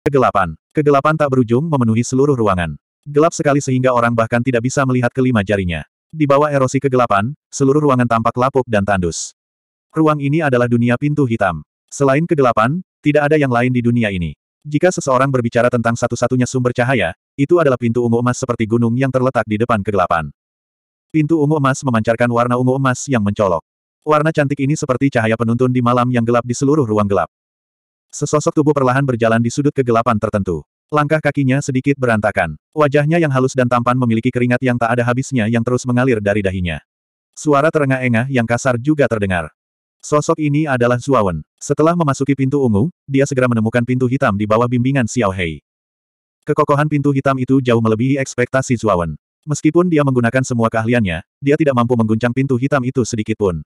Kegelapan. Kegelapan tak berujung memenuhi seluruh ruangan. Gelap sekali sehingga orang bahkan tidak bisa melihat kelima jarinya. Di bawah erosi kegelapan, seluruh ruangan tampak lapuk dan tandus. Ruang ini adalah dunia pintu hitam. Selain kegelapan, tidak ada yang lain di dunia ini. Jika seseorang berbicara tentang satu-satunya sumber cahaya, itu adalah pintu ungu emas seperti gunung yang terletak di depan kegelapan. Pintu ungu emas memancarkan warna ungu emas yang mencolok. Warna cantik ini seperti cahaya penuntun di malam yang gelap di seluruh ruang gelap. Sesosok tubuh perlahan berjalan di sudut kegelapan tertentu. Langkah kakinya sedikit berantakan. Wajahnya yang halus dan tampan memiliki keringat yang tak ada habisnya yang terus mengalir dari dahinya. Suara terengah-engah yang kasar juga terdengar. Sosok ini adalah Zuawan. Setelah memasuki pintu ungu, dia segera menemukan pintu hitam di bawah bimbingan Xiao Hei. Kekokohan pintu hitam itu jauh melebihi ekspektasi Zuawan. Meskipun dia menggunakan semua keahliannya, dia tidak mampu mengguncang pintu hitam itu sedikitpun.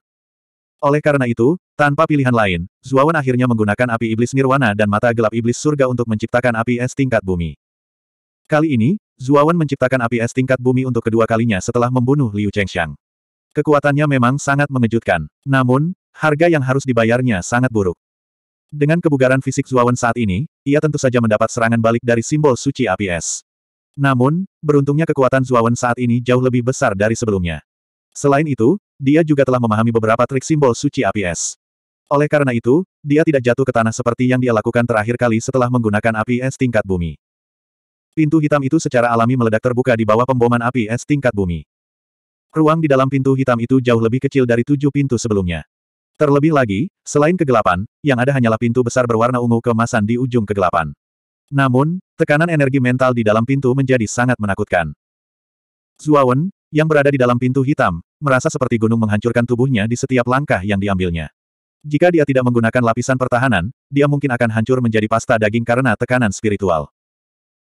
Oleh karena itu, tanpa pilihan lain, Zuawan akhirnya menggunakan api iblis nirwana dan mata gelap iblis surga untuk menciptakan api es tingkat bumi. Kali ini, Zuawan menciptakan api es tingkat bumi untuk kedua kalinya setelah membunuh Liu Chengxiang. Kekuatannya memang sangat mengejutkan. Namun, harga yang harus dibayarnya sangat buruk. Dengan kebugaran fisik Zuawan saat ini, ia tentu saja mendapat serangan balik dari simbol suci api es. Namun, beruntungnya kekuatan Zuawan saat ini jauh lebih besar dari sebelumnya. Selain itu, dia juga telah memahami beberapa trik simbol suci api es. Oleh karena itu, dia tidak jatuh ke tanah seperti yang dia lakukan terakhir kali setelah menggunakan api es tingkat bumi. Pintu hitam itu secara alami meledak terbuka di bawah pemboman api es tingkat bumi. Ruang di dalam pintu hitam itu jauh lebih kecil dari tujuh pintu sebelumnya. Terlebih lagi, selain kegelapan, yang ada hanyalah pintu besar berwarna ungu kemasan di ujung kegelapan. Namun, tekanan energi mental di dalam pintu menjadi sangat menakutkan. Zuawan, yang berada di dalam pintu hitam, merasa seperti gunung menghancurkan tubuhnya di setiap langkah yang diambilnya. Jika dia tidak menggunakan lapisan pertahanan, dia mungkin akan hancur menjadi pasta daging karena tekanan spiritual.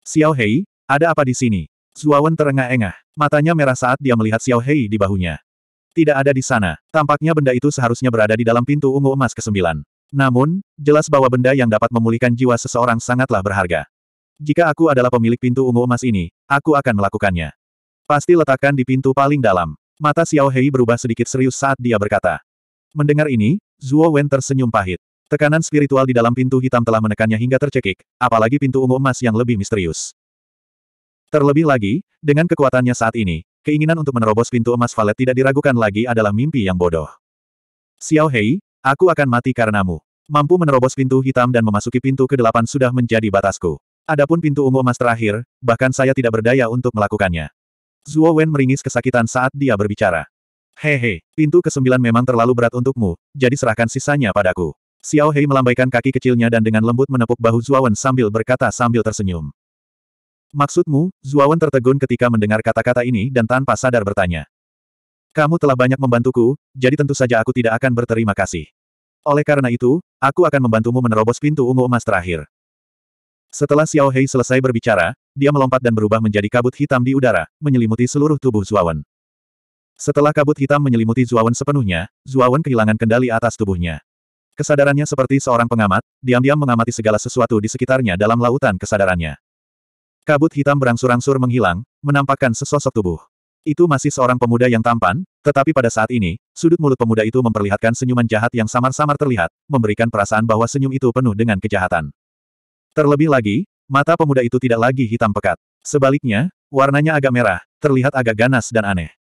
Xiao Hei, ada apa di sini? Zuawan terengah-engah. Matanya merah saat dia melihat Xiao Hei di bahunya. Tidak ada di sana. Tampaknya benda itu seharusnya berada di dalam pintu ungu emas ke-9. Namun, jelas bahwa benda yang dapat memulihkan jiwa seseorang sangatlah berharga. Jika aku adalah pemilik pintu ungu emas ini, aku akan melakukannya. Pasti letakkan di pintu paling dalam. Mata Xiao Hei berubah sedikit serius saat dia berkata. Mendengar ini, Zhuo Wen tersenyum pahit. Tekanan spiritual di dalam pintu hitam telah menekannya hingga tercekik, apalagi pintu ungu emas yang lebih misterius. Terlebih lagi, dengan kekuatannya saat ini, keinginan untuk menerobos pintu emas valet tidak diragukan lagi adalah mimpi yang bodoh. Xiao Hei, aku akan mati karenamu. Mampu menerobos pintu hitam dan memasuki pintu ke-8 sudah menjadi batasku. Adapun pintu ungu emas terakhir, bahkan saya tidak berdaya untuk melakukannya. Zuo Wen meringis kesakitan saat dia berbicara. Hehe, pintu ke-9 memang terlalu berat untukmu, jadi serahkan sisanya padaku. Xiao Hei melambaikan kaki kecilnya dan dengan lembut menepuk bahu Zuo Wen sambil berkata sambil tersenyum. Maksudmu, Zuo Wen tertegun ketika mendengar kata-kata ini dan tanpa sadar bertanya. Kamu telah banyak membantuku, jadi tentu saja aku tidak akan berterima kasih. Oleh karena itu, aku akan membantumu menerobos pintu ungu emas terakhir. Setelah Xiao Hei selesai berbicara, dia melompat dan berubah menjadi kabut hitam di udara, menyelimuti seluruh tubuh Zuawan. Setelah kabut hitam menyelimuti Zuawan sepenuhnya, Zuawan kehilangan kendali atas tubuhnya. Kesadarannya seperti seorang pengamat, diam-diam mengamati segala sesuatu di sekitarnya dalam lautan kesadarannya. Kabut hitam berangsur-angsur menghilang, menampakkan sesosok tubuh. Itu masih seorang pemuda yang tampan, tetapi pada saat ini, sudut mulut pemuda itu memperlihatkan senyuman jahat yang samar-samar terlihat, memberikan perasaan bahwa senyum itu penuh dengan kejahatan. Terlebih lagi, mata pemuda itu tidak lagi hitam pekat. Sebaliknya, warnanya agak merah, terlihat agak ganas dan aneh.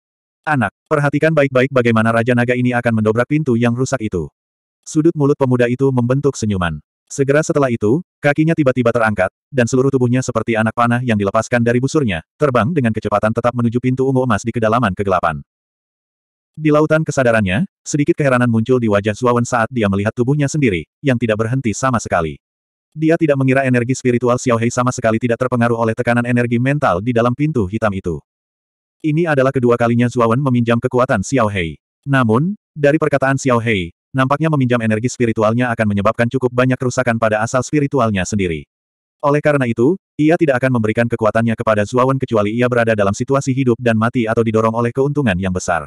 Anak, perhatikan baik-baik bagaimana Raja Naga ini akan mendobrak pintu yang rusak itu. Sudut mulut pemuda itu membentuk senyuman. Segera setelah itu, kakinya tiba-tiba terangkat, dan seluruh tubuhnya seperti anak panah yang dilepaskan dari busurnya, terbang dengan kecepatan tetap menuju pintu ungu emas di kedalaman kegelapan. Di lautan kesadarannya, sedikit keheranan muncul di wajah Zuawan saat dia melihat tubuhnya sendiri, yang tidak berhenti sama sekali. Dia tidak mengira energi spiritual Xiaohei sama sekali tidak terpengaruh oleh tekanan energi mental di dalam pintu hitam itu. Ini adalah kedua kalinya Zuawan meminjam kekuatan Xiaohei. Namun, dari perkataan Xiaohei, nampaknya meminjam energi spiritualnya akan menyebabkan cukup banyak kerusakan pada asal spiritualnya sendiri. Oleh karena itu, ia tidak akan memberikan kekuatannya kepada Zuawan kecuali ia berada dalam situasi hidup dan mati atau didorong oleh keuntungan yang besar.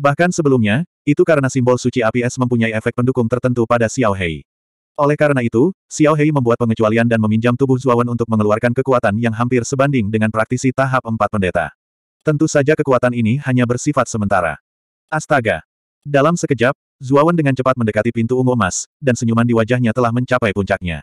Bahkan sebelumnya, itu karena simbol suci APS mempunyai efek pendukung tertentu pada Xiaohei. Oleh karena itu, Xiao Hei membuat pengecualian dan meminjam tubuh Zuawan untuk mengeluarkan kekuatan yang hampir sebanding dengan praktisi tahap empat pendeta. Tentu saja kekuatan ini hanya bersifat sementara. Astaga! Dalam sekejap, Zuawan dengan cepat mendekati pintu ungu emas, dan senyuman di wajahnya telah mencapai puncaknya.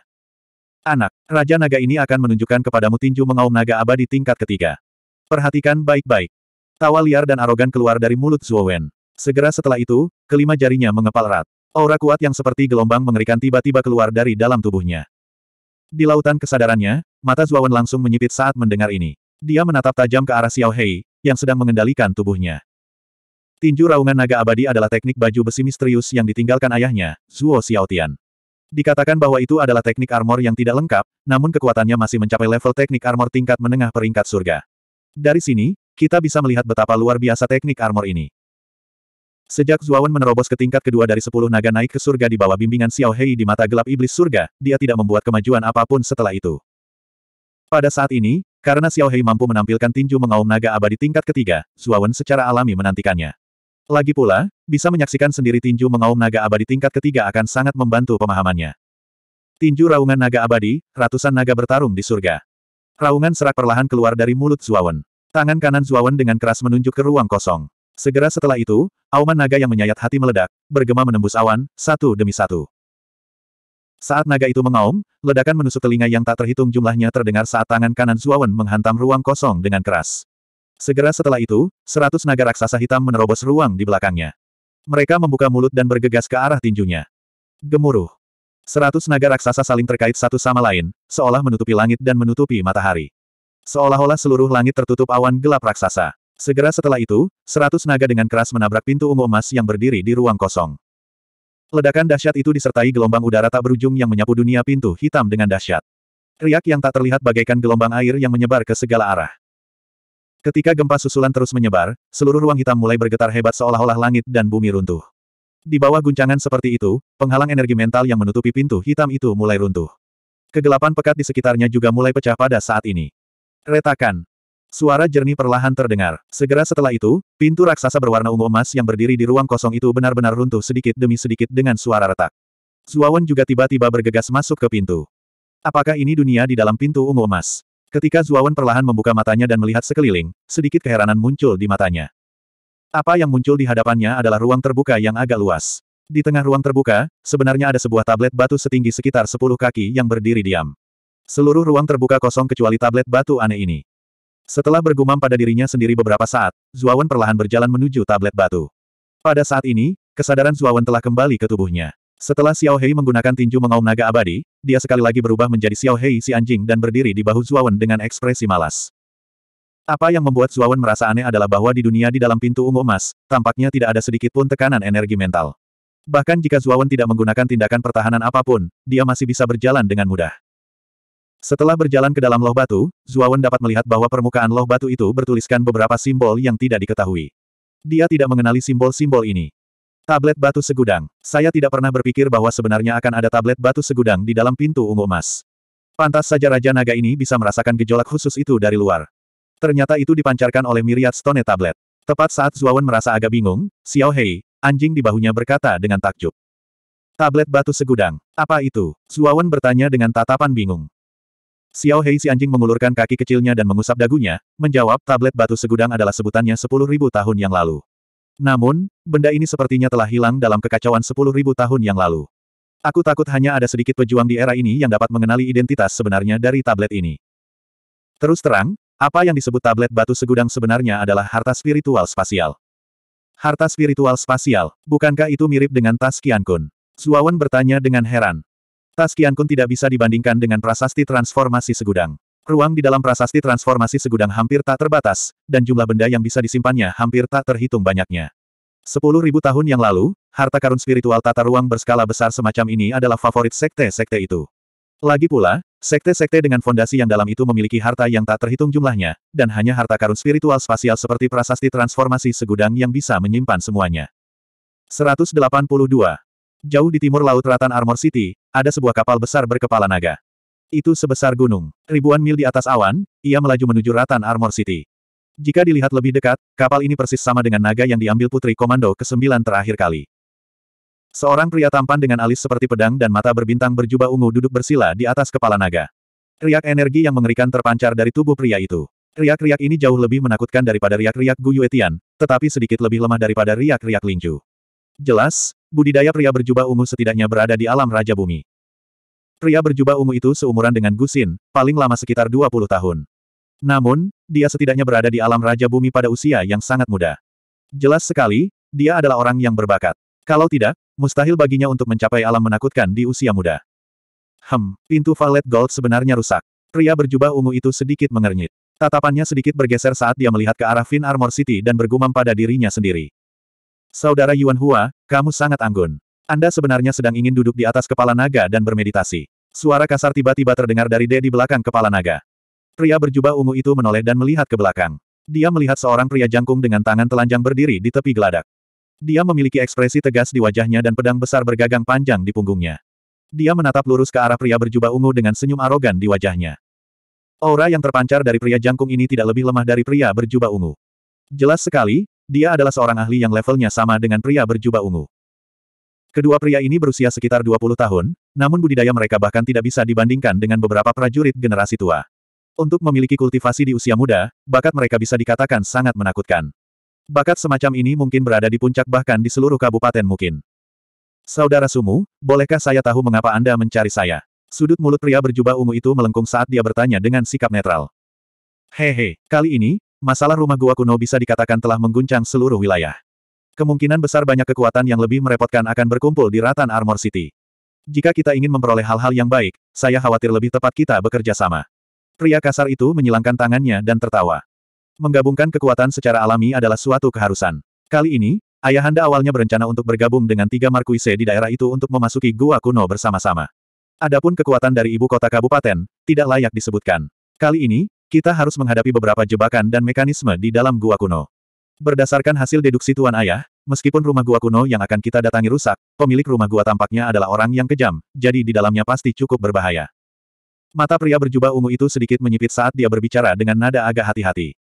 Anak, Raja Naga ini akan menunjukkan kepadamu tinju mengaum naga abadi tingkat ketiga. Perhatikan baik-baik. Tawa liar dan arogan keluar dari mulut Zuowen. Segera setelah itu, kelima jarinya mengepal erat. Aura kuat yang seperti gelombang mengerikan tiba-tiba keluar dari dalam tubuhnya. Di lautan kesadarannya, mata Zuawan langsung menyipit saat mendengar ini. Dia menatap tajam ke arah Xiao Hei, yang sedang mengendalikan tubuhnya. Tinju raungan naga abadi adalah teknik baju besi misterius yang ditinggalkan ayahnya, Zuo Xiaotian. Dikatakan bahwa itu adalah teknik armor yang tidak lengkap, namun kekuatannya masih mencapai level teknik armor tingkat menengah peringkat surga. Dari sini, kita bisa melihat betapa luar biasa teknik armor ini. Sejak Zuawan menerobos ke tingkat kedua dari sepuluh naga naik ke surga di bawah bimbingan Xiao Hei di mata gelap iblis surga, dia tidak membuat kemajuan apapun setelah itu. Pada saat ini, karena Xiao Hei mampu menampilkan tinju mengaum naga abadi tingkat ketiga, Zuawan secara alami menantikannya. Lagi pula, bisa menyaksikan sendiri tinju mengaum naga abadi tingkat ketiga akan sangat membantu pemahamannya. Tinju raungan naga abadi, ratusan naga bertarung di surga. Raungan serak perlahan keluar dari mulut Zuawan. Tangan kanan Zuawan dengan keras menunjuk ke ruang kosong. Segera setelah itu, auman naga yang menyayat hati meledak, bergema menembus awan, satu demi satu. Saat naga itu mengaum, ledakan menusuk telinga yang tak terhitung jumlahnya terdengar saat tangan kanan Zuawan menghantam ruang kosong dengan keras. Segera setelah itu, seratus naga raksasa hitam menerobos ruang di belakangnya. Mereka membuka mulut dan bergegas ke arah tinjunya. Gemuruh. Seratus naga raksasa saling terkait satu sama lain, seolah menutupi langit dan menutupi matahari. Seolah-olah seluruh langit tertutup awan gelap raksasa. Segera setelah itu, seratus naga dengan keras menabrak pintu ungu emas yang berdiri di ruang kosong. Ledakan dahsyat itu disertai gelombang udara tak berujung yang menyapu dunia pintu hitam dengan dahsyat. Riak yang tak terlihat bagaikan gelombang air yang menyebar ke segala arah. Ketika gempa susulan terus menyebar, seluruh ruang hitam mulai bergetar hebat seolah-olah langit dan bumi runtuh. Di bawah guncangan seperti itu, penghalang energi mental yang menutupi pintu hitam itu mulai runtuh. Kegelapan pekat di sekitarnya juga mulai pecah pada saat ini. Retakan, Suara jernih perlahan terdengar. Segera setelah itu, pintu raksasa berwarna ungu emas yang berdiri di ruang kosong itu benar-benar runtuh sedikit demi sedikit dengan suara retak. Zuawan juga tiba-tiba bergegas masuk ke pintu. Apakah ini dunia di dalam pintu ungu emas? Ketika Zuawan perlahan membuka matanya dan melihat sekeliling, sedikit keheranan muncul di matanya. Apa yang muncul di hadapannya adalah ruang terbuka yang agak luas. Di tengah ruang terbuka, sebenarnya ada sebuah tablet batu setinggi sekitar 10 kaki yang berdiri diam. Seluruh ruang terbuka kosong kecuali tablet batu aneh ini. Setelah bergumam pada dirinya sendiri beberapa saat, Zuawan perlahan berjalan menuju tablet batu. Pada saat ini, kesadaran Zuawan telah kembali ke tubuhnya. Setelah Xiao Hei menggunakan tinju mengaum naga abadi, dia sekali lagi berubah menjadi Xiao Hei si anjing dan berdiri di bahu Zuawan dengan ekspresi malas. Apa yang membuat Zuawan merasa aneh adalah bahwa di dunia di dalam pintu ungu emas, tampaknya tidak ada sedikit pun tekanan energi mental. Bahkan jika Zuawan tidak menggunakan tindakan pertahanan apapun, dia masih bisa berjalan dengan mudah. Setelah berjalan ke dalam loh batu, Zuawan dapat melihat bahwa permukaan loh batu itu bertuliskan beberapa simbol yang tidak diketahui. Dia tidak mengenali simbol-simbol ini. Tablet batu segudang. Saya tidak pernah berpikir bahwa sebenarnya akan ada tablet batu segudang di dalam pintu ungu emas. Pantas saja Raja Naga ini bisa merasakan gejolak khusus itu dari luar. Ternyata itu dipancarkan oleh miriat stone tablet. Tepat saat Zuawan merasa agak bingung, Xiao Hei, anjing di bahunya berkata dengan takjub. Tablet batu segudang. Apa itu? Zuawan bertanya dengan tatapan bingung. Xiao Hei si anjing mengulurkan kaki kecilnya dan mengusap dagunya, menjawab tablet batu segudang adalah sebutannya sepuluh ribu tahun yang lalu. Namun, benda ini sepertinya telah hilang dalam kekacauan sepuluh ribu tahun yang lalu. Aku takut hanya ada sedikit pejuang di era ini yang dapat mengenali identitas sebenarnya dari tablet ini. Terus terang, apa yang disebut tablet batu segudang sebenarnya adalah harta spiritual spasial. Harta spiritual spasial, bukankah itu mirip dengan tas Qian Kun? Zuawan bertanya dengan heran. Tas kun tidak bisa dibandingkan dengan prasasti transformasi segudang. Ruang di dalam prasasti transformasi segudang hampir tak terbatas, dan jumlah benda yang bisa disimpannya hampir tak terhitung banyaknya. Sepuluh ribu tahun yang lalu, harta karun spiritual tata ruang berskala besar semacam ini adalah favorit sekte-sekte itu. Lagi pula, sekte-sekte dengan fondasi yang dalam itu memiliki harta yang tak terhitung jumlahnya, dan hanya harta karun spiritual spasial seperti prasasti transformasi segudang yang bisa menyimpan semuanya. 182. Jauh di timur Laut Ratan Armor City, ada sebuah kapal besar berkepala naga. Itu sebesar gunung. Ribuan mil di atas awan, ia melaju menuju Ratan Armor City. Jika dilihat lebih dekat, kapal ini persis sama dengan naga yang diambil putri komando ke-9 terakhir kali. Seorang pria tampan dengan alis seperti pedang dan mata berbintang berjubah ungu duduk bersila di atas kepala naga. Riak energi yang mengerikan terpancar dari tubuh pria itu. Riak-riak ini jauh lebih menakutkan daripada riak-riak Gu Yuetian, tetapi sedikit lebih lemah daripada riak-riak Lingju. Jelas, Budidaya pria berjubah ungu setidaknya berada di alam Raja Bumi. Pria berjubah ungu itu seumuran dengan Gusin, paling lama sekitar 20 tahun. Namun, dia setidaknya berada di alam Raja Bumi pada usia yang sangat muda. Jelas sekali, dia adalah orang yang berbakat. Kalau tidak, mustahil baginya untuk mencapai alam menakutkan di usia muda. Hem, pintu valet gold sebenarnya rusak. Pria berjubah ungu itu sedikit mengernyit. Tatapannya sedikit bergeser saat dia melihat ke arah Fin Armor City dan bergumam pada dirinya sendiri. Saudara Yuan Hua, kamu sangat anggun. Anda sebenarnya sedang ingin duduk di atas kepala naga dan bermeditasi. Suara kasar tiba-tiba terdengar dari D di belakang kepala naga. Pria berjubah ungu itu menoleh dan melihat ke belakang. Dia melihat seorang pria jangkung dengan tangan telanjang berdiri di tepi geladak. Dia memiliki ekspresi tegas di wajahnya dan pedang besar bergagang panjang di punggungnya. Dia menatap lurus ke arah pria berjubah ungu dengan senyum arogan di wajahnya. Aura yang terpancar dari pria jangkung ini tidak lebih lemah dari pria berjubah ungu. Jelas sekali, dia adalah seorang ahli yang levelnya sama dengan pria berjubah ungu. Kedua pria ini berusia sekitar 20 tahun, namun budidaya mereka bahkan tidak bisa dibandingkan dengan beberapa prajurit generasi tua. Untuk memiliki kultivasi di usia muda, bakat mereka bisa dikatakan sangat menakutkan. Bakat semacam ini mungkin berada di puncak bahkan di seluruh kabupaten mungkin. Saudara Sumu, bolehkah saya tahu mengapa Anda mencari saya? Sudut mulut pria berjubah ungu itu melengkung saat dia bertanya dengan sikap netral. Hehe, kali ini, Masalah rumah gua kuno bisa dikatakan telah mengguncang seluruh wilayah. Kemungkinan besar banyak kekuatan yang lebih merepotkan akan berkumpul di Ratan Armor City. Jika kita ingin memperoleh hal-hal yang baik, saya khawatir lebih tepat kita bekerja sama. Pria kasar itu menyilangkan tangannya dan tertawa. Menggabungkan kekuatan secara alami adalah suatu keharusan. Kali ini, ayahanda awalnya berencana untuk bergabung dengan tiga Markuise di daerah itu untuk memasuki gua kuno bersama-sama. Adapun kekuatan dari ibu kota kabupaten, tidak layak disebutkan. Kali ini, kita harus menghadapi beberapa jebakan dan mekanisme di dalam gua kuno. Berdasarkan hasil deduksi Tuan Ayah, meskipun rumah gua kuno yang akan kita datangi rusak, pemilik rumah gua tampaknya adalah orang yang kejam, jadi di dalamnya pasti cukup berbahaya. Mata pria berjubah ungu itu sedikit menyipit saat dia berbicara dengan nada agak hati-hati.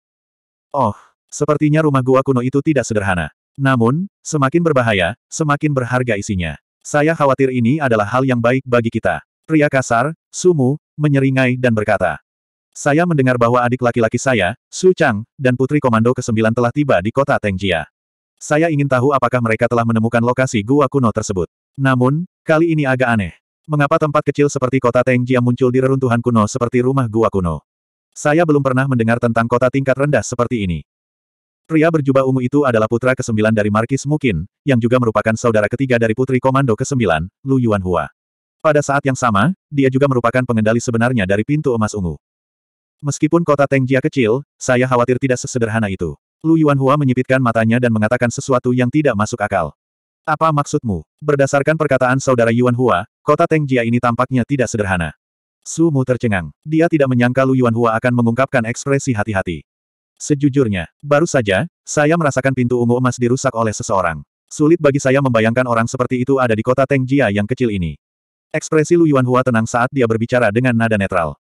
Oh, sepertinya rumah gua kuno itu tidak sederhana. Namun, semakin berbahaya, semakin berharga isinya. Saya khawatir ini adalah hal yang baik bagi kita. Pria kasar, sumu, menyeringai dan berkata, saya mendengar bahwa adik laki-laki saya, Su Chang, dan putri komando ke-9 telah tiba di kota Tengjia. Saya ingin tahu apakah mereka telah menemukan lokasi gua kuno tersebut. Namun, kali ini agak aneh. Mengapa tempat kecil seperti kota Tengjia muncul di reruntuhan kuno seperti rumah gua kuno? Saya belum pernah mendengar tentang kota tingkat rendah seperti ini. Pria berjubah ungu itu adalah putra ke-9 dari Markis Mukin, yang juga merupakan saudara ketiga dari putri komando ke-9, Lu Yuanhua. Pada saat yang sama, dia juga merupakan pengendali sebenarnya dari pintu emas ungu. Meskipun kota Tengjia kecil, saya khawatir tidak sesederhana itu. Lu Yuanhua menyipitkan matanya dan mengatakan sesuatu yang tidak masuk akal. Apa maksudmu? Berdasarkan perkataan saudara Yuanhua, kota Tengjia ini tampaknya tidak sederhana. Su Mu tercengang. Dia tidak menyangka Lu Yuanhua akan mengungkapkan ekspresi hati-hati. Sejujurnya, baru saja, saya merasakan pintu ungu emas dirusak oleh seseorang. Sulit bagi saya membayangkan orang seperti itu ada di kota Tengjia yang kecil ini. Ekspresi Lu Yuanhua tenang saat dia berbicara dengan nada netral.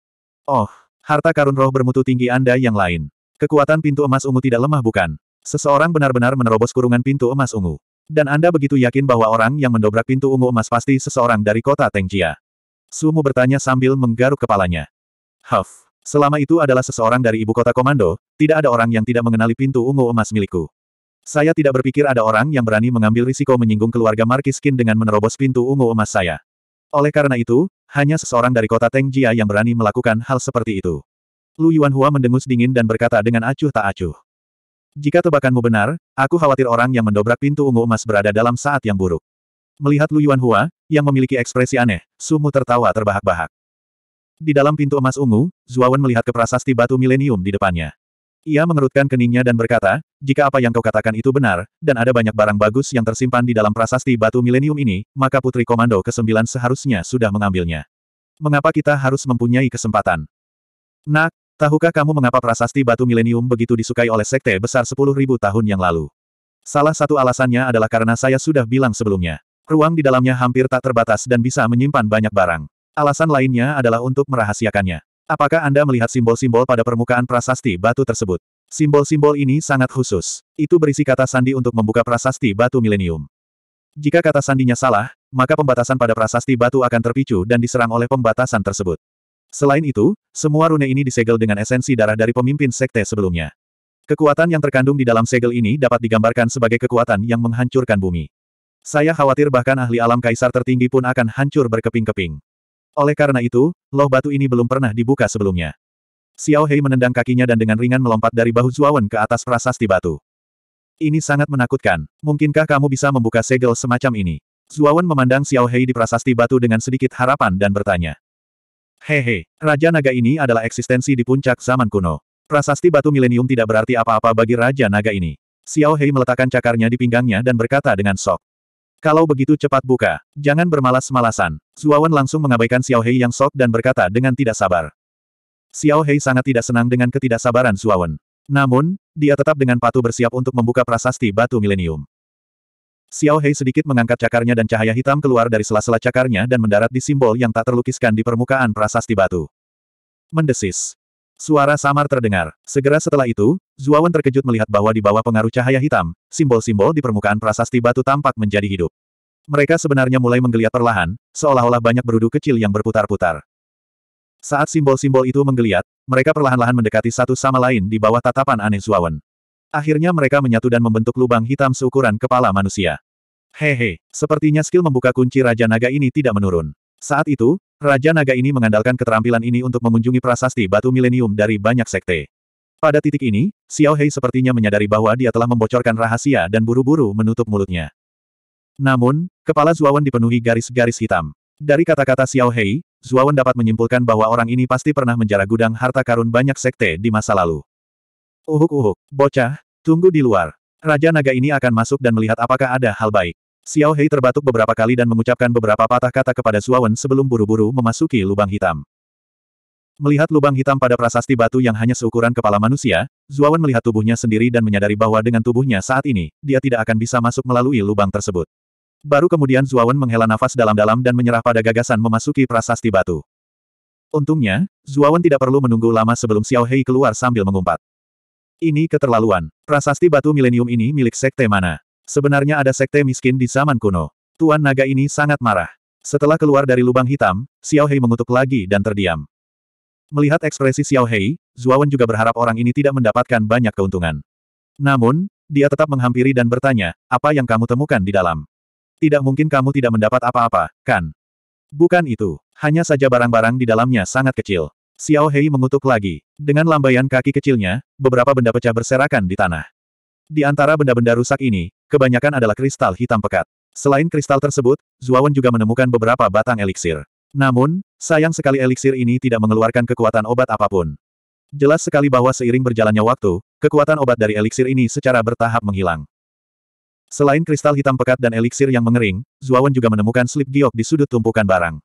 Oh, Harta karun roh bermutu tinggi Anda yang lain. Kekuatan pintu emas ungu tidak lemah bukan? Seseorang benar-benar menerobos kurungan pintu emas ungu. Dan Anda begitu yakin bahwa orang yang mendobrak pintu ungu emas pasti seseorang dari kota Tengjia. Sumu bertanya sambil menggaruk kepalanya. Huff. Selama itu adalah seseorang dari ibu kota komando, tidak ada orang yang tidak mengenali pintu ungu emas milikku. Saya tidak berpikir ada orang yang berani mengambil risiko menyinggung keluarga Markiskin dengan menerobos pintu ungu emas saya. Oleh karena itu, hanya seseorang dari kota Teng Jia yang berani melakukan hal seperti itu. Lu Yuanhua mendengus dingin dan berkata dengan acuh tak acuh. Jika tebakanmu benar, aku khawatir orang yang mendobrak pintu ungu emas berada dalam saat yang buruk. Melihat Lu Yuanhua, yang memiliki ekspresi aneh, Sumu tertawa terbahak-bahak. Di dalam pintu emas ungu, Zuawan melihat ke prasasti batu milenium di depannya. Ia mengerutkan keningnya dan berkata, jika apa yang kau katakan itu benar, dan ada banyak barang bagus yang tersimpan di dalam prasasti batu milenium ini, maka Putri Komando ke-9 seharusnya sudah mengambilnya. Mengapa kita harus mempunyai kesempatan? Nak, tahukah kamu mengapa prasasti batu milenium begitu disukai oleh sekte besar 10.000 tahun yang lalu? Salah satu alasannya adalah karena saya sudah bilang sebelumnya. Ruang di dalamnya hampir tak terbatas dan bisa menyimpan banyak barang. Alasan lainnya adalah untuk merahasiakannya. Apakah Anda melihat simbol-simbol pada permukaan prasasti batu tersebut? Simbol-simbol ini sangat khusus. Itu berisi kata sandi untuk membuka prasasti batu milenium. Jika kata sandinya salah, maka pembatasan pada prasasti batu akan terpicu dan diserang oleh pembatasan tersebut. Selain itu, semua rune ini disegel dengan esensi darah dari pemimpin sekte sebelumnya. Kekuatan yang terkandung di dalam segel ini dapat digambarkan sebagai kekuatan yang menghancurkan bumi. Saya khawatir bahkan ahli alam kaisar tertinggi pun akan hancur berkeping-keping. Oleh karena itu, loh batu ini belum pernah dibuka sebelumnya. Xiao Hei menendang kakinya dan dengan ringan melompat dari bahu Zuawan ke atas prasasti batu. Ini sangat menakutkan. Mungkinkah kamu bisa membuka segel semacam ini? Zuawan memandang Xiao Hei di prasasti batu dengan sedikit harapan dan bertanya. Hehe, Raja Naga ini adalah eksistensi di puncak zaman kuno. Prasasti batu milenium tidak berarti apa-apa bagi Raja Naga ini. Xiao Hei meletakkan cakarnya di pinggangnya dan berkata dengan sok. Kalau begitu cepat buka. Jangan bermalas-malasan. Zuawan langsung mengabaikan Xiao Hei yang sok dan berkata dengan tidak sabar. Xiao Hei sangat tidak senang dengan ketidaksabaran Zuawan. Namun, dia tetap dengan patuh bersiap untuk membuka prasasti batu milenium. Xiao Hei sedikit mengangkat cakarnya dan cahaya hitam keluar dari sela-sela cakarnya dan mendarat di simbol yang tak terlukiskan di permukaan prasasti batu. Mendesis. Suara samar terdengar. Segera setelah itu, Zuawan terkejut melihat bahwa di bawah pengaruh cahaya hitam, simbol-simbol di permukaan prasasti batu tampak menjadi hidup. Mereka sebenarnya mulai menggeliat perlahan, seolah-olah banyak berudu kecil yang berputar-putar. Saat simbol-simbol itu menggeliat, mereka perlahan-lahan mendekati satu sama lain di bawah tatapan aneh Zuawan. Akhirnya mereka menyatu dan membentuk lubang hitam seukuran kepala manusia. Hehe, sepertinya skill membuka kunci Raja Naga ini tidak menurun. Saat itu, Raja naga ini mengandalkan keterampilan ini untuk mengunjungi prasasti batu milenium dari banyak sekte. Pada titik ini, Xiao Hei sepertinya menyadari bahwa dia telah membocorkan rahasia dan buru-buru menutup mulutnya. Namun, kepala Zuawan dipenuhi garis-garis hitam. Dari kata-kata Xiao Hei, Zuawan dapat menyimpulkan bahwa orang ini pasti pernah menjara gudang harta karun banyak sekte di masa lalu. Uhuk-uhuk, bocah, tunggu di luar. Raja naga ini akan masuk dan melihat apakah ada hal baik. Xiao Hei terbatuk beberapa kali dan mengucapkan beberapa patah kata kepada Zuawan sebelum buru-buru memasuki lubang hitam. Melihat lubang hitam pada prasasti batu yang hanya seukuran kepala manusia, Zuawan melihat tubuhnya sendiri dan menyadari bahwa dengan tubuhnya saat ini, dia tidak akan bisa masuk melalui lubang tersebut. Baru kemudian Zuawan menghela nafas dalam-dalam dan menyerah pada gagasan memasuki prasasti batu. Untungnya, Zuawan tidak perlu menunggu lama sebelum Xiao Hei keluar sambil mengumpat. Ini keterlaluan. Prasasti batu milenium ini milik sekte mana? Sebenarnya ada sekte miskin di zaman kuno. Tuan naga ini sangat marah. Setelah keluar dari lubang hitam, Xiao Hei mengutuk lagi dan terdiam. Melihat ekspresi Xiao Hei, Zuawan juga berharap orang ini tidak mendapatkan banyak keuntungan. Namun, dia tetap menghampiri dan bertanya, apa yang kamu temukan di dalam? Tidak mungkin kamu tidak mendapat apa-apa, kan? Bukan itu. Hanya saja barang-barang di dalamnya sangat kecil. Xiao Hei mengutuk lagi. Dengan lambaian kaki kecilnya, beberapa benda pecah berserakan di tanah. Di antara benda-benda rusak ini, kebanyakan adalah kristal hitam pekat. Selain kristal tersebut, Zuawan juga menemukan beberapa batang eliksir. Namun, sayang sekali eliksir ini tidak mengeluarkan kekuatan obat apapun. Jelas sekali bahwa seiring berjalannya waktu, kekuatan obat dari eliksir ini secara bertahap menghilang. Selain kristal hitam pekat dan eliksir yang mengering, Zuawan juga menemukan slip giok di sudut tumpukan barang.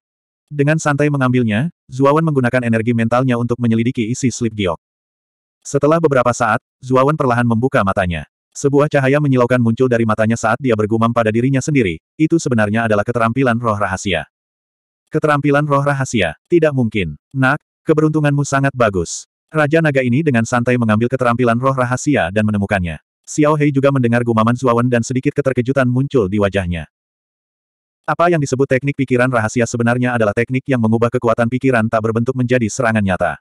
Dengan santai mengambilnya, Zuawan menggunakan energi mentalnya untuk menyelidiki isi slip giok. Setelah beberapa saat, Zuawan perlahan membuka matanya. Sebuah cahaya menyilaukan muncul dari matanya saat dia bergumam pada dirinya sendiri, itu sebenarnya adalah keterampilan roh rahasia. Keterampilan roh rahasia, tidak mungkin. Nak, keberuntunganmu sangat bagus. Raja naga ini dengan santai mengambil keterampilan roh rahasia dan menemukannya. Xiao Hei juga mendengar gumaman Zuawan dan sedikit keterkejutan muncul di wajahnya. Apa yang disebut teknik pikiran rahasia sebenarnya adalah teknik yang mengubah kekuatan pikiran tak berbentuk menjadi serangan nyata.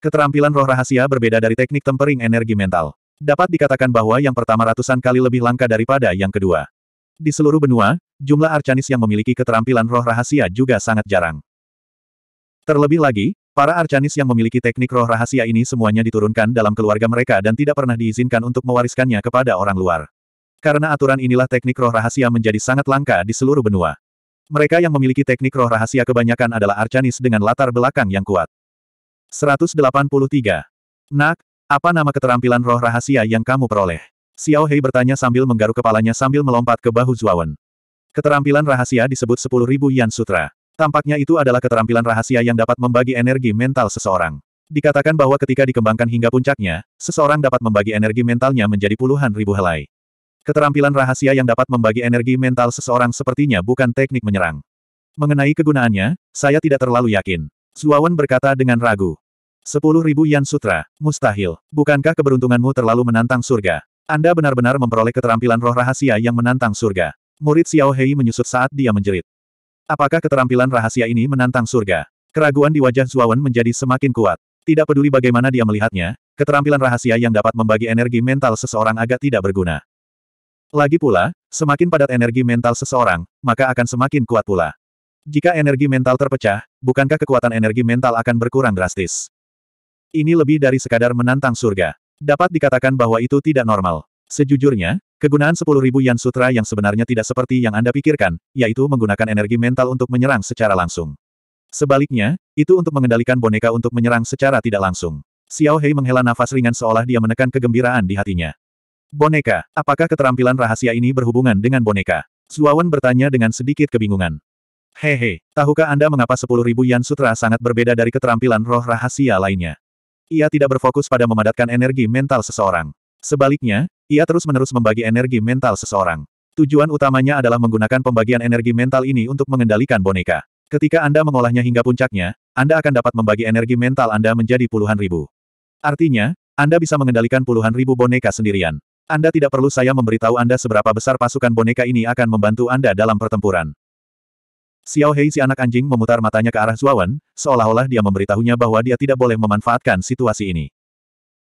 Keterampilan roh rahasia berbeda dari teknik tempering energi mental. Dapat dikatakan bahwa yang pertama ratusan kali lebih langka daripada yang kedua. Di seluruh benua, jumlah Arcanis yang memiliki keterampilan roh rahasia juga sangat jarang. Terlebih lagi, para Arcanis yang memiliki teknik roh rahasia ini semuanya diturunkan dalam keluarga mereka dan tidak pernah diizinkan untuk mewariskannya kepada orang luar. Karena aturan inilah teknik roh rahasia menjadi sangat langka di seluruh benua. Mereka yang memiliki teknik roh rahasia kebanyakan adalah Arcanis dengan latar belakang yang kuat. 183. Nak, apa nama keterampilan roh rahasia yang kamu peroleh? Xiao Hei bertanya sambil menggaruk kepalanya sambil melompat ke bahu Zuawan. Keterampilan rahasia disebut 10.000 Yan Sutra. Tampaknya itu adalah keterampilan rahasia yang dapat membagi energi mental seseorang. Dikatakan bahwa ketika dikembangkan hingga puncaknya, seseorang dapat membagi energi mentalnya menjadi puluhan ribu helai. Keterampilan rahasia yang dapat membagi energi mental seseorang sepertinya bukan teknik menyerang. Mengenai kegunaannya, saya tidak terlalu yakin. Zuawan berkata dengan ragu. Sepuluh ribu Yan Sutra, mustahil. Bukankah keberuntunganmu terlalu menantang surga? Anda benar-benar memperoleh keterampilan roh rahasia yang menantang surga. Murid Xiao Hei menyusut saat dia menjerit. Apakah keterampilan rahasia ini menantang surga? Keraguan di wajah Zuawan menjadi semakin kuat. Tidak peduli bagaimana dia melihatnya, keterampilan rahasia yang dapat membagi energi mental seseorang agak tidak berguna. Lagi pula, semakin padat energi mental seseorang, maka akan semakin kuat pula. Jika energi mental terpecah, bukankah kekuatan energi mental akan berkurang drastis? Ini lebih dari sekadar menantang surga. Dapat dikatakan bahwa itu tidak normal. Sejujurnya, kegunaan 10.000 Yan Sutra yang sebenarnya tidak seperti yang Anda pikirkan, yaitu menggunakan energi mental untuk menyerang secara langsung. Sebaliknya, itu untuk mengendalikan boneka untuk menyerang secara tidak langsung. Xiao Hei menghela nafas ringan seolah dia menekan kegembiraan di hatinya. Boneka, apakah keterampilan rahasia ini berhubungan dengan boneka? Zuawan bertanya dengan sedikit kebingungan. Hehe, tahukah Anda mengapa 10.000 Yan Sutra sangat berbeda dari keterampilan roh rahasia lainnya? Ia tidak berfokus pada memadatkan energi mental seseorang. Sebaliknya, ia terus-menerus membagi energi mental seseorang. Tujuan utamanya adalah menggunakan pembagian energi mental ini untuk mengendalikan boneka. Ketika Anda mengolahnya hingga puncaknya, Anda akan dapat membagi energi mental Anda menjadi puluhan ribu. Artinya, Anda bisa mengendalikan puluhan ribu boneka sendirian. Anda tidak perlu saya memberitahu Anda seberapa besar pasukan boneka ini akan membantu Anda dalam pertempuran. Xiao Hei si anak anjing memutar matanya ke arah Zuawan, seolah-olah dia memberitahunya bahwa dia tidak boleh memanfaatkan situasi ini.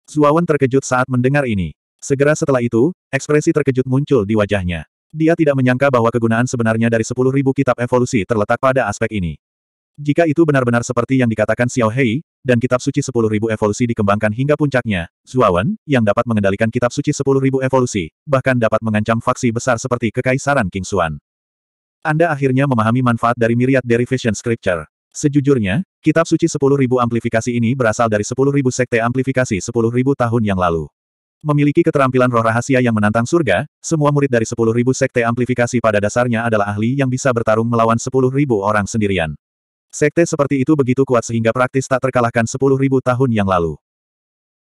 Zuawan terkejut saat mendengar ini. Segera setelah itu, ekspresi terkejut muncul di wajahnya. Dia tidak menyangka bahwa kegunaan sebenarnya dari 10.000 kitab evolusi terletak pada aspek ini. Jika itu benar-benar seperti yang dikatakan Xiao Hei, dan kitab suci 10.000 evolusi dikembangkan hingga puncaknya, Zuawan, yang dapat mengendalikan kitab suci 10.000 evolusi, bahkan dapat mengancam faksi besar seperti Kekaisaran King Xuan. Anda akhirnya memahami manfaat dari Myriad Derivation Scripture. Sejujurnya, kitab suci 10.000 amplifikasi ini berasal dari 10.000 sekte amplifikasi 10.000 tahun yang lalu. Memiliki keterampilan roh rahasia yang menantang surga, semua murid dari 10.000 sekte amplifikasi pada dasarnya adalah ahli yang bisa bertarung melawan 10.000 orang sendirian. Sekte seperti itu begitu kuat sehingga praktis tak terkalahkan 10.000 tahun yang lalu.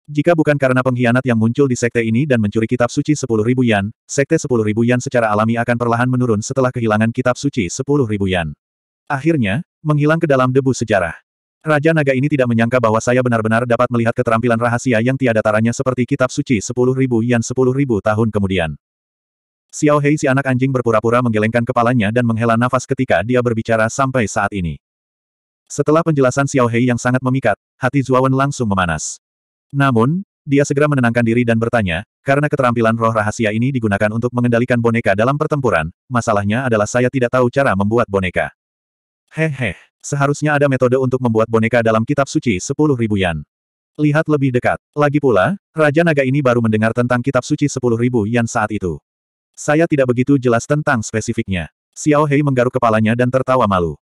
Jika bukan karena pengkhianat yang muncul di sekte ini dan mencuri kitab suci 10.000 yen, sekte 10.000 yen secara alami akan perlahan menurun setelah kehilangan kitab suci 10.000 yen. Akhirnya, menghilang ke dalam debu sejarah. Raja Naga ini tidak menyangka bahwa saya benar-benar dapat melihat keterampilan rahasia yang tiada taranya seperti kitab suci 10.000 yen 10.000 tahun kemudian. Xiao Hei si anak anjing berpura-pura menggelengkan kepalanya dan menghela nafas ketika dia berbicara sampai saat ini. Setelah penjelasan Xiao Hei yang sangat memikat, hati Zuawan langsung memanas. Namun, dia segera menenangkan diri dan bertanya, karena keterampilan roh rahasia ini digunakan untuk mengendalikan boneka dalam pertempuran, masalahnya adalah saya tidak tahu cara membuat boneka. Hehe, seharusnya ada metode untuk membuat boneka dalam kitab suci sepuluh ribu yan. Lihat lebih dekat. Lagi pula, Raja Naga ini baru mendengar tentang kitab suci sepuluh ribu yan saat itu. Saya tidak begitu jelas tentang spesifiknya. Xiao Hei menggaruk kepalanya dan tertawa malu.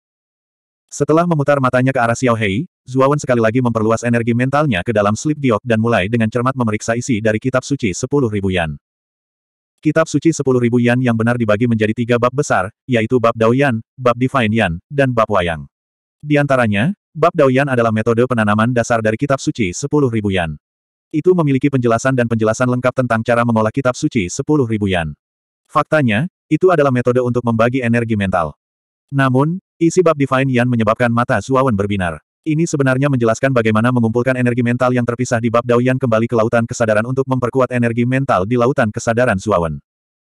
Setelah memutar matanya ke arah Xiao Hei, Zuawan sekali lagi memperluas energi mentalnya ke dalam slip giok dan mulai dengan cermat memeriksa isi dari kitab suci 10.000 yan. Kitab suci 10.000 yan yang benar dibagi menjadi tiga bab besar, yaitu bab Daoyan, bab Divine Yan, dan bab Wayang. Di antaranya, bab Daoyan adalah metode penanaman dasar dari kitab suci 10.000 yan. Itu memiliki penjelasan dan penjelasan lengkap tentang cara mengolah kitab suci 10.000 yan. Faktanya, itu adalah metode untuk membagi energi mental. Namun, isi bab Divine Yan menyebabkan mata Zuawan berbinar. Ini sebenarnya menjelaskan bagaimana mengumpulkan energi mental yang terpisah di bab Daoyan kembali ke lautan kesadaran untuk memperkuat energi mental di lautan kesadaran Zuawan.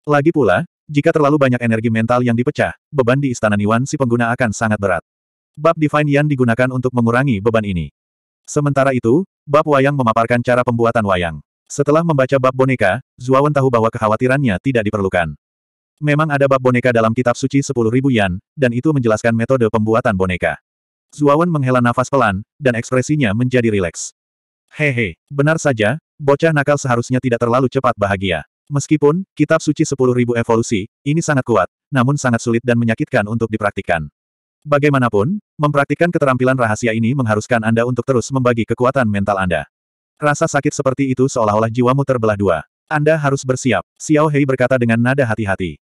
Lagi pula, jika terlalu banyak energi mental yang dipecah, beban di istana Niwan si pengguna akan sangat berat. Bab Divine Yan digunakan untuk mengurangi beban ini. Sementara itu, bab wayang memaparkan cara pembuatan wayang. Setelah membaca bab boneka, Zuawan tahu bahwa kekhawatirannya tidak diperlukan. Memang ada bab boneka dalam kitab suci 10.000 Yan, dan itu menjelaskan metode pembuatan boneka. Zuawan menghela nafas pelan, dan ekspresinya menjadi rileks. Hehe, benar saja, bocah nakal seharusnya tidak terlalu cepat bahagia. Meskipun, kitab suci 10.000 evolusi, ini sangat kuat, namun sangat sulit dan menyakitkan untuk dipraktikkan. Bagaimanapun, mempraktikkan keterampilan rahasia ini mengharuskan Anda untuk terus membagi kekuatan mental Anda. Rasa sakit seperti itu seolah-olah jiwamu terbelah dua. Anda harus bersiap, Xiao Hei berkata dengan nada hati-hati.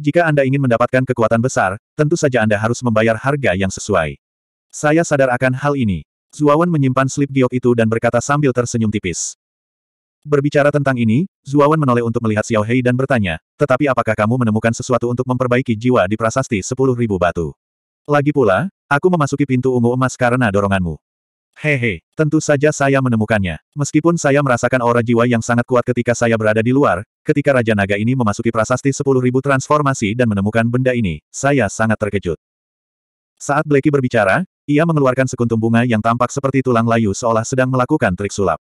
Jika Anda ingin mendapatkan kekuatan besar, tentu saja Anda harus membayar harga yang sesuai. Saya sadar akan hal ini. Zuawan menyimpan slip giok itu dan berkata sambil tersenyum tipis. Berbicara tentang ini, Zuawan menoleh untuk melihat Xiao Hei dan bertanya, tetapi apakah kamu menemukan sesuatu untuk memperbaiki jiwa di prasasti sepuluh ribu batu? Lagi pula, aku memasuki pintu ungu emas karena doronganmu. Hehe, tentu saja saya menemukannya. Meskipun saya merasakan aura jiwa yang sangat kuat ketika saya berada di luar, ketika Raja Naga ini memasuki prasasti sepuluh ribu transformasi dan menemukan benda ini, saya sangat terkejut. Saat Blacky berbicara, ia mengeluarkan sekuntum bunga yang tampak seperti tulang layu seolah sedang melakukan trik sulap.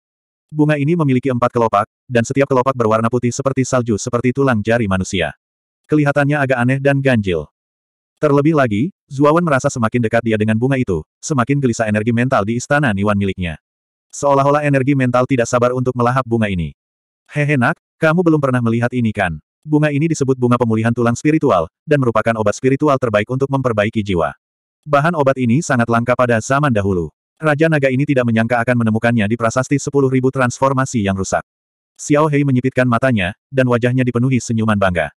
Bunga ini memiliki empat kelopak, dan setiap kelopak berwarna putih seperti salju seperti tulang jari manusia. Kelihatannya agak aneh dan ganjil. Terlebih lagi, Zuawan merasa semakin dekat dia dengan bunga itu, semakin gelisah energi mental di istana Niwan miliknya. Seolah-olah energi mental tidak sabar untuk melahap bunga ini. Hehe nak, kamu belum pernah melihat ini kan? Bunga ini disebut bunga pemulihan tulang spiritual, dan merupakan obat spiritual terbaik untuk memperbaiki jiwa. Bahan obat ini sangat langka pada zaman dahulu. Raja naga ini tidak menyangka akan menemukannya di prasasti 10.000 transformasi yang rusak. Xiao Hei menyipitkan matanya, dan wajahnya dipenuhi senyuman bangga.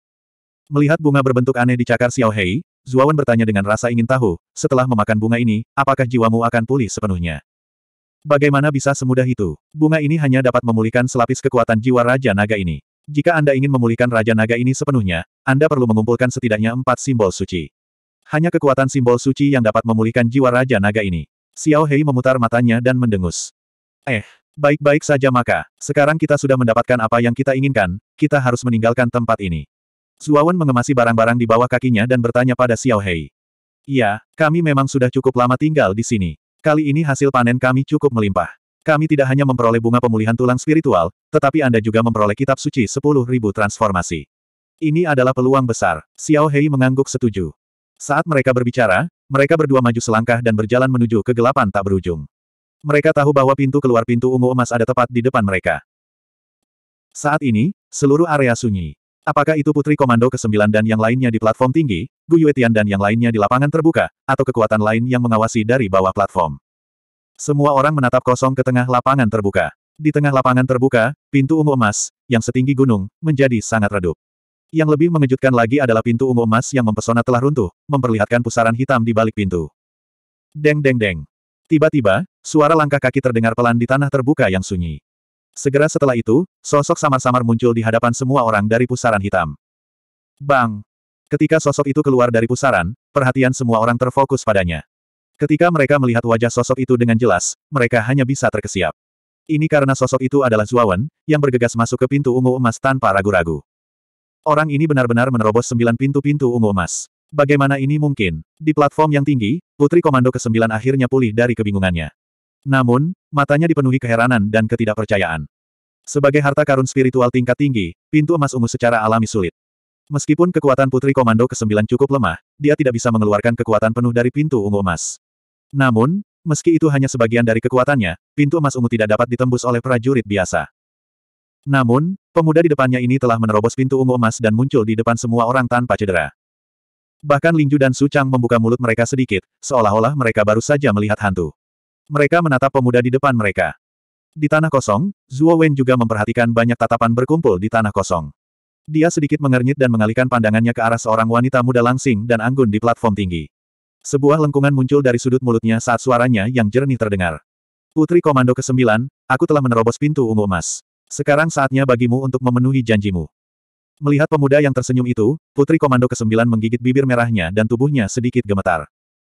Melihat bunga berbentuk aneh di cakar Xiao Hei, Zuawan bertanya dengan rasa ingin tahu, setelah memakan bunga ini, apakah jiwamu akan pulih sepenuhnya? Bagaimana bisa semudah itu? Bunga ini hanya dapat memulihkan selapis kekuatan jiwa Raja Naga ini. Jika Anda ingin memulihkan Raja Naga ini sepenuhnya, Anda perlu mengumpulkan setidaknya empat simbol suci. Hanya kekuatan simbol suci yang dapat memulihkan jiwa Raja Naga ini. Xiao Hei memutar matanya dan mendengus. Eh, baik-baik saja maka, sekarang kita sudah mendapatkan apa yang kita inginkan, kita harus meninggalkan tempat ini. Zuawan mengemasi barang-barang di bawah kakinya dan bertanya pada Xiao Hei. Iya, kami memang sudah cukup lama tinggal di sini. Kali ini hasil panen kami cukup melimpah. Kami tidak hanya memperoleh bunga pemulihan tulang spiritual, tetapi Anda juga memperoleh kitab suci 10.000 transformasi. Ini adalah peluang besar. Xiao Hei mengangguk setuju. Saat mereka berbicara, mereka berdua maju selangkah dan berjalan menuju kegelapan tak berujung. Mereka tahu bahwa pintu keluar pintu ungu emas ada tepat di depan mereka. Saat ini, seluruh area sunyi. Apakah itu Putri Komando ke-9 dan yang lainnya di platform tinggi, Gu Yuetian dan yang lainnya di lapangan terbuka, atau kekuatan lain yang mengawasi dari bawah platform? Semua orang menatap kosong ke tengah lapangan terbuka. Di tengah lapangan terbuka, pintu ungu emas, yang setinggi gunung, menjadi sangat redup. Yang lebih mengejutkan lagi adalah pintu ungu emas yang mempesona telah runtuh, memperlihatkan pusaran hitam di balik pintu. Deng deng deng. Tiba-tiba, suara langkah kaki terdengar pelan di tanah terbuka yang sunyi. Segera setelah itu, sosok samar-samar muncul di hadapan semua orang dari pusaran hitam. Bang! Ketika sosok itu keluar dari pusaran, perhatian semua orang terfokus padanya. Ketika mereka melihat wajah sosok itu dengan jelas, mereka hanya bisa terkesiap. Ini karena sosok itu adalah Zuawan, yang bergegas masuk ke pintu ungu emas tanpa ragu-ragu. Orang ini benar-benar menerobos sembilan pintu-pintu ungu emas. Bagaimana ini mungkin? Di platform yang tinggi, Putri Komando ke-9 akhirnya pulih dari kebingungannya. Namun, matanya dipenuhi keheranan dan ketidakpercayaan. Sebagai harta karun spiritual tingkat tinggi, pintu emas ungu secara alami sulit. Meskipun kekuatan Putri Komando ke-9 cukup lemah, dia tidak bisa mengeluarkan kekuatan penuh dari pintu ungu emas. Namun, meski itu hanya sebagian dari kekuatannya, pintu emas ungu tidak dapat ditembus oleh prajurit biasa. Namun, pemuda di depannya ini telah menerobos pintu ungu emas dan muncul di depan semua orang tanpa cedera. Bahkan Lingju dan Su Chang membuka mulut mereka sedikit, seolah-olah mereka baru saja melihat hantu. Mereka menatap pemuda di depan mereka. Di tanah kosong, Zhuo Wen juga memperhatikan banyak tatapan berkumpul di tanah kosong. Dia sedikit mengernyit dan mengalihkan pandangannya ke arah seorang wanita muda langsing dan anggun di platform tinggi. Sebuah lengkungan muncul dari sudut mulutnya saat suaranya yang jernih terdengar. Putri Komando ke-9, aku telah menerobos pintu ungu emas. Sekarang saatnya bagimu untuk memenuhi janjimu. Melihat pemuda yang tersenyum itu, Putri Komando ke-9 menggigit bibir merahnya dan tubuhnya sedikit gemetar.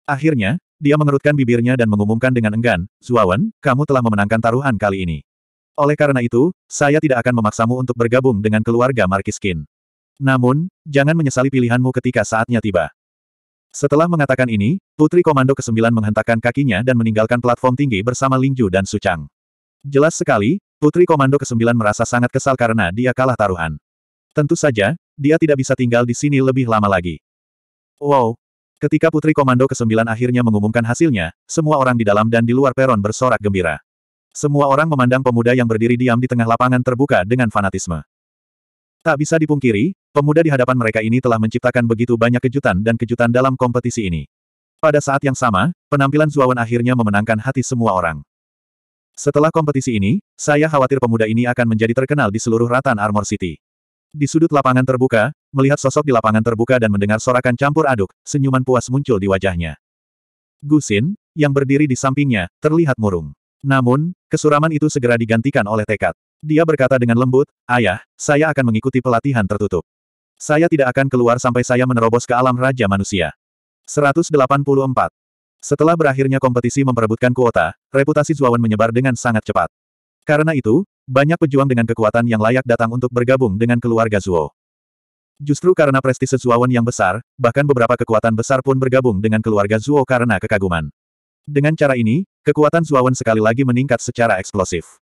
Akhirnya, dia mengerutkan bibirnya dan mengumumkan dengan enggan, Zuawan, kamu telah memenangkan taruhan kali ini. Oleh karena itu, saya tidak akan memaksamu untuk bergabung dengan keluarga Markiskin. Namun, jangan menyesali pilihanmu ketika saatnya tiba. Setelah mengatakan ini, Putri Komando ke-9 menghentakkan kakinya dan meninggalkan platform tinggi bersama Lingju dan Sucang. Jelas sekali, Putri Komando ke-9 merasa sangat kesal karena dia kalah taruhan. Tentu saja, dia tidak bisa tinggal di sini lebih lama lagi. Wow! Ketika Putri Komando ke-9 akhirnya mengumumkan hasilnya, semua orang di dalam dan di luar peron bersorak gembira. Semua orang memandang pemuda yang berdiri diam di tengah lapangan terbuka dengan fanatisme. Tak bisa dipungkiri, pemuda di hadapan mereka ini telah menciptakan begitu banyak kejutan dan kejutan dalam kompetisi ini. Pada saat yang sama, penampilan Zuawan akhirnya memenangkan hati semua orang. Setelah kompetisi ini, saya khawatir pemuda ini akan menjadi terkenal di seluruh Ratan Armor City. Di sudut lapangan terbuka, melihat sosok di lapangan terbuka dan mendengar sorakan campur aduk, senyuman puas muncul di wajahnya. Gusin, yang berdiri di sampingnya, terlihat murung. Namun, kesuraman itu segera digantikan oleh tekad. Dia berkata dengan lembut, Ayah, saya akan mengikuti pelatihan tertutup. Saya tidak akan keluar sampai saya menerobos ke alam Raja Manusia. 184. Setelah berakhirnya kompetisi memperebutkan kuota, reputasi Zuawan menyebar dengan sangat cepat. Karena itu, banyak pejuang dengan kekuatan yang layak datang untuk bergabung dengan keluarga Zuo. Justru karena prestise Zuawan yang besar, bahkan beberapa kekuatan besar pun bergabung dengan keluarga Zuo karena kekaguman. Dengan cara ini, kekuatan Zuawan sekali lagi meningkat secara eksplosif.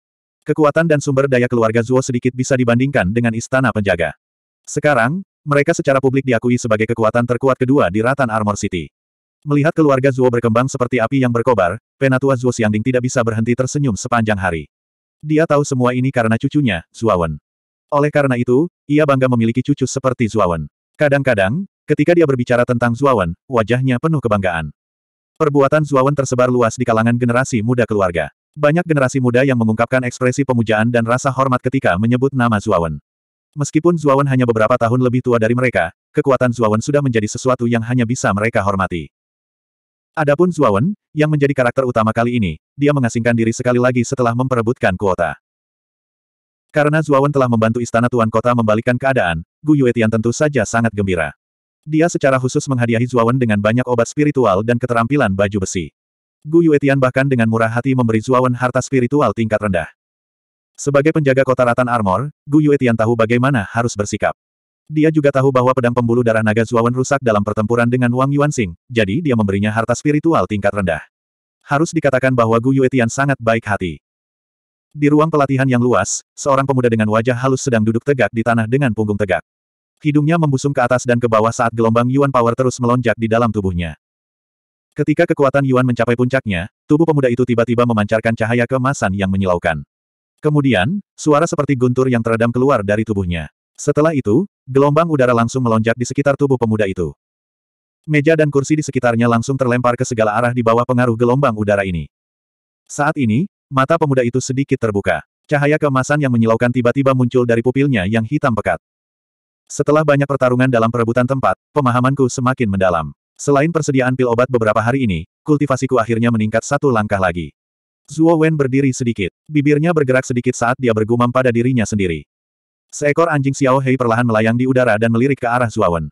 Kekuatan dan sumber daya keluarga Zuo sedikit bisa dibandingkan dengan istana penjaga. Sekarang, mereka secara publik diakui sebagai kekuatan terkuat kedua di Ratan Armor City. Melihat keluarga Zuo berkembang seperti api yang berkobar, penatua Zuo Xiangding tidak bisa berhenti tersenyum sepanjang hari. Dia tahu semua ini karena cucunya, Zuawan. Oleh karena itu, ia bangga memiliki cucu seperti Zuawan. Kadang-kadang, ketika dia berbicara tentang Zuawan, wajahnya penuh kebanggaan. Perbuatan Zuawan tersebar luas di kalangan generasi muda keluarga. Banyak generasi muda yang mengungkapkan ekspresi pemujaan dan rasa hormat ketika menyebut nama Zuawan. Meskipun Zuawan hanya beberapa tahun lebih tua dari mereka, kekuatan Zuawan sudah menjadi sesuatu yang hanya bisa mereka hormati. Adapun Zuawan, yang menjadi karakter utama kali ini, dia mengasingkan diri sekali lagi setelah memperebutkan kuota. Karena Zuawan telah membantu istana tuan kota membalikkan keadaan, Gu Yuetian tentu saja sangat gembira. Dia secara khusus menghadiahi Zuawan dengan banyak obat spiritual dan keterampilan baju besi. Gu Yuetian bahkan dengan murah hati memberi Zuawan harta spiritual tingkat rendah. Sebagai penjaga kota Ratan Armor, Gu Yuetian tahu bagaimana harus bersikap. Dia juga tahu bahwa pedang pembuluh darah naga Zuawan rusak dalam pertempuran dengan Wang Yuanxing, jadi dia memberinya harta spiritual tingkat rendah. Harus dikatakan bahwa Gu Yuetian sangat baik hati. Di ruang pelatihan yang luas, seorang pemuda dengan wajah halus sedang duduk tegak di tanah dengan punggung tegak. Hidungnya membusung ke atas dan ke bawah saat gelombang Yuan Power terus melonjak di dalam tubuhnya. Ketika kekuatan Yuan mencapai puncaknya, tubuh pemuda itu tiba-tiba memancarkan cahaya kemasan yang menyilaukan. Kemudian, suara seperti guntur yang teredam keluar dari tubuhnya. Setelah itu, Gelombang udara langsung melonjak di sekitar tubuh pemuda itu. Meja dan kursi di sekitarnya langsung terlempar ke segala arah di bawah pengaruh gelombang udara ini. Saat ini, mata pemuda itu sedikit terbuka. Cahaya keemasan yang menyilaukan tiba-tiba muncul dari pupilnya yang hitam pekat. Setelah banyak pertarungan dalam perebutan tempat, pemahamanku semakin mendalam. Selain persediaan pil obat beberapa hari ini, kultivasiku akhirnya meningkat satu langkah lagi. Zuo Wen berdiri sedikit. Bibirnya bergerak sedikit saat dia bergumam pada dirinya sendiri. Seekor anjing Xiao Hei perlahan melayang di udara dan melirik ke arah Zuawan.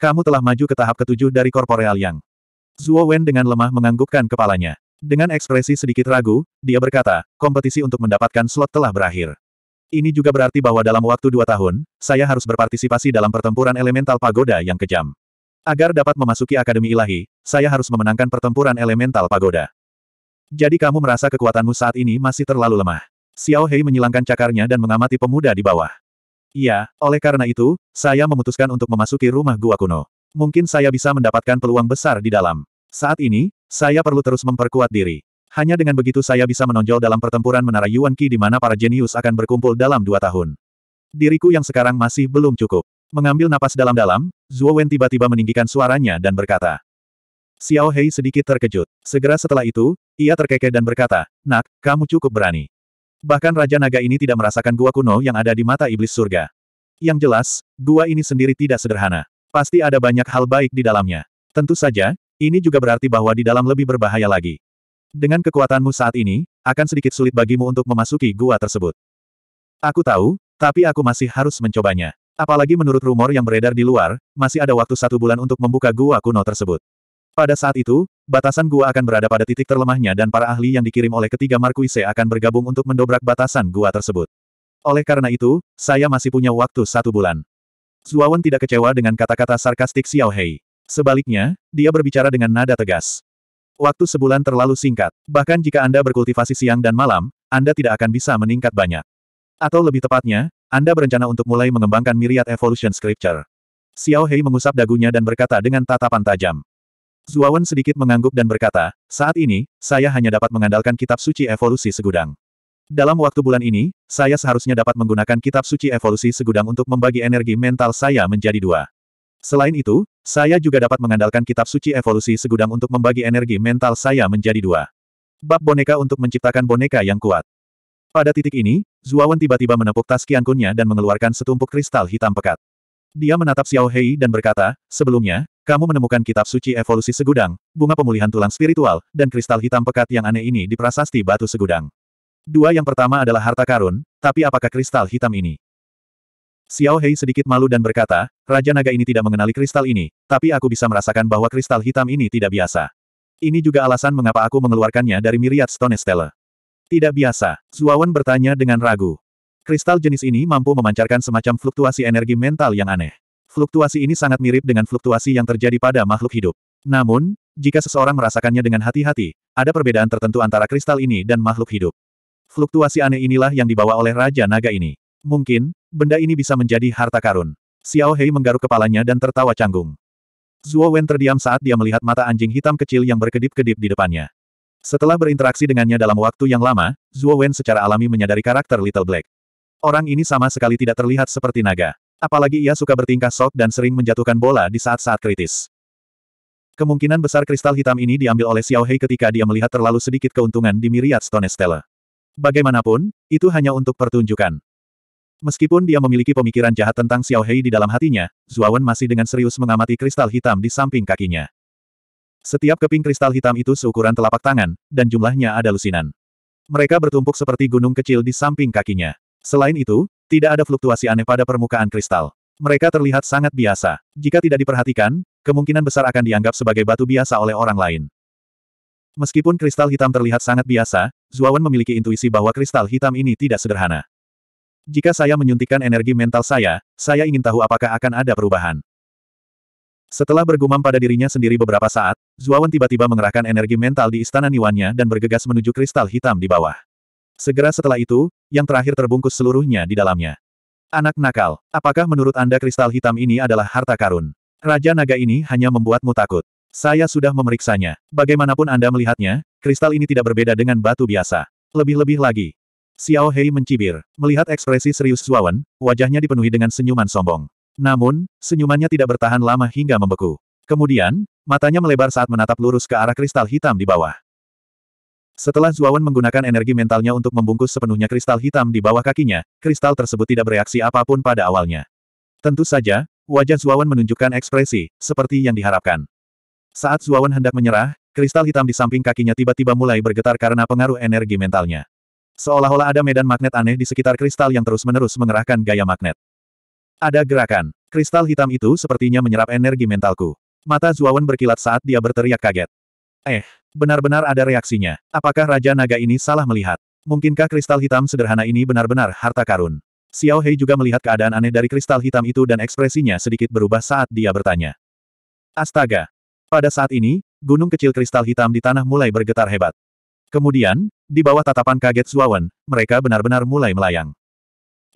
Kamu telah maju ke tahap ketujuh dari korporeal Yang. Zuo Wen dengan lemah menganggukkan kepalanya. Dengan ekspresi sedikit ragu, dia berkata, kompetisi untuk mendapatkan slot telah berakhir. Ini juga berarti bahwa dalam waktu dua tahun, saya harus berpartisipasi dalam pertempuran elemental pagoda yang kejam. Agar dapat memasuki Akademi Ilahi, saya harus memenangkan pertempuran elemental pagoda. Jadi kamu merasa kekuatanmu saat ini masih terlalu lemah. Xiao Hei menyilangkan cakarnya dan mengamati pemuda di bawah. Iya, oleh karena itu, saya memutuskan untuk memasuki rumah gua kuno. Mungkin saya bisa mendapatkan peluang besar di dalam. Saat ini, saya perlu terus memperkuat diri. Hanya dengan begitu saya bisa menonjol dalam pertempuran menara Yuan Qi di mana para jenius akan berkumpul dalam dua tahun. Diriku yang sekarang masih belum cukup. Mengambil napas dalam-dalam, Zhuo Wen tiba-tiba meninggikan suaranya dan berkata. Xiao Hei sedikit terkejut. Segera setelah itu, ia terkekeh dan berkata, Nak, kamu cukup berani. Bahkan Raja Naga ini tidak merasakan gua kuno yang ada di mata iblis surga. Yang jelas, gua ini sendiri tidak sederhana. Pasti ada banyak hal baik di dalamnya. Tentu saja, ini juga berarti bahwa di dalam lebih berbahaya lagi. Dengan kekuatanmu saat ini, akan sedikit sulit bagimu untuk memasuki gua tersebut. Aku tahu, tapi aku masih harus mencobanya. Apalagi menurut rumor yang beredar di luar, masih ada waktu satu bulan untuk membuka gua kuno tersebut. Pada saat itu, batasan gua akan berada pada titik terlemahnya dan para ahli yang dikirim oleh ketiga Markuise akan bergabung untuk mendobrak batasan gua tersebut. Oleh karena itu, saya masih punya waktu satu bulan. Zuawan tidak kecewa dengan kata-kata sarkastik Xiao Hei. Sebaliknya, dia berbicara dengan nada tegas. Waktu sebulan terlalu singkat, bahkan jika Anda berkultivasi siang dan malam, Anda tidak akan bisa meningkat banyak. Atau lebih tepatnya, Anda berencana untuk mulai mengembangkan miriat evolution scripture. Xiao Hei mengusap dagunya dan berkata dengan tatapan tajam. Zuawan sedikit mengangguk dan berkata, saat ini, saya hanya dapat mengandalkan kitab suci evolusi segudang. Dalam waktu bulan ini, saya seharusnya dapat menggunakan kitab suci evolusi segudang untuk membagi energi mental saya menjadi dua. Selain itu, saya juga dapat mengandalkan kitab suci evolusi segudang untuk membagi energi mental saya menjadi dua. Bab boneka untuk menciptakan boneka yang kuat. Pada titik ini, Zuawan tiba-tiba menepuk tas kiankunnya dan mengeluarkan setumpuk kristal hitam pekat. Dia menatap Xiao Hei dan berkata, sebelumnya, kamu menemukan kitab suci evolusi segudang, bunga pemulihan tulang spiritual, dan kristal hitam pekat yang aneh ini di prasasti batu segudang. Dua yang pertama adalah harta karun, tapi apakah kristal hitam ini? Xiao Hei sedikit malu dan berkata, Raja Naga ini tidak mengenali kristal ini, tapi aku bisa merasakan bahwa kristal hitam ini tidak biasa. Ini juga alasan mengapa aku mengeluarkannya dari miriat Stone Stella. Tidak biasa, Zuawan bertanya dengan ragu. Kristal jenis ini mampu memancarkan semacam fluktuasi energi mental yang aneh. Fluktuasi ini sangat mirip dengan fluktuasi yang terjadi pada makhluk hidup. Namun, jika seseorang merasakannya dengan hati-hati, ada perbedaan tertentu antara kristal ini dan makhluk hidup. Fluktuasi aneh inilah yang dibawa oleh Raja Naga ini. Mungkin, benda ini bisa menjadi harta karun. Xiao Hei menggaruk kepalanya dan tertawa canggung. Zhuo Wen terdiam saat dia melihat mata anjing hitam kecil yang berkedip-kedip di depannya. Setelah berinteraksi dengannya dalam waktu yang lama, Zhuo Wen secara alami menyadari karakter Little Black. Orang ini sama sekali tidak terlihat seperti naga. Apalagi ia suka bertingkah sok dan sering menjatuhkan bola di saat-saat kritis. Kemungkinan besar kristal hitam ini diambil oleh Xiao Hei ketika dia melihat terlalu sedikit keuntungan di Myriad Stone Stella. Bagaimanapun, itu hanya untuk pertunjukan. Meskipun dia memiliki pemikiran jahat tentang Xiao Hei di dalam hatinya, Zuawan masih dengan serius mengamati kristal hitam di samping kakinya. Setiap keping kristal hitam itu seukuran telapak tangan, dan jumlahnya ada lusinan. Mereka bertumpuk seperti gunung kecil di samping kakinya. Selain itu, tidak ada fluktuasi aneh pada permukaan kristal. Mereka terlihat sangat biasa. Jika tidak diperhatikan, kemungkinan besar akan dianggap sebagai batu biasa oleh orang lain. Meskipun kristal hitam terlihat sangat biasa, Zuawan memiliki intuisi bahwa kristal hitam ini tidak sederhana. Jika saya menyuntikkan energi mental saya, saya ingin tahu apakah akan ada perubahan. Setelah bergumam pada dirinya sendiri beberapa saat, Zuawan tiba-tiba mengerahkan energi mental di istana Niwannya dan bergegas menuju kristal hitam di bawah. Segera setelah itu, yang terakhir terbungkus seluruhnya di dalamnya. Anak nakal, apakah menurut Anda kristal hitam ini adalah harta karun? Raja naga ini hanya membuatmu takut. Saya sudah memeriksanya. Bagaimanapun Anda melihatnya, kristal ini tidak berbeda dengan batu biasa. Lebih-lebih lagi. Xiao Hei mencibir. Melihat ekspresi serius Zuawan, wajahnya dipenuhi dengan senyuman sombong. Namun, senyumannya tidak bertahan lama hingga membeku. Kemudian, matanya melebar saat menatap lurus ke arah kristal hitam di bawah. Setelah Zuawan menggunakan energi mentalnya untuk membungkus sepenuhnya kristal hitam di bawah kakinya, kristal tersebut tidak bereaksi apapun pada awalnya. Tentu saja, wajah Zuawan menunjukkan ekspresi, seperti yang diharapkan. Saat Zuawan hendak menyerah, kristal hitam di samping kakinya tiba-tiba mulai bergetar karena pengaruh energi mentalnya. Seolah-olah ada medan magnet aneh di sekitar kristal yang terus-menerus mengerahkan gaya magnet. Ada gerakan. Kristal hitam itu sepertinya menyerap energi mentalku. Mata Zuawan berkilat saat dia berteriak kaget. Eh, Benar-benar ada reaksinya. Apakah Raja Naga ini salah melihat? Mungkinkah kristal hitam sederhana ini benar-benar harta karun? Xiao Hei juga melihat keadaan aneh dari kristal hitam itu dan ekspresinya sedikit berubah saat dia bertanya. Astaga! Pada saat ini, gunung kecil kristal hitam di tanah mulai bergetar hebat. Kemudian, di bawah tatapan kaget Zuawan, mereka benar-benar mulai melayang.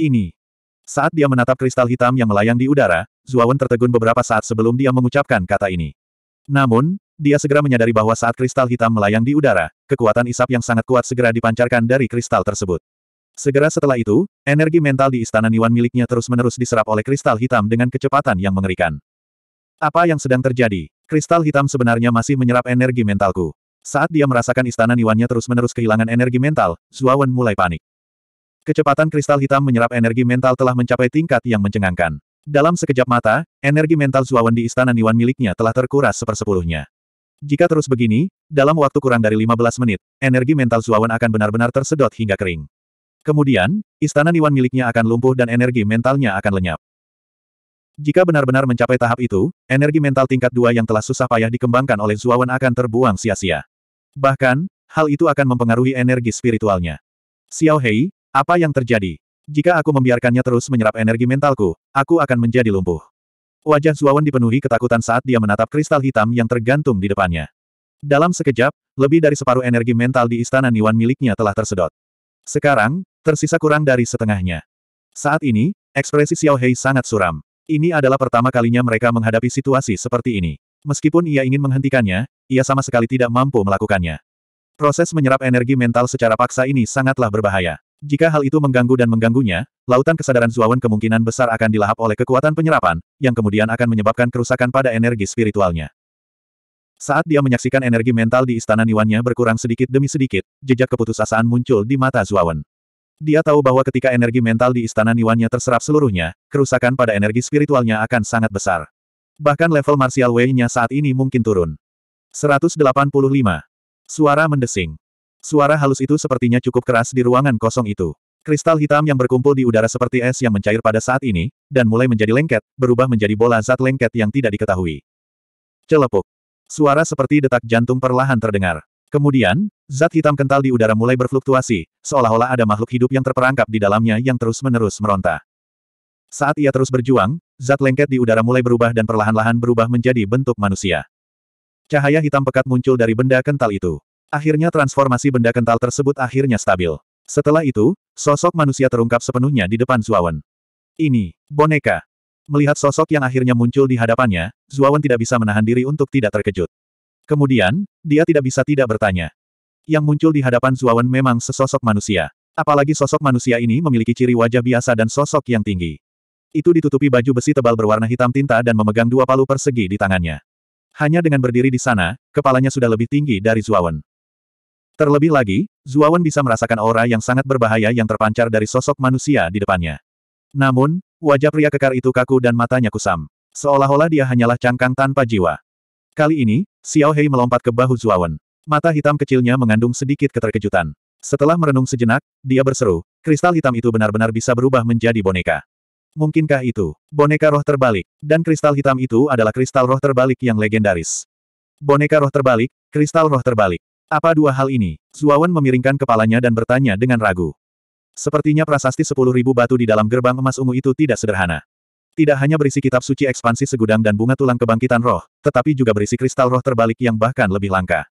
Ini. Saat dia menatap kristal hitam yang melayang di udara, Zuawan tertegun beberapa saat sebelum dia mengucapkan kata ini. Namun, dia segera menyadari bahwa saat kristal hitam melayang di udara, kekuatan isap yang sangat kuat segera dipancarkan dari kristal tersebut. Segera setelah itu, energi mental di istana Niwan miliknya terus-menerus diserap oleh kristal hitam dengan kecepatan yang mengerikan. Apa yang sedang terjadi? Kristal hitam sebenarnya masih menyerap energi mentalku. Saat dia merasakan istana Niwannya terus-menerus kehilangan energi mental, Zuawan mulai panik. Kecepatan kristal hitam menyerap energi mental telah mencapai tingkat yang mencengangkan. Dalam sekejap mata, energi mental Zuawan di istana Niwan miliknya telah terkuras sepersepuluhnya. Jika terus begini, dalam waktu kurang dari 15 menit, energi mental Zuawan akan benar-benar tersedot hingga kering. Kemudian, istana Niwan miliknya akan lumpuh dan energi mentalnya akan lenyap. Jika benar-benar mencapai tahap itu, energi mental tingkat dua yang telah susah payah dikembangkan oleh Zuawan akan terbuang sia-sia. Bahkan, hal itu akan mempengaruhi energi spiritualnya. Xiao Hei, apa yang terjadi? Jika aku membiarkannya terus menyerap energi mentalku, aku akan menjadi lumpuh. Wajah Zuawan dipenuhi ketakutan saat dia menatap kristal hitam yang tergantung di depannya. Dalam sekejap, lebih dari separuh energi mental di istana Niwan miliknya telah tersedot. Sekarang, tersisa kurang dari setengahnya. Saat ini, ekspresi Xiao Hei sangat suram. Ini adalah pertama kalinya mereka menghadapi situasi seperti ini. Meskipun ia ingin menghentikannya, ia sama sekali tidak mampu melakukannya. Proses menyerap energi mental secara paksa ini sangatlah berbahaya. Jika hal itu mengganggu dan mengganggunya, lautan kesadaran Zuawan kemungkinan besar akan dilahap oleh kekuatan penyerapan, yang kemudian akan menyebabkan kerusakan pada energi spiritualnya. Saat dia menyaksikan energi mental di istana Niwannya berkurang sedikit demi sedikit, jejak keputusasaan muncul di mata Zuawan. Dia tahu bahwa ketika energi mental di istana Niwannya terserap seluruhnya, kerusakan pada energi spiritualnya akan sangat besar. Bahkan level martial way-nya saat ini mungkin turun. 185. Suara mendesing. Suara halus itu sepertinya cukup keras di ruangan kosong itu. Kristal hitam yang berkumpul di udara seperti es yang mencair pada saat ini, dan mulai menjadi lengket, berubah menjadi bola zat lengket yang tidak diketahui. Celepuk. Suara seperti detak jantung perlahan terdengar. Kemudian, zat hitam kental di udara mulai berfluktuasi, seolah-olah ada makhluk hidup yang terperangkap di dalamnya yang terus-menerus meronta. Saat ia terus berjuang, zat lengket di udara mulai berubah dan perlahan-lahan berubah menjadi bentuk manusia. Cahaya hitam pekat muncul dari benda kental itu. Akhirnya transformasi benda kental tersebut akhirnya stabil. Setelah itu, sosok manusia terungkap sepenuhnya di depan Zuawan. Ini, boneka. Melihat sosok yang akhirnya muncul di hadapannya, Zuawan tidak bisa menahan diri untuk tidak terkejut. Kemudian, dia tidak bisa tidak bertanya. Yang muncul di hadapan Zuawan memang sesosok manusia. Apalagi sosok manusia ini memiliki ciri wajah biasa dan sosok yang tinggi. Itu ditutupi baju besi tebal berwarna hitam tinta dan memegang dua palu persegi di tangannya. Hanya dengan berdiri di sana, kepalanya sudah lebih tinggi dari Zuawan. Terlebih lagi, Zuawan bisa merasakan aura yang sangat berbahaya yang terpancar dari sosok manusia di depannya. Namun, wajah pria kekar itu kaku dan matanya kusam. Seolah-olah dia hanyalah cangkang tanpa jiwa. Kali ini, Xiao Hei melompat ke bahu Zuawan. Mata hitam kecilnya mengandung sedikit keterkejutan. Setelah merenung sejenak, dia berseru, kristal hitam itu benar-benar bisa berubah menjadi boneka. Mungkinkah itu boneka roh terbalik? Dan kristal hitam itu adalah kristal roh terbalik yang legendaris. Boneka roh terbalik, kristal roh terbalik. Apa dua hal ini? Zuawan memiringkan kepalanya dan bertanya dengan ragu. Sepertinya prasasti sepuluh ribu batu di dalam gerbang emas ungu itu tidak sederhana. Tidak hanya berisi kitab suci ekspansi segudang dan bunga tulang kebangkitan roh, tetapi juga berisi kristal roh terbalik yang bahkan lebih langka.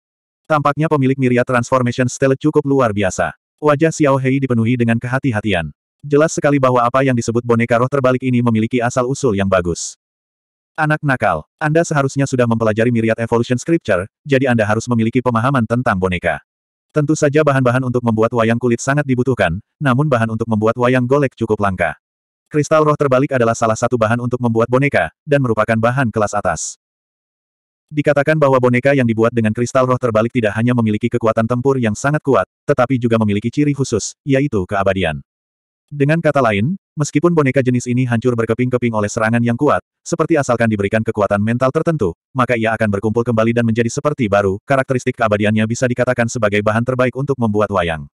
Tampaknya pemilik Miria Transformation Stele cukup luar biasa. Wajah Xiao Hei dipenuhi dengan kehati-hatian. Jelas sekali bahwa apa yang disebut boneka roh terbalik ini memiliki asal-usul yang bagus. Anak nakal, Anda seharusnya sudah mempelajari Myriad Evolution Scripture, jadi Anda harus memiliki pemahaman tentang boneka. Tentu saja bahan-bahan untuk membuat wayang kulit sangat dibutuhkan, namun bahan untuk membuat wayang golek cukup langka. Kristal roh terbalik adalah salah satu bahan untuk membuat boneka, dan merupakan bahan kelas atas. Dikatakan bahwa boneka yang dibuat dengan kristal roh terbalik tidak hanya memiliki kekuatan tempur yang sangat kuat, tetapi juga memiliki ciri khusus, yaitu keabadian. Dengan kata lain, meskipun boneka jenis ini hancur berkeping-keping oleh serangan yang kuat, seperti asalkan diberikan kekuatan mental tertentu, maka ia akan berkumpul kembali dan menjadi seperti baru, karakteristik keabadiannya bisa dikatakan sebagai bahan terbaik untuk membuat wayang.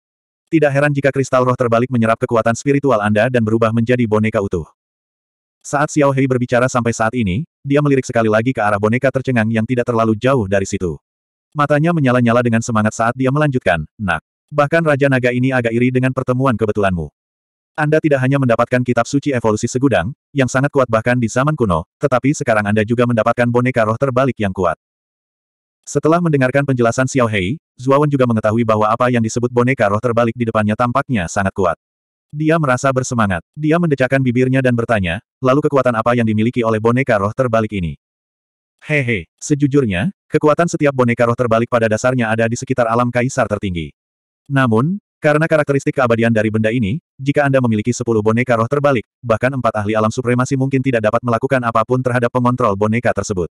Tidak heran jika kristal roh terbalik menyerap kekuatan spiritual Anda dan berubah menjadi boneka utuh. Saat Xiao Hei berbicara sampai saat ini, dia melirik sekali lagi ke arah boneka tercengang yang tidak terlalu jauh dari situ. Matanya menyala-nyala dengan semangat saat dia melanjutkan, Nak. Bahkan Raja Naga ini agak iri dengan pertemuan kebetulanmu. Anda tidak hanya mendapatkan kitab suci evolusi segudang, yang sangat kuat bahkan di zaman kuno, tetapi sekarang Anda juga mendapatkan boneka roh terbalik yang kuat. Setelah mendengarkan penjelasan Xiao Hei, Zuawan juga mengetahui bahwa apa yang disebut boneka roh terbalik di depannya tampaknya sangat kuat. Dia merasa bersemangat. Dia mendecakkan bibirnya dan bertanya, lalu kekuatan apa yang dimiliki oleh boneka roh terbalik ini? Hehe, sejujurnya, kekuatan setiap boneka roh terbalik pada dasarnya ada di sekitar alam kaisar tertinggi. Namun, karena karakteristik keabadian dari benda ini, jika Anda memiliki 10 boneka roh terbalik, bahkan empat ahli alam supremasi mungkin tidak dapat melakukan apapun terhadap pengontrol boneka tersebut.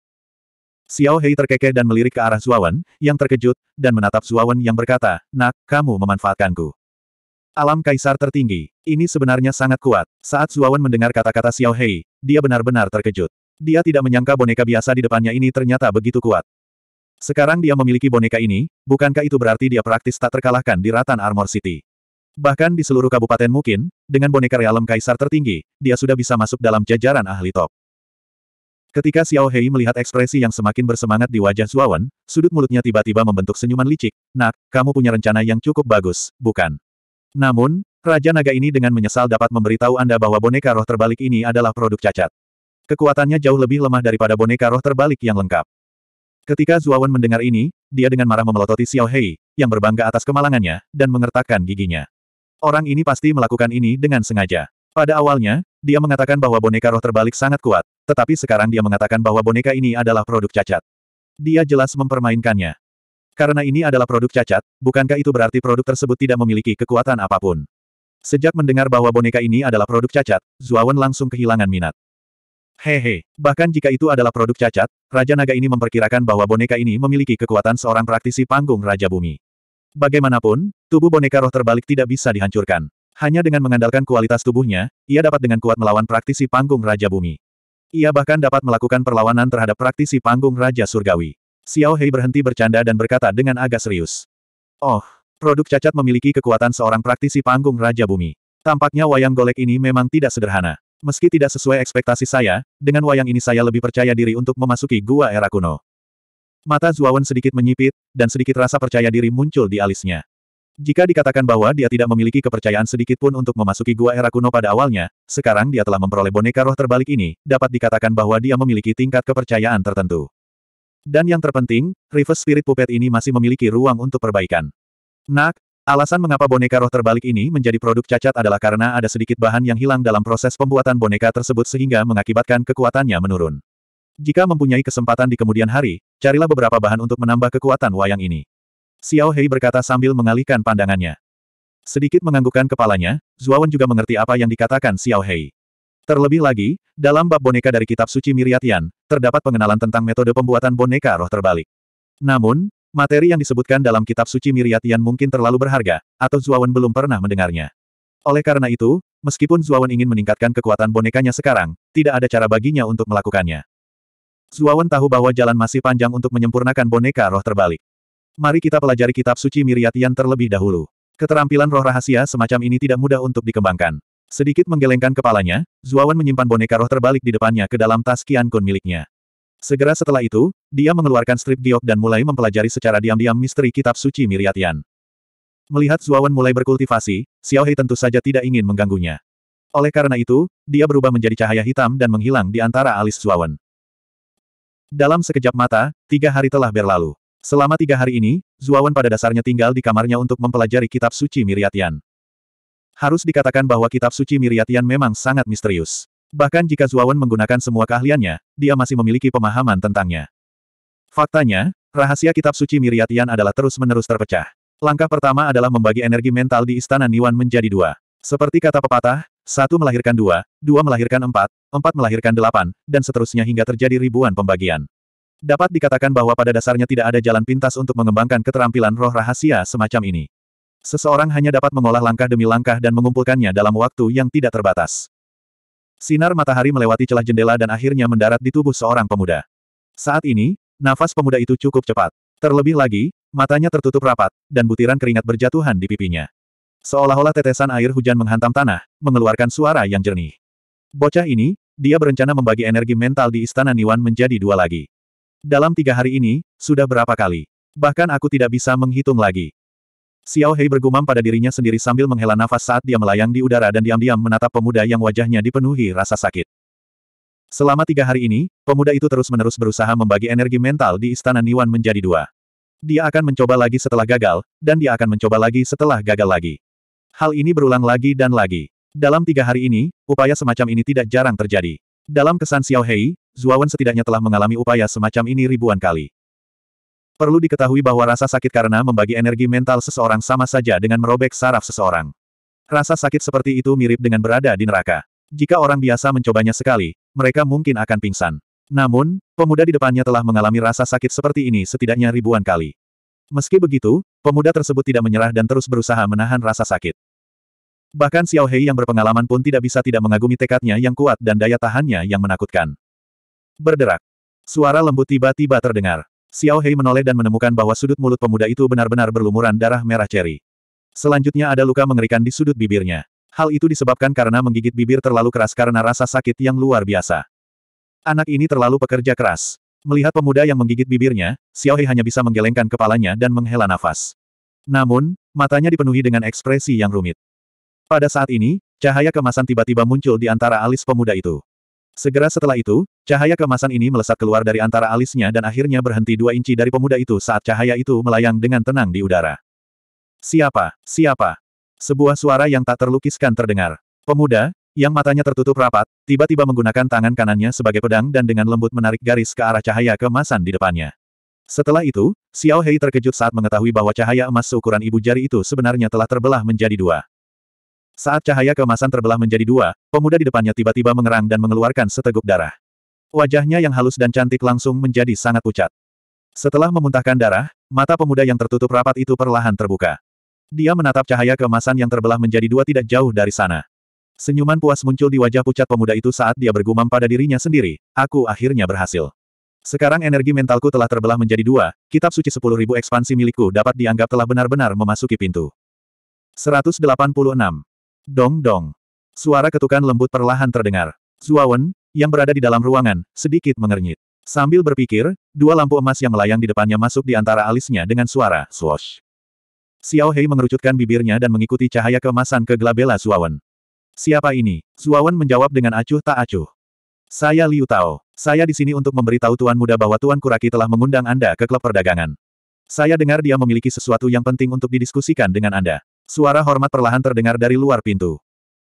Xiao Hei terkekeh dan melirik ke arah Zuawan, yang terkejut, dan menatap Zuawan yang berkata, Nak, kamu memanfaatkanku. Alam kaisar tertinggi. Ini sebenarnya sangat kuat. Saat Zuawan mendengar kata-kata Xiao Hei, dia benar-benar terkejut. Dia tidak menyangka boneka biasa di depannya ini ternyata begitu kuat. Sekarang dia memiliki boneka ini, bukankah itu berarti dia praktis tak terkalahkan di Ratan Armor City? Bahkan di seluruh kabupaten mungkin, dengan boneka realem kaisar tertinggi, dia sudah bisa masuk dalam jajaran ahli top. Ketika Xiao Hei melihat ekspresi yang semakin bersemangat di wajah Zuawan, sudut mulutnya tiba-tiba membentuk senyuman licik, Nak, kamu punya rencana yang cukup bagus, bukan? Namun, Raja Naga ini dengan menyesal dapat memberitahu Anda bahwa boneka roh terbalik ini adalah produk cacat. Kekuatannya jauh lebih lemah daripada boneka roh terbalik yang lengkap. Ketika Zuawan mendengar ini, dia dengan marah memelototi Xiao Hei, yang berbangga atas kemalangannya, dan mengertakkan giginya. Orang ini pasti melakukan ini dengan sengaja. Pada awalnya, dia mengatakan bahwa boneka roh terbalik sangat kuat, tetapi sekarang dia mengatakan bahwa boneka ini adalah produk cacat. Dia jelas mempermainkannya. Karena ini adalah produk cacat, bukankah itu berarti produk tersebut tidak memiliki kekuatan apapun? Sejak mendengar bahwa boneka ini adalah produk cacat, Zuawan langsung kehilangan minat. Hehe, bahkan jika itu adalah produk cacat, Raja Naga ini memperkirakan bahwa boneka ini memiliki kekuatan seorang praktisi panggung Raja Bumi. Bagaimanapun, tubuh boneka roh terbalik tidak bisa dihancurkan. Hanya dengan mengandalkan kualitas tubuhnya, ia dapat dengan kuat melawan praktisi panggung Raja Bumi. Ia bahkan dapat melakukan perlawanan terhadap praktisi panggung Raja Surgawi. Xiao Hei berhenti bercanda dan berkata dengan agak serius. Oh, produk cacat memiliki kekuatan seorang praktisi panggung Raja Bumi. Tampaknya wayang golek ini memang tidak sederhana. Meski tidak sesuai ekspektasi saya, dengan wayang ini saya lebih percaya diri untuk memasuki gua era kuno. Mata Zuawan sedikit menyipit, dan sedikit rasa percaya diri muncul di alisnya. Jika dikatakan bahwa dia tidak memiliki kepercayaan sedikit pun untuk memasuki gua era kuno pada awalnya, sekarang dia telah memperoleh boneka roh terbalik ini, dapat dikatakan bahwa dia memiliki tingkat kepercayaan tertentu. Dan yang terpenting, reverse spirit puppet ini masih memiliki ruang untuk perbaikan. Nak, Alasan mengapa boneka roh terbalik ini menjadi produk cacat adalah karena ada sedikit bahan yang hilang dalam proses pembuatan boneka tersebut sehingga mengakibatkan kekuatannya menurun. Jika mempunyai kesempatan di kemudian hari, carilah beberapa bahan untuk menambah kekuatan wayang ini. Xiao Hei berkata sambil mengalihkan pandangannya. Sedikit menganggukkan kepalanya, Zuawan juga mengerti apa yang dikatakan Xiao Hei. Terlebih lagi, dalam bab boneka dari kitab suci Miryatian terdapat pengenalan tentang metode pembuatan boneka roh terbalik. Namun, Materi yang disebutkan dalam kitab suci Miriatian mungkin terlalu berharga, atau Zuawan belum pernah mendengarnya. Oleh karena itu, meskipun Zuawan ingin meningkatkan kekuatan bonekanya sekarang, tidak ada cara baginya untuk melakukannya. Zuawan tahu bahwa jalan masih panjang untuk menyempurnakan boneka roh terbalik. Mari kita pelajari kitab suci Miriatian terlebih dahulu. Keterampilan roh rahasia semacam ini tidak mudah untuk dikembangkan. Sedikit menggelengkan kepalanya, Zuawan menyimpan boneka roh terbalik di depannya ke dalam tas Kian Kun miliknya. Segera setelah itu, dia mengeluarkan strip giok dan mulai mempelajari secara diam-diam misteri kitab suci Miryatian. Melihat Zuawan mulai berkultivasi, Xiao Hei tentu saja tidak ingin mengganggunya. Oleh karena itu, dia berubah menjadi cahaya hitam dan menghilang di antara alis Zuawan. Dalam sekejap mata, tiga hari telah berlalu. Selama tiga hari ini, Zuawan pada dasarnya tinggal di kamarnya untuk mempelajari kitab suci Miryatian. Harus dikatakan bahwa kitab suci Miryatian memang sangat misterius. Bahkan jika Zuawan menggunakan semua keahliannya, dia masih memiliki pemahaman tentangnya. Faktanya, rahasia kitab suci Miriatian adalah terus-menerus terpecah. Langkah pertama adalah membagi energi mental di istana Niwan menjadi dua. Seperti kata pepatah, satu melahirkan dua, dua melahirkan empat, empat melahirkan delapan, dan seterusnya hingga terjadi ribuan pembagian. Dapat dikatakan bahwa pada dasarnya tidak ada jalan pintas untuk mengembangkan keterampilan roh rahasia semacam ini. Seseorang hanya dapat mengolah langkah demi langkah dan mengumpulkannya dalam waktu yang tidak terbatas. Sinar matahari melewati celah jendela dan akhirnya mendarat di tubuh seorang pemuda. Saat ini, nafas pemuda itu cukup cepat. Terlebih lagi, matanya tertutup rapat, dan butiran keringat berjatuhan di pipinya. Seolah-olah tetesan air hujan menghantam tanah, mengeluarkan suara yang jernih. Bocah ini, dia berencana membagi energi mental di Istana Niwan menjadi dua lagi. Dalam tiga hari ini, sudah berapa kali? Bahkan aku tidak bisa menghitung lagi. Xiao Hei bergumam pada dirinya sendiri sambil menghela nafas saat dia melayang di udara dan diam-diam menatap pemuda yang wajahnya dipenuhi rasa sakit. Selama tiga hari ini, pemuda itu terus-menerus berusaha membagi energi mental di Istana Niwan menjadi dua. Dia akan mencoba lagi setelah gagal, dan dia akan mencoba lagi setelah gagal lagi. Hal ini berulang lagi dan lagi. Dalam tiga hari ini, upaya semacam ini tidak jarang terjadi. Dalam kesan Xiao Hei, Zuawan setidaknya telah mengalami upaya semacam ini ribuan kali. Perlu diketahui bahwa rasa sakit karena membagi energi mental seseorang sama saja dengan merobek saraf seseorang. Rasa sakit seperti itu mirip dengan berada di neraka. Jika orang biasa mencobanya sekali, mereka mungkin akan pingsan. Namun, pemuda di depannya telah mengalami rasa sakit seperti ini setidaknya ribuan kali. Meski begitu, pemuda tersebut tidak menyerah dan terus berusaha menahan rasa sakit. Bahkan Xiao Hei yang berpengalaman pun tidak bisa tidak mengagumi tekadnya yang kuat dan daya tahannya yang menakutkan. Berderak. Suara lembut tiba-tiba terdengar. Xiao Hei menoleh dan menemukan bahwa sudut mulut pemuda itu benar-benar berlumuran darah merah ceri. Selanjutnya ada luka mengerikan di sudut bibirnya. Hal itu disebabkan karena menggigit bibir terlalu keras karena rasa sakit yang luar biasa. Anak ini terlalu pekerja keras. Melihat pemuda yang menggigit bibirnya, Xiao Hei hanya bisa menggelengkan kepalanya dan menghela nafas. Namun, matanya dipenuhi dengan ekspresi yang rumit. Pada saat ini, cahaya kemasan tiba-tiba muncul di antara alis pemuda itu. Segera setelah itu, cahaya kemasan ini melesat keluar dari antara alisnya dan akhirnya berhenti dua inci dari pemuda itu saat cahaya itu melayang dengan tenang di udara. Siapa? Siapa? Sebuah suara yang tak terlukiskan terdengar. Pemuda, yang matanya tertutup rapat, tiba-tiba menggunakan tangan kanannya sebagai pedang dan dengan lembut menarik garis ke arah cahaya kemasan di depannya. Setelah itu, Xiao Hei terkejut saat mengetahui bahwa cahaya emas seukuran ibu jari itu sebenarnya telah terbelah menjadi dua. Saat cahaya kemasan terbelah menjadi dua, pemuda di depannya tiba-tiba mengerang dan mengeluarkan seteguk darah. Wajahnya yang halus dan cantik langsung menjadi sangat pucat. Setelah memuntahkan darah, mata pemuda yang tertutup rapat itu perlahan terbuka. Dia menatap cahaya kemasan yang terbelah menjadi dua tidak jauh dari sana. Senyuman puas muncul di wajah pucat pemuda itu saat dia bergumam pada dirinya sendiri, aku akhirnya berhasil. Sekarang energi mentalku telah terbelah menjadi dua, kitab suci 10.000 ekspansi milikku dapat dianggap telah benar-benar memasuki pintu. 186. Dong-dong. Suara ketukan lembut perlahan terdengar. Zuawan, yang berada di dalam ruangan, sedikit mengernyit. Sambil berpikir, dua lampu emas yang melayang di depannya masuk di antara alisnya dengan suara swosh. Xiao Hei mengerucutkan bibirnya dan mengikuti cahaya keemasan ke gelabela Zuawan. Siapa ini? Zuawan menjawab dengan acuh tak acuh. Saya Liu Tao. Saya di sini untuk memberitahu Tuan Muda bahwa Tuan Kuraki telah mengundang Anda ke klub perdagangan. Saya dengar dia memiliki sesuatu yang penting untuk didiskusikan dengan Anda. Suara hormat perlahan terdengar dari luar pintu.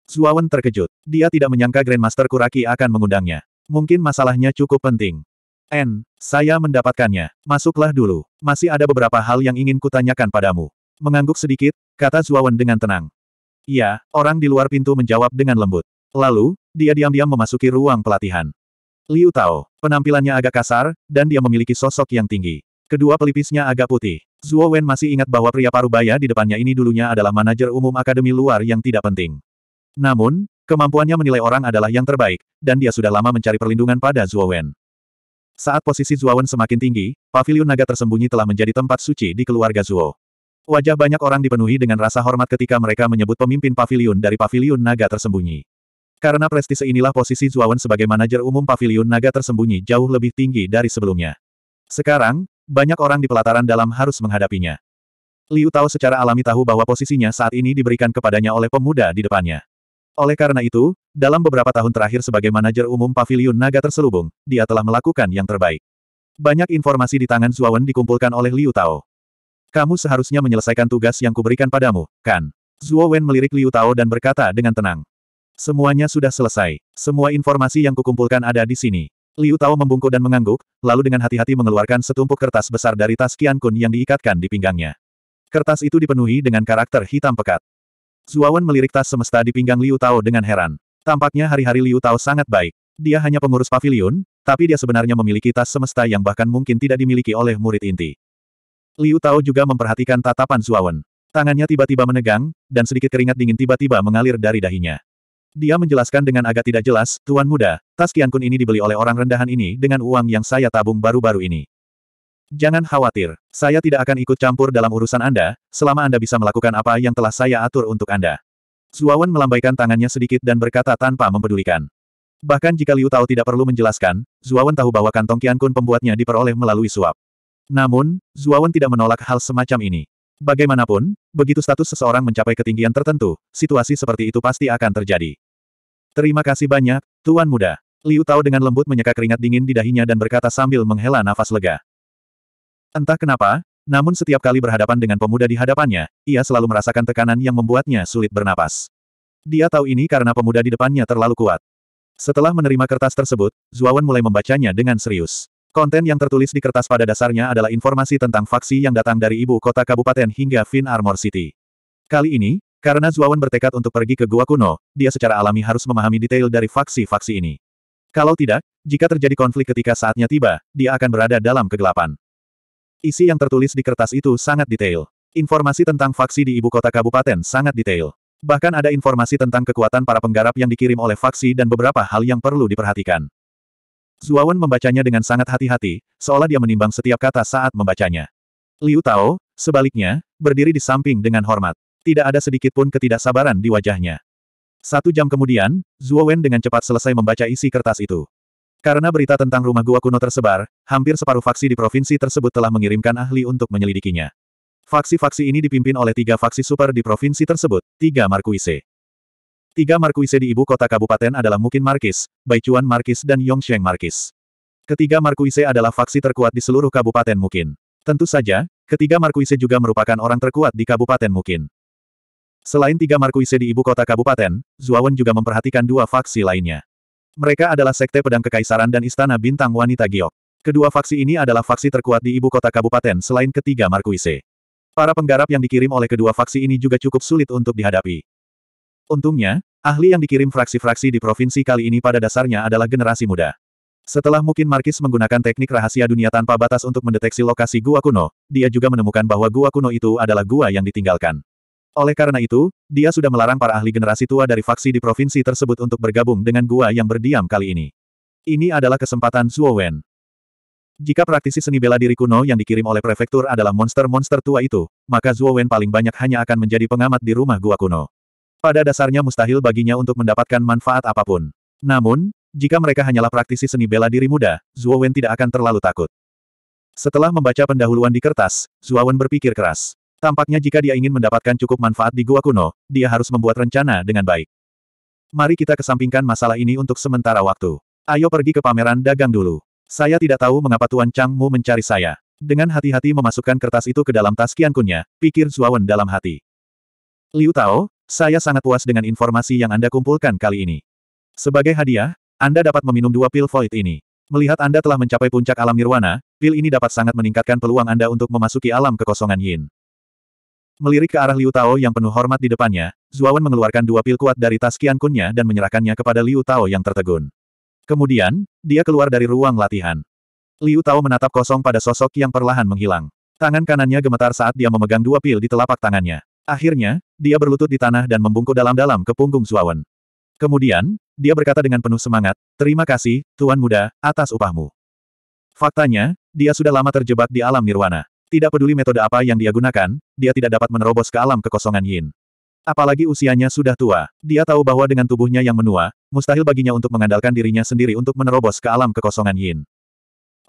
Zuawan terkejut. Dia tidak menyangka Grandmaster Kuraki akan mengundangnya. Mungkin masalahnya cukup penting. N, saya mendapatkannya. Masuklah dulu. Masih ada beberapa hal yang ingin kutanyakan padamu. Mengangguk sedikit, kata Zuawan dengan tenang. Iya, orang di luar pintu menjawab dengan lembut. Lalu, dia diam-diam memasuki ruang pelatihan. Liu Tao, penampilannya agak kasar, dan dia memiliki sosok yang tinggi. Kedua pelipisnya agak putih. Zuo Wen masih ingat bahwa pria parubaya di depannya ini dulunya adalah manajer umum akademi luar yang tidak penting. Namun, kemampuannya menilai orang adalah yang terbaik, dan dia sudah lama mencari perlindungan pada Zuo Wen. Saat posisi Zuo Wen semakin tinggi, pavilion naga tersembunyi telah menjadi tempat suci di keluarga Zuo. Wajah banyak orang dipenuhi dengan rasa hormat ketika mereka menyebut pemimpin pavilion dari pavilion naga tersembunyi. Karena prestise inilah posisi Zuo Wen sebagai manajer umum pavilion naga tersembunyi jauh lebih tinggi dari sebelumnya. Sekarang, banyak orang di pelataran dalam harus menghadapinya. Liu Tao secara alami tahu bahwa posisinya saat ini diberikan kepadanya oleh pemuda di depannya. Oleh karena itu, dalam beberapa tahun terakhir sebagai manajer umum Paviliun Naga Terselubung, dia telah melakukan yang terbaik. Banyak informasi di tangan Zuawan dikumpulkan oleh Liu Tao. Kamu seharusnya menyelesaikan tugas yang kuberikan padamu, kan? Zuo Wen melirik Liu Tao dan berkata dengan tenang. Semuanya sudah selesai. Semua informasi yang kukumpulkan ada di sini. Liu Tao membungkuk dan mengangguk, lalu dengan hati-hati mengeluarkan setumpuk kertas besar dari tas Qian Kun yang diikatkan di pinggangnya. Kertas itu dipenuhi dengan karakter hitam pekat. Zuawan melirik tas semesta di pinggang Liu Tao dengan heran. Tampaknya hari-hari Liu Tao sangat baik. Dia hanya pengurus pavilion, tapi dia sebenarnya memiliki tas semesta yang bahkan mungkin tidak dimiliki oleh murid inti. Liu Tao juga memperhatikan tatapan Zuawan. Tangannya tiba-tiba menegang, dan sedikit keringat dingin tiba-tiba mengalir dari dahinya. Dia menjelaskan dengan agak tidak jelas, Tuan Muda, tas kian kun ini dibeli oleh orang rendahan ini dengan uang yang saya tabung baru-baru ini. Jangan khawatir, saya tidak akan ikut campur dalam urusan Anda, selama Anda bisa melakukan apa yang telah saya atur untuk Anda. Zuawan melambaikan tangannya sedikit dan berkata tanpa mempedulikan. Bahkan jika Liu Tao tidak perlu menjelaskan, Zuawan tahu bahwa kantong kian kun pembuatnya diperoleh melalui suap. Namun, Zuawan tidak menolak hal semacam ini. Bagaimanapun, begitu status seseorang mencapai ketinggian tertentu, situasi seperti itu pasti akan terjadi. Terima kasih banyak, Tuan Muda. Liu Tao dengan lembut menyeka keringat dingin di dahinya dan berkata sambil menghela nafas lega. Entah kenapa, namun setiap kali berhadapan dengan pemuda di hadapannya, ia selalu merasakan tekanan yang membuatnya sulit bernapas. Dia tahu ini karena pemuda di depannya terlalu kuat. Setelah menerima kertas tersebut, Zuawan mulai membacanya dengan serius. Konten yang tertulis di kertas pada dasarnya adalah informasi tentang faksi yang datang dari ibu kota kabupaten hingga Fin Armor City. Kali ini, karena Zuawan bertekad untuk pergi ke Gua Kuno, dia secara alami harus memahami detail dari faksi-faksi ini. Kalau tidak, jika terjadi konflik ketika saatnya tiba, dia akan berada dalam kegelapan. Isi yang tertulis di kertas itu sangat detail. Informasi tentang faksi di ibu kota kabupaten sangat detail. Bahkan ada informasi tentang kekuatan para penggarap yang dikirim oleh faksi dan beberapa hal yang perlu diperhatikan. Zuawan membacanya dengan sangat hati-hati, seolah dia menimbang setiap kata saat membacanya. Liu Tao, sebaliknya, berdiri di samping dengan hormat tidak ada sedikit pun ketidaksabaran di wajahnya. Satu jam kemudian, Zhuo Wen dengan cepat selesai membaca isi kertas itu. Karena berita tentang rumah gua kuno tersebar, hampir separuh faksi di provinsi tersebut telah mengirimkan ahli untuk menyelidikinya. Faksi-faksi ini dipimpin oleh tiga faksi super di provinsi tersebut, tiga Markuise. Tiga Markuise di ibu kota kabupaten adalah Mukin Markis, Baichuan Markis dan Yongsheng Markis. Ketiga Markuise adalah faksi terkuat di seluruh kabupaten Mukin. Tentu saja, ketiga Markuise juga merupakan orang terkuat di kabupaten Mukin. Selain tiga markuise di ibu kota kabupaten, Zuawan juga memperhatikan dua faksi lainnya. Mereka adalah Sekte Pedang Kekaisaran dan Istana Bintang Wanita Giok. Kedua faksi ini adalah faksi terkuat di ibu kota kabupaten selain ketiga markuise. Para penggarap yang dikirim oleh kedua faksi ini juga cukup sulit untuk dihadapi. Untungnya, ahli yang dikirim fraksi-fraksi di provinsi kali ini pada dasarnya adalah generasi muda. Setelah mungkin Markis menggunakan teknik rahasia dunia tanpa batas untuk mendeteksi lokasi gua kuno, dia juga menemukan bahwa gua kuno itu adalah gua yang ditinggalkan. Oleh karena itu, dia sudah melarang para ahli generasi tua dari faksi di provinsi tersebut untuk bergabung dengan gua yang berdiam kali ini. Ini adalah kesempatan Zuo Wen. Jika praktisi seni bela diri kuno yang dikirim oleh prefektur adalah monster-monster tua itu, maka Zuo Wen paling banyak hanya akan menjadi pengamat di rumah gua kuno. Pada dasarnya mustahil baginya untuk mendapatkan manfaat apapun. Namun, jika mereka hanyalah praktisi seni bela diri muda, Zuo Wen tidak akan terlalu takut. Setelah membaca pendahuluan di kertas, Zuo Wen berpikir keras. Tampaknya jika dia ingin mendapatkan cukup manfaat di gua kuno, dia harus membuat rencana dengan baik. Mari kita kesampingkan masalah ini untuk sementara waktu. Ayo pergi ke pameran dagang dulu. Saya tidak tahu mengapa Tuan Chang Mu mencari saya. Dengan hati-hati memasukkan kertas itu ke dalam tas kiankunnya, pikir Zuawan dalam hati. Liu Tao, saya sangat puas dengan informasi yang Anda kumpulkan kali ini. Sebagai hadiah, Anda dapat meminum dua pil void ini. Melihat Anda telah mencapai puncak alam nirwana, pil ini dapat sangat meningkatkan peluang Anda untuk memasuki alam kekosongan yin. Melirik ke arah Liu Tao yang penuh hormat di depannya, Zuawan mengeluarkan dua pil kuat dari tas kiankunnya dan menyerahkannya kepada Liu Tao yang tertegun. Kemudian, dia keluar dari ruang latihan. Liu Tao menatap kosong pada sosok yang perlahan menghilang. Tangan kanannya gemetar saat dia memegang dua pil di telapak tangannya. Akhirnya, dia berlutut di tanah dan membungkuk dalam-dalam ke punggung Zuawan. Kemudian, dia berkata dengan penuh semangat, Terima kasih, Tuan Muda, atas upahmu. Faktanya, dia sudah lama terjebak di alam nirwana. Tidak peduli metode apa yang dia gunakan, dia tidak dapat menerobos ke alam kekosongan Yin. Apalagi usianya sudah tua, dia tahu bahwa dengan tubuhnya yang menua, mustahil baginya untuk mengandalkan dirinya sendiri untuk menerobos ke alam kekosongan Yin.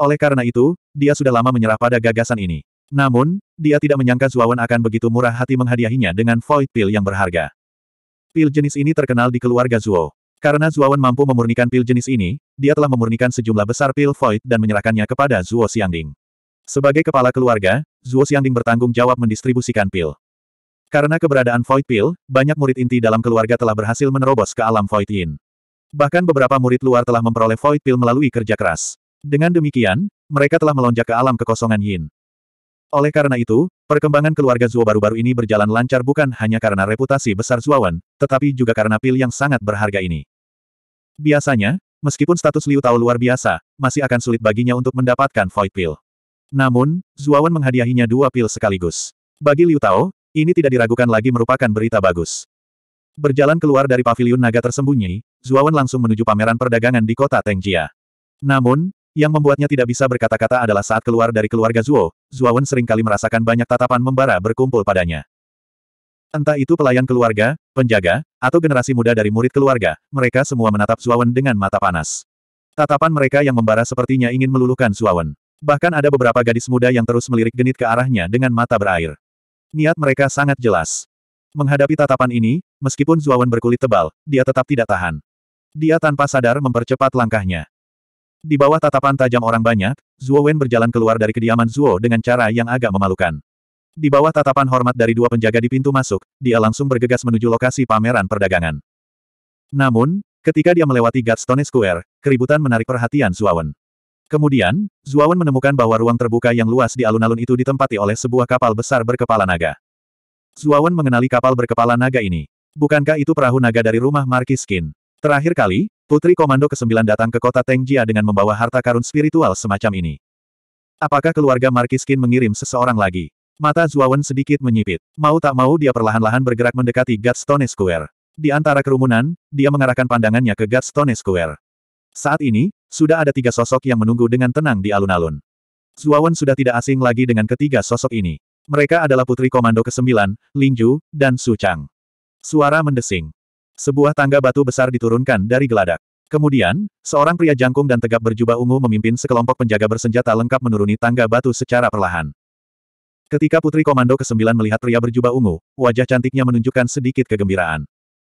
Oleh karena itu, dia sudah lama menyerah pada gagasan ini. Namun, dia tidak menyangka Zuawan akan begitu murah hati menghadiahinya dengan Void Pill yang berharga. Pil jenis ini terkenal di keluarga Zuo. Karena Zuawan mampu memurnikan pil jenis ini, dia telah memurnikan sejumlah besar pil Void dan menyerahkannya kepada Zuo Xiangding. Sebagai kepala keluarga, Zuo Xiangding bertanggung jawab mendistribusikan pil. Karena keberadaan Void Pil, banyak murid inti dalam keluarga telah berhasil menerobos ke alam Void Yin. Bahkan beberapa murid luar telah memperoleh Void Pil melalui kerja keras. Dengan demikian, mereka telah melonjak ke alam kekosongan Yin. Oleh karena itu, perkembangan keluarga Zuo baru-baru ini berjalan lancar bukan hanya karena reputasi besar Zuowan, tetapi juga karena pil yang sangat berharga ini. Biasanya, meskipun status Liu Tao luar biasa, masih akan sulit baginya untuk mendapatkan Void Pil. Namun, Zuawan menghadiahinya dua pil sekaligus. Bagi Liu Tao, ini tidak diragukan lagi merupakan berita bagus. Berjalan keluar dari pavilion naga tersembunyi, Zuawan langsung menuju pameran perdagangan di kota Tengjia. Namun, yang membuatnya tidak bisa berkata-kata adalah saat keluar dari keluarga Zuo, Zuawan seringkali merasakan banyak tatapan membara berkumpul padanya. Entah itu pelayan keluarga, penjaga, atau generasi muda dari murid keluarga, mereka semua menatap Zuawan dengan mata panas. Tatapan mereka yang membara sepertinya ingin meluluhkan Zuawan. Bahkan ada beberapa gadis muda yang terus melirik genit ke arahnya dengan mata berair. Niat mereka sangat jelas. Menghadapi tatapan ini, meskipun Zuawan berkulit tebal, dia tetap tidak tahan. Dia tanpa sadar mempercepat langkahnya. Di bawah tatapan tajam orang banyak, Zuowen berjalan keluar dari kediaman Zuo dengan cara yang agak memalukan. Di bawah tatapan hormat dari dua penjaga di pintu masuk, dia langsung bergegas menuju lokasi pameran perdagangan. Namun, ketika dia melewati Gatstone Square, keributan menarik perhatian Zuawan. Kemudian, Zuawan menemukan bahwa ruang terbuka yang luas di alun-alun itu ditempati oleh sebuah kapal besar berkepala naga. Zuawan mengenali kapal berkepala naga ini. Bukankah itu perahu naga dari rumah Marquis Skin? Terakhir kali, Putri Komando ke-9 datang ke kota Tengjia dengan membawa harta karun spiritual semacam ini. Apakah keluarga Marquis Skin mengirim seseorang lagi? Mata Zuawan sedikit menyipit. Mau tak mau dia perlahan-lahan bergerak mendekati Godstone Square. Di antara kerumunan, dia mengarahkan pandangannya ke Godstone Square. Saat ini, sudah ada tiga sosok yang menunggu dengan tenang di alun-alun. Zuawan sudah tidak asing lagi dengan ketiga sosok ini. Mereka adalah Putri Komando ke-9, Lingju, dan Su Chang. Suara mendesing. Sebuah tangga batu besar diturunkan dari geladak. Kemudian, seorang pria jangkung dan tegap berjubah ungu memimpin sekelompok penjaga bersenjata lengkap menuruni tangga batu secara perlahan. Ketika Putri Komando ke-9 melihat pria berjubah ungu, wajah cantiknya menunjukkan sedikit kegembiraan.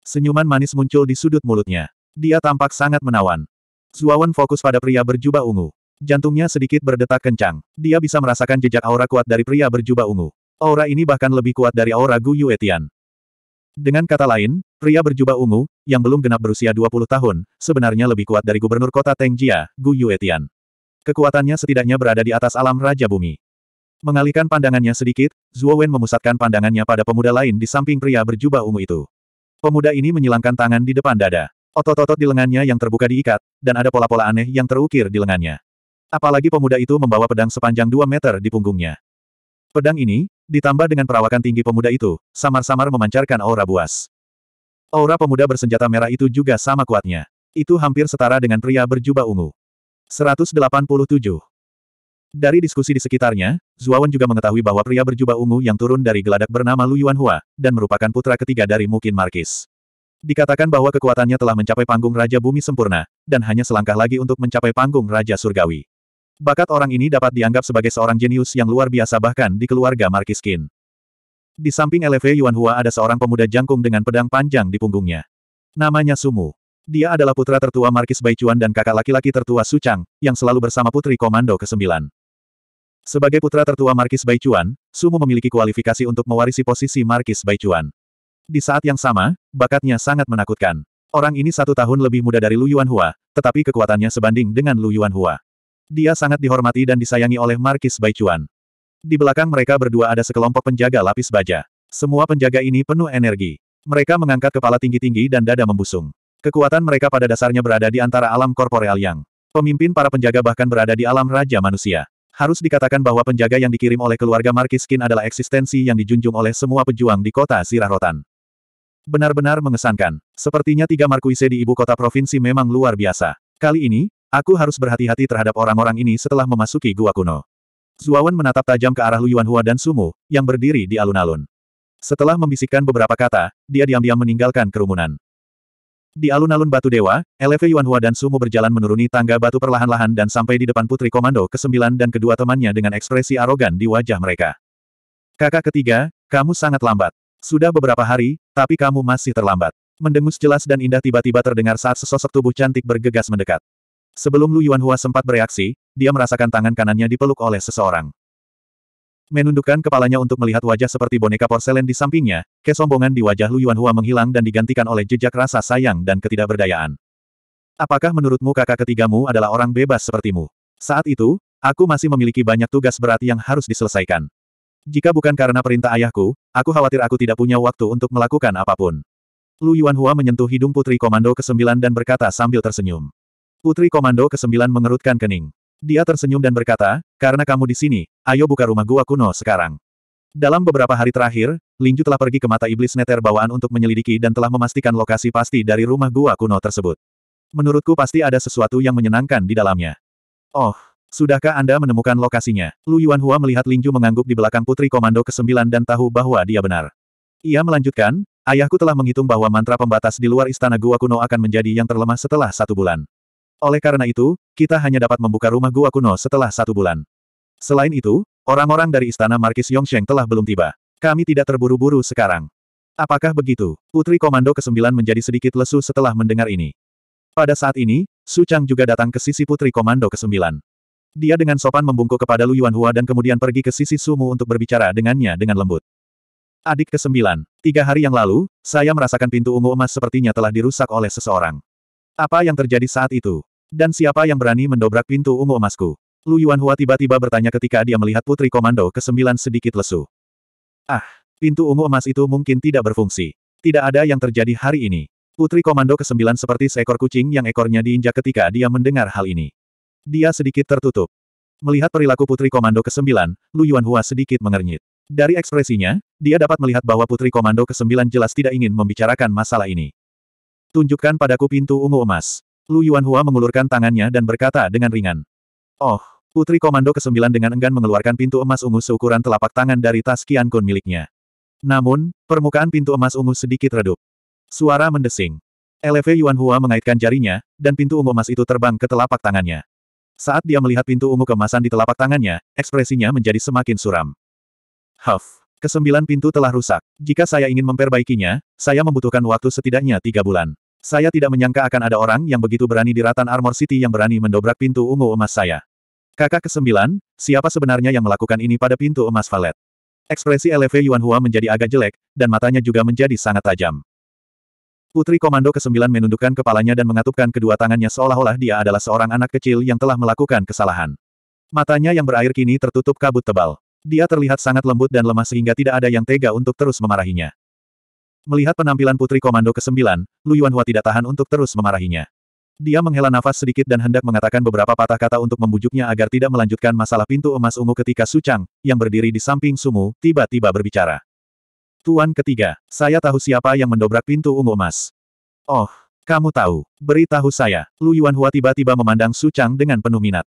Senyuman manis muncul di sudut mulutnya. Dia tampak sangat menawan. Zuawan fokus pada pria berjubah ungu. Jantungnya sedikit berdetak kencang. Dia bisa merasakan jejak aura kuat dari pria berjubah ungu. Aura ini bahkan lebih kuat dari aura Gu Yuetian. Dengan kata lain, pria berjubah ungu, yang belum genap berusia 20 tahun, sebenarnya lebih kuat dari gubernur kota Tengjia, Gu Yuetian. Kekuatannya setidaknya berada di atas alam Raja Bumi. Mengalihkan pandangannya sedikit, Zuo Wen memusatkan pandangannya pada pemuda lain di samping pria berjubah ungu itu. Pemuda ini menyilangkan tangan di depan dada. Otot-otot di lengannya yang terbuka diikat, dan ada pola-pola aneh yang terukir di lengannya. Apalagi pemuda itu membawa pedang sepanjang 2 meter di punggungnya. Pedang ini, ditambah dengan perawakan tinggi pemuda itu, samar-samar memancarkan aura buas. Aura pemuda bersenjata merah itu juga sama kuatnya. Itu hampir setara dengan pria berjubah ungu. 187. Dari diskusi di sekitarnya, Zuawan juga mengetahui bahwa pria berjubah ungu yang turun dari geladak bernama Lu Yuanhua, dan merupakan putra ketiga dari Mukin Markis. Dikatakan bahwa kekuatannya telah mencapai panggung Raja Bumi Sempurna, dan hanya selangkah lagi untuk mencapai panggung Raja Surgawi. Bakat orang ini dapat dianggap sebagai seorang jenius yang luar biasa bahkan di keluarga Markiskin. Di samping LV Yuan Hua ada seorang pemuda jangkung dengan pedang panjang di punggungnya. Namanya Sumu. Dia adalah putra tertua Markis Baichuan dan kakak laki-laki tertua Chang, yang selalu bersama putri Komando ke-9. Sebagai putra tertua Markis Baichuan, Sumu memiliki kualifikasi untuk mewarisi posisi Markis Baichuan. Di saat yang sama, bakatnya sangat menakutkan. Orang ini satu tahun lebih muda dari Lu Hua, tetapi kekuatannya sebanding dengan Lu Hua. Dia sangat dihormati dan disayangi oleh Markis Baichuan. Di belakang mereka berdua ada sekelompok penjaga lapis baja. Semua penjaga ini penuh energi. Mereka mengangkat kepala tinggi-tinggi dan dada membusung. Kekuatan mereka pada dasarnya berada di antara alam korporeal yang pemimpin para penjaga bahkan berada di alam raja manusia. Harus dikatakan bahwa penjaga yang dikirim oleh keluarga Markiskin adalah eksistensi yang dijunjung oleh semua pejuang di kota Sirahrotan. Benar-benar mengesankan. Sepertinya tiga Markuise di ibu kota provinsi memang luar biasa. Kali ini, aku harus berhati-hati terhadap orang-orang ini setelah memasuki gua kuno. Zuawan menatap tajam ke arah Lu Yuanhua dan Sumu, yang berdiri di alun-alun. Setelah membisikkan beberapa kata, dia diam-diam meninggalkan kerumunan. Di alun-alun Batu Dewa, Eleve Yuanhua dan Sumu berjalan menuruni tangga batu perlahan-lahan dan sampai di depan Putri Komando ke-9 dan kedua temannya dengan ekspresi arogan di wajah mereka. Kakak ketiga, kamu sangat lambat. Sudah beberapa hari, tapi kamu masih terlambat. Mendengus jelas dan indah tiba-tiba terdengar saat sesosok tubuh cantik bergegas mendekat. Sebelum Lu Yuanhua sempat bereaksi, dia merasakan tangan kanannya dipeluk oleh seseorang. Menundukkan kepalanya untuk melihat wajah seperti boneka porselen di sampingnya, kesombongan di wajah Lu Yuanhua menghilang dan digantikan oleh jejak rasa sayang dan ketidakberdayaan. Apakah menurutmu kakak ketigamu adalah orang bebas sepertimu? Saat itu, aku masih memiliki banyak tugas berat yang harus diselesaikan. Jika bukan karena perintah ayahku, aku khawatir aku tidak punya waktu untuk melakukan apapun. Lu Yuanhua menyentuh hidung Putri Komando ke-9 dan berkata sambil tersenyum. Putri Komando ke-9 mengerutkan kening. Dia tersenyum dan berkata, karena kamu di sini, ayo buka rumah gua kuno sekarang. Dalam beberapa hari terakhir, Linju telah pergi ke mata iblis neter bawaan untuk menyelidiki dan telah memastikan lokasi pasti dari rumah gua kuno tersebut. Menurutku pasti ada sesuatu yang menyenangkan di dalamnya. Oh, Sudahkah Anda menemukan lokasinya? Lu Yuanhua melihat Lingju mengangguk di belakang putri komando ke-9 dan tahu bahwa dia benar. Ia melanjutkan, ayahku telah menghitung bahwa mantra pembatas di luar istana gua kuno akan menjadi yang terlemah setelah satu bulan. Oleh karena itu, kita hanya dapat membuka rumah gua kuno setelah satu bulan. Selain itu, orang-orang dari istana Markis Yongsheng telah belum tiba. Kami tidak terburu-buru sekarang. Apakah begitu? Putri Komando ke-9 menjadi sedikit lesu setelah mendengar ini. Pada saat ini, Su Chang juga datang ke sisi Putri Komando ke-9. Dia dengan sopan membungkuk kepada Lu Yuanhua dan kemudian pergi ke sisi Sumu untuk berbicara dengannya dengan lembut. Adik ke-9. Tiga hari yang lalu, saya merasakan pintu ungu emas sepertinya telah dirusak oleh seseorang. Apa yang terjadi saat itu? Dan siapa yang berani mendobrak pintu ungu emasku? Lu Yuanhua tiba-tiba bertanya ketika dia melihat putri komando ke-9 sedikit lesu. Ah, pintu ungu emas itu mungkin tidak berfungsi. Tidak ada yang terjadi hari ini. Putri Komando ke-9 seperti seekor kucing yang ekornya diinjak ketika dia mendengar hal ini. Dia sedikit tertutup. Melihat perilaku Putri Komando ke-9, Lu Yuanhua sedikit mengernyit. Dari ekspresinya, dia dapat melihat bahwa Putri Komando ke-9 jelas tidak ingin membicarakan masalah ini. Tunjukkan padaku pintu ungu emas. Lu Yuanhua mengulurkan tangannya dan berkata dengan ringan. Oh, Putri Komando ke-9 dengan enggan mengeluarkan pintu emas ungu seukuran telapak tangan dari tas Qian Kun miliknya. Namun, permukaan pintu emas ungu sedikit redup. Suara mendesing. Yuan Yuanhua mengaitkan jarinya, dan pintu ungu emas itu terbang ke telapak tangannya. Saat dia melihat pintu ungu kemasan di telapak tangannya, ekspresinya menjadi semakin suram. Huff. Kesembilan pintu telah rusak. Jika saya ingin memperbaikinya, saya membutuhkan waktu setidaknya tiga bulan. Saya tidak menyangka akan ada orang yang begitu berani di Ratan Armor City yang berani mendobrak pintu ungu emas saya. Kakak kesembilan, siapa sebenarnya yang melakukan ini pada pintu emas valet? Ekspresi LV Yuan Hua menjadi agak jelek, dan matanya juga menjadi sangat tajam. Putri Komando ke-9 menundukkan kepalanya dan mengatupkan kedua tangannya seolah-olah dia adalah seorang anak kecil yang telah melakukan kesalahan. Matanya yang berair kini tertutup kabut tebal. Dia terlihat sangat lembut dan lemah sehingga tidak ada yang tega untuk terus memarahinya. Melihat penampilan Putri Komando ke-9, Lu Yuanhua tidak tahan untuk terus memarahinya. Dia menghela nafas sedikit dan hendak mengatakan beberapa patah kata untuk membujuknya agar tidak melanjutkan masalah pintu emas ungu ketika Su yang berdiri di samping Sumu, tiba-tiba berbicara. Tuan ketiga, saya tahu siapa yang mendobrak pintu ungu emas. Oh, kamu tahu, beritahu saya. Lu Yuanhua tiba-tiba memandang Su Chang dengan penuh minat.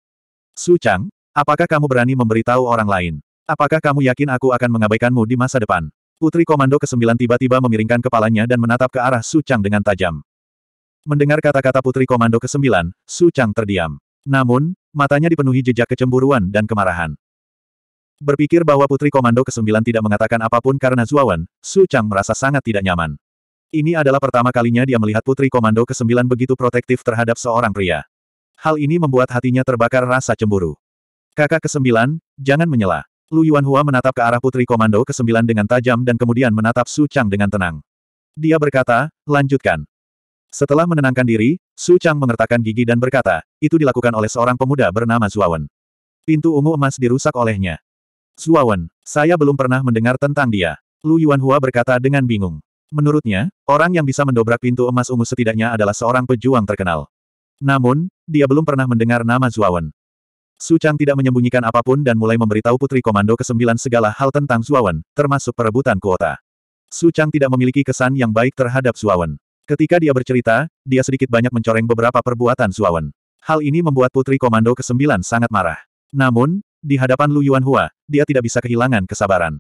Su Chang, apakah kamu berani memberitahu orang lain? Apakah kamu yakin aku akan mengabaikanmu di masa depan? Putri Komando ke-9 tiba-tiba memiringkan kepalanya dan menatap ke arah Su Chang dengan tajam. Mendengar kata-kata Putri Komando ke-9, Su Chang terdiam. Namun, matanya dipenuhi jejak kecemburuan dan kemarahan. Berpikir bahwa Putri Komando ke-9 tidak mengatakan apapun karena Zuawan, Su Chang merasa sangat tidak nyaman. Ini adalah pertama kalinya dia melihat Putri Komando ke-9 begitu protektif terhadap seorang pria. Hal ini membuat hatinya terbakar rasa cemburu. Kakak ke-9, jangan menyela. Lu Yuanhua menatap ke arah Putri Komando ke-9 dengan tajam dan kemudian menatap Su Chang dengan tenang. Dia berkata, lanjutkan. Setelah menenangkan diri, Su Chang mengertakkan gigi dan berkata, itu dilakukan oleh seorang pemuda bernama Zuawan. Pintu ungu emas dirusak olehnya. Suawan, saya belum pernah mendengar tentang dia. Lu Yuanhua berkata dengan bingung. Menurutnya, orang yang bisa mendobrak pintu emas ungu setidaknya adalah seorang pejuang terkenal. Namun, dia belum pernah mendengar nama Zuawan. Su Chang tidak menyembunyikan apapun dan mulai memberitahu Putri Komando ke-9 segala hal tentang Zuawan, termasuk perebutan kuota. Su Chang tidak memiliki kesan yang baik terhadap Zuawan. Ketika dia bercerita, dia sedikit banyak mencoreng beberapa perbuatan Zuawan. Hal ini membuat Putri Komando ke-9 sangat marah. Namun, di hadapan Lu Yuanhua, dia tidak bisa kehilangan kesabaran.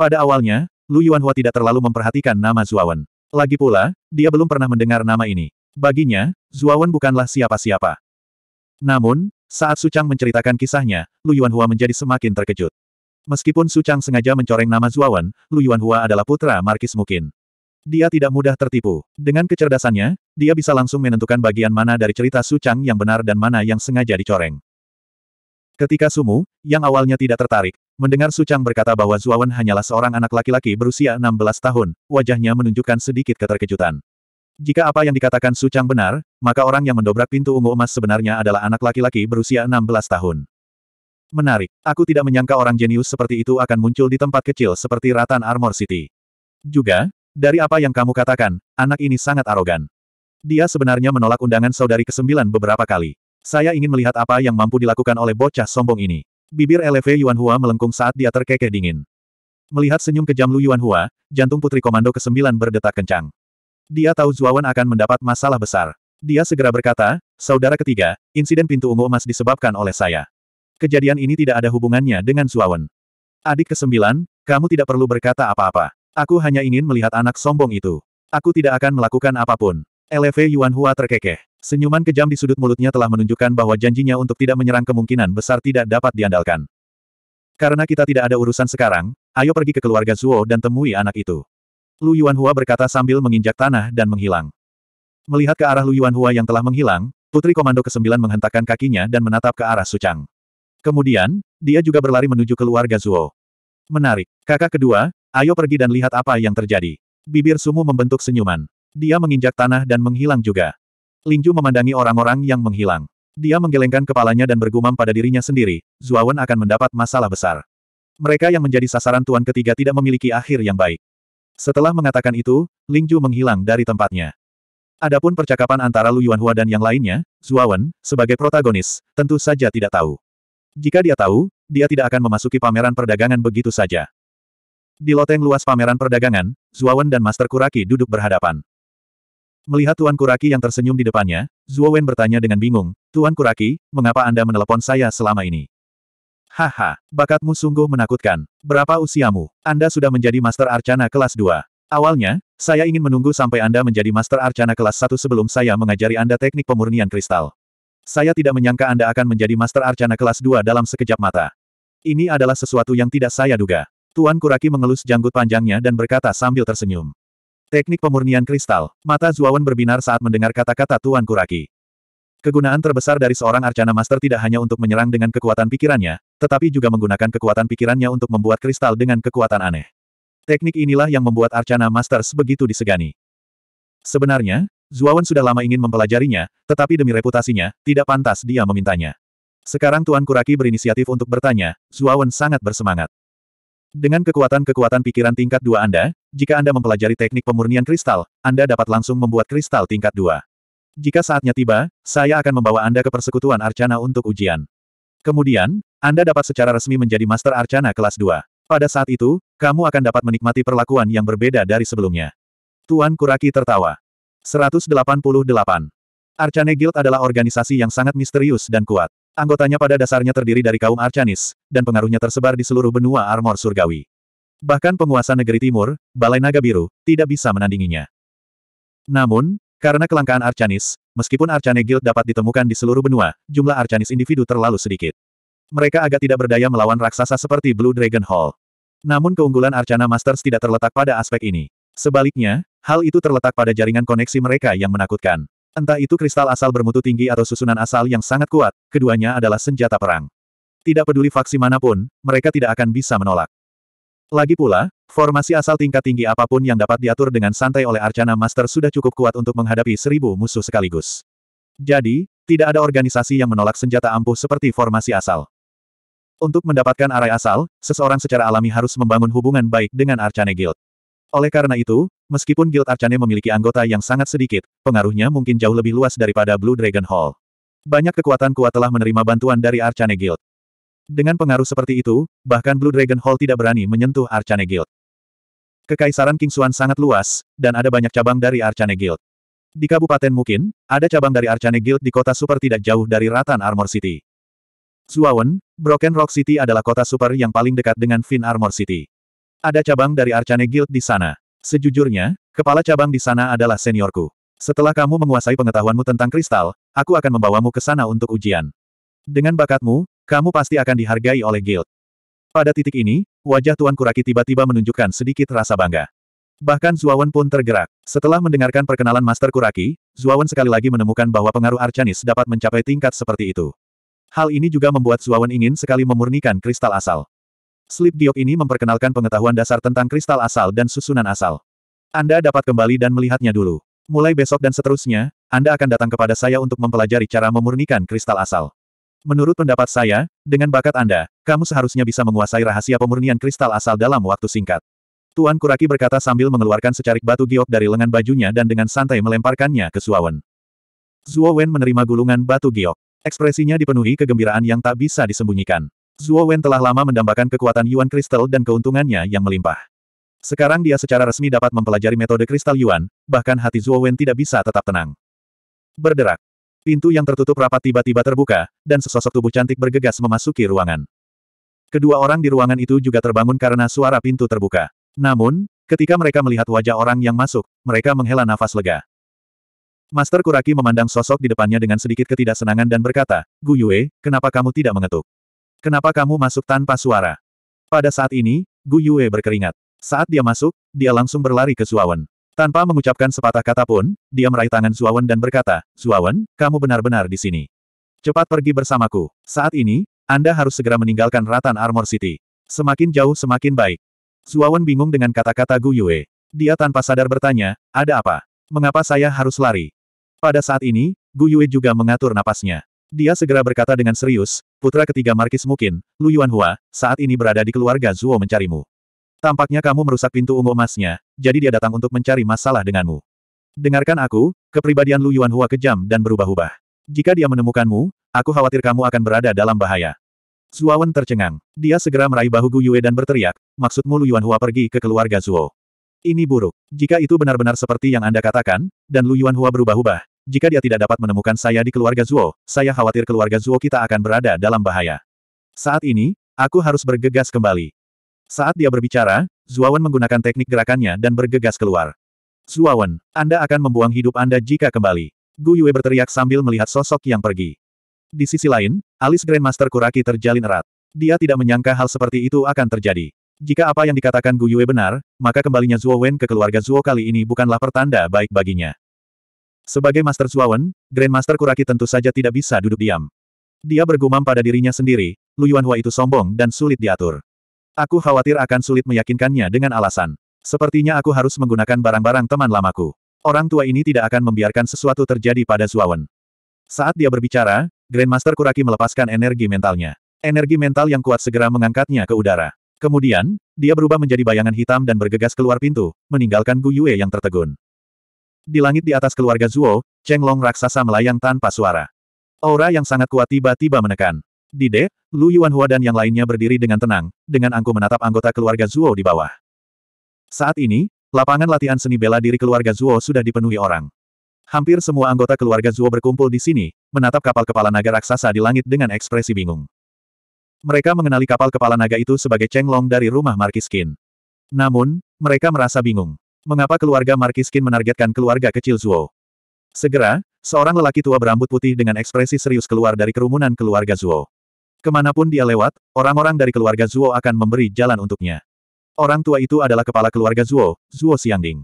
Pada awalnya, Lu Yuanhua tidak terlalu memperhatikan nama Zuawan. Lagi pula, dia belum pernah mendengar nama ini. Baginya, Zuawan bukanlah siapa-siapa. Namun, saat Sucang menceritakan kisahnya, Lu Yuanhua menjadi semakin terkejut. Meskipun Sucang sengaja mencoreng nama Zuawan, Lu Yuanhua adalah putra Markis Mukin. Dia tidak mudah tertipu. Dengan kecerdasannya, dia bisa langsung menentukan bagian mana dari cerita Sucang yang benar dan mana yang sengaja dicoreng. Ketika Sumu, yang awalnya tidak tertarik, mendengar Sucang berkata bahwa Zuawan hanyalah seorang anak laki-laki berusia 16 tahun, wajahnya menunjukkan sedikit keterkejutan. Jika apa yang dikatakan Sucang benar, maka orang yang mendobrak pintu ungu emas sebenarnya adalah anak laki-laki berusia 16 tahun. Menarik, aku tidak menyangka orang jenius seperti itu akan muncul di tempat kecil seperti Ratan Armor City. Juga, dari apa yang kamu katakan, anak ini sangat arogan. Dia sebenarnya menolak undangan saudari kesembilan beberapa kali. Saya ingin melihat apa yang mampu dilakukan oleh bocah sombong ini. Bibir LV Yuan Hua melengkung saat dia terkekeh dingin. Melihat senyum kejam Lu Yuan Hua, jantung putri komando ke-9 berdetak kencang. Dia tahu Zuawan akan mendapat masalah besar. Dia segera berkata, Saudara ketiga, insiden pintu ungu emas disebabkan oleh saya. Kejadian ini tidak ada hubungannya dengan Zuawan. Adik ke-9, kamu tidak perlu berkata apa-apa. Aku hanya ingin melihat anak sombong itu. Aku tidak akan melakukan apapun. LV Yuan Hua terkekeh. Senyuman kejam di sudut mulutnya telah menunjukkan bahwa janjinya untuk tidak menyerang kemungkinan besar tidak dapat diandalkan. Karena kita tidak ada urusan sekarang, ayo pergi ke keluarga Zuo dan temui anak itu. Lu Yuan Hua berkata sambil menginjak tanah dan menghilang. Melihat ke arah Lu Yuan Hua yang telah menghilang, Putri Komando ke-9 menghentakkan kakinya dan menatap ke arah Sucang. Kemudian, dia juga berlari menuju keluarga Zuo. Menarik. Kakak kedua, ayo pergi dan lihat apa yang terjadi. Bibir Sumu membentuk senyuman. Dia menginjak tanah dan menghilang juga. Lingju memandangi orang-orang yang menghilang. Dia menggelengkan kepalanya dan bergumam pada dirinya sendiri, Zuawan akan mendapat masalah besar. Mereka yang menjadi sasaran tuan ketiga tidak memiliki akhir yang baik. Setelah mengatakan itu, Lingju menghilang dari tempatnya. Adapun percakapan antara Lu Yuanhua dan yang lainnya, Zuawan, sebagai protagonis, tentu saja tidak tahu. Jika dia tahu, dia tidak akan memasuki pameran perdagangan begitu saja. Di loteng luas pameran perdagangan, Zuawan dan Master Kuraki duduk berhadapan. Melihat Tuan Kuraki yang tersenyum di depannya, Zhuo Wen bertanya dengan bingung, Tuan Kuraki, mengapa Anda menelepon saya selama ini? Haha, bakatmu sungguh menakutkan. Berapa usiamu? Anda sudah menjadi Master Arcana kelas 2. Awalnya, saya ingin menunggu sampai Anda menjadi Master Arcana kelas 1 sebelum saya mengajari Anda teknik pemurnian kristal. Saya tidak menyangka Anda akan menjadi Master Arcana kelas 2 dalam sekejap mata. Ini adalah sesuatu yang tidak saya duga. Tuan Kuraki mengelus janggut panjangnya dan berkata sambil tersenyum. Teknik pemurnian kristal, mata Zuawan berbinar saat mendengar kata-kata Tuan Kuraki. Kegunaan terbesar dari seorang Arcana Master tidak hanya untuk menyerang dengan kekuatan pikirannya, tetapi juga menggunakan kekuatan pikirannya untuk membuat kristal dengan kekuatan aneh. Teknik inilah yang membuat Arcana master sebegitu disegani. Sebenarnya, Zuawan sudah lama ingin mempelajarinya, tetapi demi reputasinya, tidak pantas dia memintanya. Sekarang Tuan Kuraki berinisiatif untuk bertanya, Zuawan sangat bersemangat. Dengan kekuatan-kekuatan pikiran tingkat dua Anda, jika Anda mempelajari teknik pemurnian kristal, Anda dapat langsung membuat kristal tingkat dua. Jika saatnya tiba, saya akan membawa Anda ke persekutuan Arcana untuk ujian. Kemudian, Anda dapat secara resmi menjadi Master Arcana kelas 2. Pada saat itu, kamu akan dapat menikmati perlakuan yang berbeda dari sebelumnya. Tuan Kuraki tertawa. 188. Arcane Guild adalah organisasi yang sangat misterius dan kuat. Anggotanya pada dasarnya terdiri dari kaum Arcanis, dan pengaruhnya tersebar di seluruh benua armor surgawi. Bahkan penguasa negeri timur, Balai Naga Biru, tidak bisa menandinginya. Namun, karena kelangkaan Arcanis, meskipun Arcane Guild dapat ditemukan di seluruh benua, jumlah Arcanis individu terlalu sedikit. Mereka agak tidak berdaya melawan raksasa seperti Blue Dragon Hall. Namun keunggulan Arcana Masters tidak terletak pada aspek ini. Sebaliknya, hal itu terletak pada jaringan koneksi mereka yang menakutkan. Entah itu kristal asal bermutu tinggi atau susunan asal yang sangat kuat, keduanya adalah senjata perang. Tidak peduli faksi manapun, mereka tidak akan bisa menolak. Lagi pula, formasi asal tingkat tinggi apapun yang dapat diatur dengan santai oleh Arcana Master sudah cukup kuat untuk menghadapi seribu musuh sekaligus. Jadi, tidak ada organisasi yang menolak senjata ampuh seperti formasi asal. Untuk mendapatkan arai asal, seseorang secara alami harus membangun hubungan baik dengan Arcane Guild. Oleh karena itu, meskipun Guild Arcane memiliki anggota yang sangat sedikit, pengaruhnya mungkin jauh lebih luas daripada Blue Dragon Hall. Banyak kekuatan kuat telah menerima bantuan dari Arcane Guild. Dengan pengaruh seperti itu, bahkan Blue Dragon Hall tidak berani menyentuh Arcane Guild. Kekaisaran Kingsuan sangat luas, dan ada banyak cabang dari Arcane Guild. Di Kabupaten Mukin, ada cabang dari Arcane Guild di kota super tidak jauh dari Ratan Armor City. Zuawan, Broken Rock City adalah kota super yang paling dekat dengan Fin Armor City. Ada cabang dari Arcane Guild di sana. Sejujurnya, kepala cabang di sana adalah seniorku. Setelah kamu menguasai pengetahuanmu tentang kristal, aku akan membawamu ke sana untuk ujian. Dengan bakatmu, kamu pasti akan dihargai oleh guild. Pada titik ini, wajah Tuan Kuraki tiba-tiba menunjukkan sedikit rasa bangga. Bahkan Zuawan pun tergerak. Setelah mendengarkan perkenalan Master Kuraki, Zuawan sekali lagi menemukan bahwa pengaruh Arcanis dapat mencapai tingkat seperti itu. Hal ini juga membuat Zuawan ingin sekali memurnikan kristal asal. Slip giok ini memperkenalkan pengetahuan dasar tentang kristal asal dan susunan asal. Anda dapat kembali dan melihatnya dulu. Mulai besok dan seterusnya, Anda akan datang kepada saya untuk mempelajari cara memurnikan kristal asal. Menurut pendapat saya, dengan bakat Anda, kamu seharusnya bisa menguasai rahasia pemurnian kristal asal dalam waktu singkat. Tuan Kuraki berkata sambil mengeluarkan secarik batu giok dari lengan bajunya dan dengan santai melemparkannya ke Zuo Zuowen menerima gulungan batu giok. Ekspresinya dipenuhi kegembiraan yang tak bisa disembunyikan. Zuo Wen telah lama mendambakan kekuatan Yuan Kristal dan keuntungannya yang melimpah. Sekarang dia secara resmi dapat mempelajari metode kristal Yuan, bahkan hati Zuo Wen tidak bisa tetap tenang. Berderak. Pintu yang tertutup rapat tiba-tiba terbuka, dan sesosok tubuh cantik bergegas memasuki ruangan. Kedua orang di ruangan itu juga terbangun karena suara pintu terbuka. Namun, ketika mereka melihat wajah orang yang masuk, mereka menghela nafas lega. Master Kuraki memandang sosok di depannya dengan sedikit ketidaksenangan dan berkata, Gu Yue, kenapa kamu tidak mengetuk? Kenapa kamu masuk tanpa suara? Pada saat ini, Gu Yue berkeringat. Saat dia masuk, dia langsung berlari ke Zuawan. Tanpa mengucapkan sepatah kata pun, dia meraih tangan Zuawan dan berkata, Zuawan, kamu benar-benar di sini. Cepat pergi bersamaku. Saat ini, Anda harus segera meninggalkan Ratan Armor City. Semakin jauh semakin baik. Zuawan bingung dengan kata-kata Gu Yue. Dia tanpa sadar bertanya, ada apa? Mengapa saya harus lari? Pada saat ini, Gu Yue juga mengatur napasnya. Dia segera berkata dengan serius, putra ketiga Markis Mukin, Lu Yuanhua, saat ini berada di keluarga Zuo mencarimu. Tampaknya kamu merusak pintu ungu emasnya, jadi dia datang untuk mencari masalah denganmu. Dengarkan aku, kepribadian Lu Yuanhua kejam dan berubah-ubah. Jika dia menemukanmu, aku khawatir kamu akan berada dalam bahaya. Zuawan tercengang. Dia segera meraih bahu Gu Yue dan berteriak, maksudmu Lu Yuanhua pergi ke keluarga Zuo. Ini buruk. Jika itu benar-benar seperti yang Anda katakan, dan Lu Yuanhua berubah-ubah, jika dia tidak dapat menemukan saya di keluarga Zuo, saya khawatir keluarga Zuo kita akan berada dalam bahaya. Saat ini, aku harus bergegas kembali. Saat dia berbicara, Zuawan menggunakan teknik gerakannya dan bergegas keluar. Zuawan, Anda akan membuang hidup Anda jika kembali. Gu Yue berteriak sambil melihat sosok yang pergi. Di sisi lain, alis Grandmaster Kuraki terjalin erat. Dia tidak menyangka hal seperti itu akan terjadi. Jika apa yang dikatakan Gu Yue benar, maka kembalinya Zuo Wen ke keluarga Zuo kali ini bukanlah pertanda baik baginya. Sebagai Master Zuawan, Grandmaster Kuraki tentu saja tidak bisa duduk diam. Dia bergumam pada dirinya sendiri, Lu Yuanhua itu sombong dan sulit diatur. Aku khawatir akan sulit meyakinkannya dengan alasan. Sepertinya aku harus menggunakan barang-barang teman lamaku. Orang tua ini tidak akan membiarkan sesuatu terjadi pada Zuawan. Saat dia berbicara, Grandmaster Kuraki melepaskan energi mentalnya. Energi mental yang kuat segera mengangkatnya ke udara. Kemudian, dia berubah menjadi bayangan hitam dan bergegas keluar pintu, meninggalkan Gu Yue yang tertegun. Di langit di atas keluarga Zuo, Cheng Long raksasa melayang tanpa suara. Aura yang sangat kuat tiba-tiba menekan. Dide, Lu Yuanhua dan yang lainnya berdiri dengan tenang, dengan angku menatap anggota keluarga Zuo di bawah. Saat ini, lapangan latihan seni bela diri keluarga Zuo sudah dipenuhi orang. Hampir semua anggota keluarga Zuo berkumpul di sini, menatap kapal kepala naga raksasa di langit dengan ekspresi bingung. Mereka mengenali kapal kepala naga itu sebagai Cheng Long dari rumah Markiskin. Namun, mereka merasa bingung. Mengapa keluarga Markiskin menargetkan keluarga kecil Zuo? Segera, seorang lelaki tua berambut putih dengan ekspresi serius keluar dari kerumunan keluarga Zuo. Kemanapun dia lewat, orang-orang dari keluarga Zuo akan memberi jalan untuknya. Orang tua itu adalah kepala keluarga Zuo, Zuo Xiangding.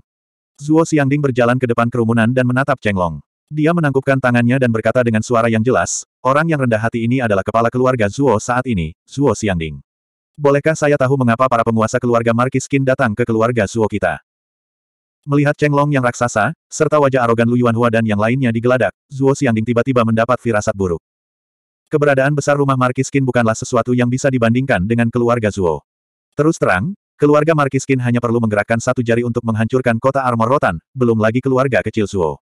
Zuo Xiangding berjalan ke depan kerumunan dan menatap Chenglong. Dia menangkupkan tangannya dan berkata dengan suara yang jelas, orang yang rendah hati ini adalah kepala keluarga Zuo saat ini, Zuo Xiangding. Bolehkah saya tahu mengapa para penguasa keluarga Markiskin datang ke keluarga Zuo kita? Melihat Cheng Long yang raksasa, serta wajah arogan Lu Yuanhua dan yang lainnya digeladak, Zuo Xiangding tiba-tiba mendapat firasat buruk. Keberadaan besar rumah Markiskin bukanlah sesuatu yang bisa dibandingkan dengan keluarga Zuo. Terus terang, keluarga Markiskin hanya perlu menggerakkan satu jari untuk menghancurkan kota Armor Rotan, belum lagi keluarga kecil Zuo.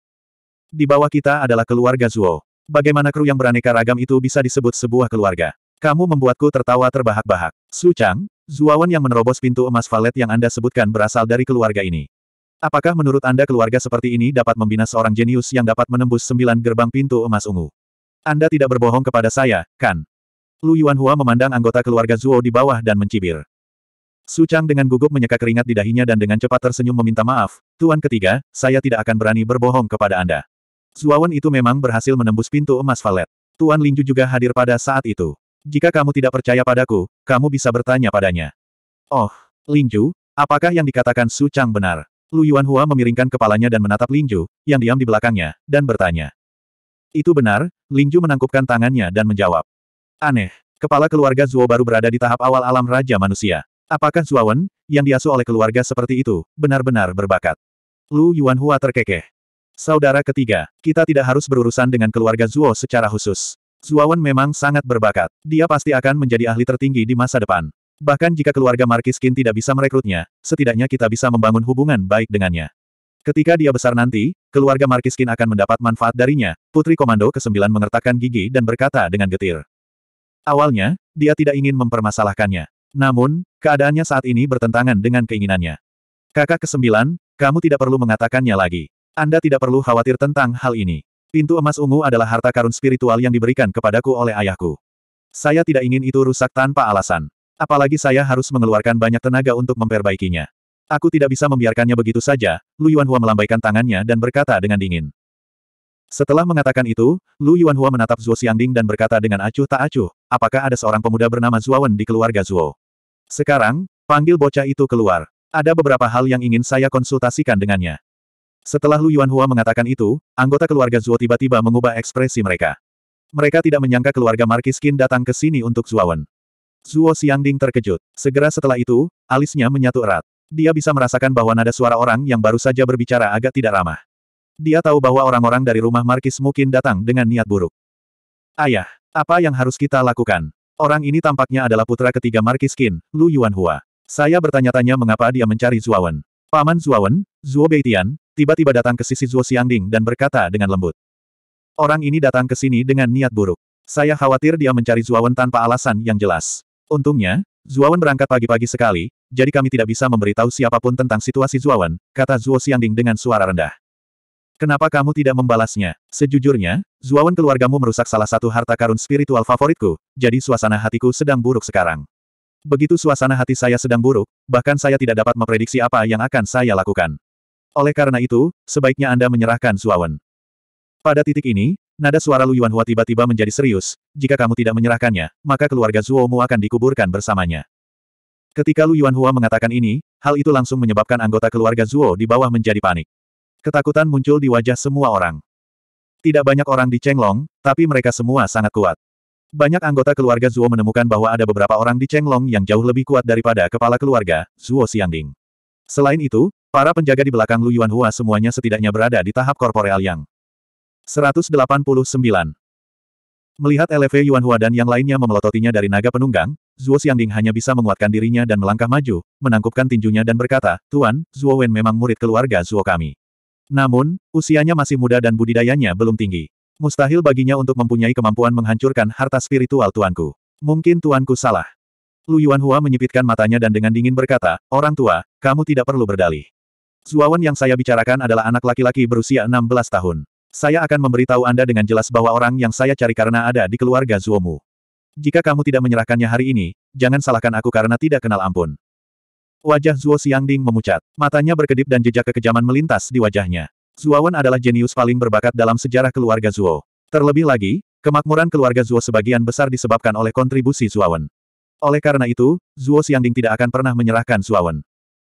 Di bawah kita adalah keluarga Zuo. Bagaimana kru yang beraneka ragam itu bisa disebut sebuah keluarga? Kamu membuatku tertawa terbahak-bahak. Su Chang, Zuawan yang menerobos pintu emas valet yang Anda sebutkan berasal dari keluarga ini. Apakah menurut Anda keluarga seperti ini dapat membina seorang jenius yang dapat menembus sembilan gerbang pintu emas ungu? Anda tidak berbohong kepada saya, kan? Lu Yuanhua memandang anggota keluarga Zuo di bawah dan mencibir. Su Chang dengan gugup menyeka keringat di dahinya dan dengan cepat tersenyum meminta maaf, Tuan ketiga, saya tidak akan berani berbohong kepada Anda. Zuawan itu memang berhasil menembus pintu emas valet. Tuan Lingju juga hadir pada saat itu. Jika kamu tidak percaya padaku, kamu bisa bertanya padanya. Oh, Lingju, apakah yang dikatakan Su Chang benar? Lu Yuanhua memiringkan kepalanya dan menatap Lingju, yang diam di belakangnya, dan bertanya. Itu benar, Lingju menangkupkan tangannya dan menjawab. Aneh, kepala keluarga Zuo baru berada di tahap awal alam Raja Manusia. Apakah Zuawan, yang diasuh oleh keluarga seperti itu, benar-benar berbakat? Lu Yuanhua terkekeh. Saudara ketiga, kita tidak harus berurusan dengan keluarga Zuo secara khusus. Zuawan memang sangat berbakat. Dia pasti akan menjadi ahli tertinggi di masa depan. Bahkan jika keluarga Markiskin tidak bisa merekrutnya, setidaknya kita bisa membangun hubungan baik dengannya. Ketika dia besar nanti, keluarga Markiskin akan mendapat manfaat darinya, Putri Komando ke-9 mengertakkan gigi dan berkata dengan getir. Awalnya, dia tidak ingin mempermasalahkannya. Namun, keadaannya saat ini bertentangan dengan keinginannya. Kakak ke-9, kamu tidak perlu mengatakannya lagi. Anda tidak perlu khawatir tentang hal ini. Pintu emas ungu adalah harta karun spiritual yang diberikan kepadaku oleh ayahku. Saya tidak ingin itu rusak tanpa alasan. Apalagi saya harus mengeluarkan banyak tenaga untuk memperbaikinya. Aku tidak bisa membiarkannya begitu saja, Lu Yuanhua melambaikan tangannya dan berkata dengan dingin. Setelah mengatakan itu, Lu Yuanhua menatap Zuo Xiangding dan berkata dengan acuh tak acuh, apakah ada seorang pemuda bernama Wen di keluarga Zuo? Sekarang, panggil bocah itu keluar. Ada beberapa hal yang ingin saya konsultasikan dengannya. Setelah Lu Yuanhua mengatakan itu, anggota keluarga Zuo tiba-tiba mengubah ekspresi mereka. Mereka tidak menyangka keluarga Markis datang ke sini untuk Wen. Zuo Xiangding terkejut. Segera setelah itu, alisnya menyatu erat. Dia bisa merasakan bahwa nada suara orang yang baru saja berbicara agak tidak ramah. Dia tahu bahwa orang-orang dari rumah Markis mungkin datang dengan niat buruk. Ayah, apa yang harus kita lakukan? Orang ini tampaknya adalah putra ketiga Markis Qin, Lu Yuanhua. Saya bertanya-tanya mengapa dia mencari Zuawan. Paman Zuawan, Zuo Beitian, tiba-tiba datang ke sisi Zuo Xiangding dan berkata dengan lembut. Orang ini datang ke sini dengan niat buruk. Saya khawatir dia mencari Zuawan tanpa alasan yang jelas. Untungnya, Zuawan berangkat pagi-pagi sekali, jadi kami tidak bisa memberitahu siapapun tentang situasi Zuawan, kata Zuo Xiangding dengan suara rendah. Kenapa kamu tidak membalasnya? Sejujurnya, Zuawan keluargamu merusak salah satu harta karun spiritual favoritku, jadi suasana hatiku sedang buruk sekarang. Begitu suasana hati saya sedang buruk, bahkan saya tidak dapat memprediksi apa yang akan saya lakukan. Oleh karena itu, sebaiknya Anda menyerahkan Zuawan. Pada titik ini, Nada suara Lu Yuanhua tiba-tiba menjadi serius, jika kamu tidak menyerahkannya, maka keluarga Zuomu akan dikuburkan bersamanya. Ketika Lu Yuanhua mengatakan ini, hal itu langsung menyebabkan anggota keluarga Zhuo di bawah menjadi panik. Ketakutan muncul di wajah semua orang. Tidak banyak orang di Chenglong, tapi mereka semua sangat kuat. Banyak anggota keluarga Zhuo menemukan bahwa ada beberapa orang di Chenglong yang jauh lebih kuat daripada kepala keluarga, Zhuo Xiangding. Selain itu, para penjaga di belakang Lu Yuanhua semuanya setidaknya berada di tahap korporeal yang 189. Melihat LV Yuan Hua dan yang lainnya memelototinya dari naga penunggang, Zhuo Xiangding hanya bisa menguatkan dirinya dan melangkah maju, menangkupkan tinjunya dan berkata, Tuan, Zhuo Wen memang murid keluarga Zuo kami. Namun, usianya masih muda dan budidayanya belum tinggi. Mustahil baginya untuk mempunyai kemampuan menghancurkan harta spiritual tuanku. Mungkin tuanku salah. Lu Yuan Hua menyipitkan matanya dan dengan dingin berkata, Orang tua, kamu tidak perlu berdalih. Wen yang saya bicarakan adalah anak laki-laki berusia 16 tahun. Saya akan memberitahu Anda dengan jelas bahwa orang yang saya cari karena ada di keluarga Zuomu. Jika kamu tidak menyerahkannya hari ini, jangan salahkan aku karena tidak kenal ampun. Wajah Zuo Xiangding memucat. Matanya berkedip dan jejak kekejaman melintas di wajahnya. Zuo Wan adalah jenius paling berbakat dalam sejarah keluarga Zuo. Terlebih lagi, kemakmuran keluarga Zuo sebagian besar disebabkan oleh kontribusi Zuo Wan. Oleh karena itu, Zuo Xiangding tidak akan pernah menyerahkan Zuo Wan.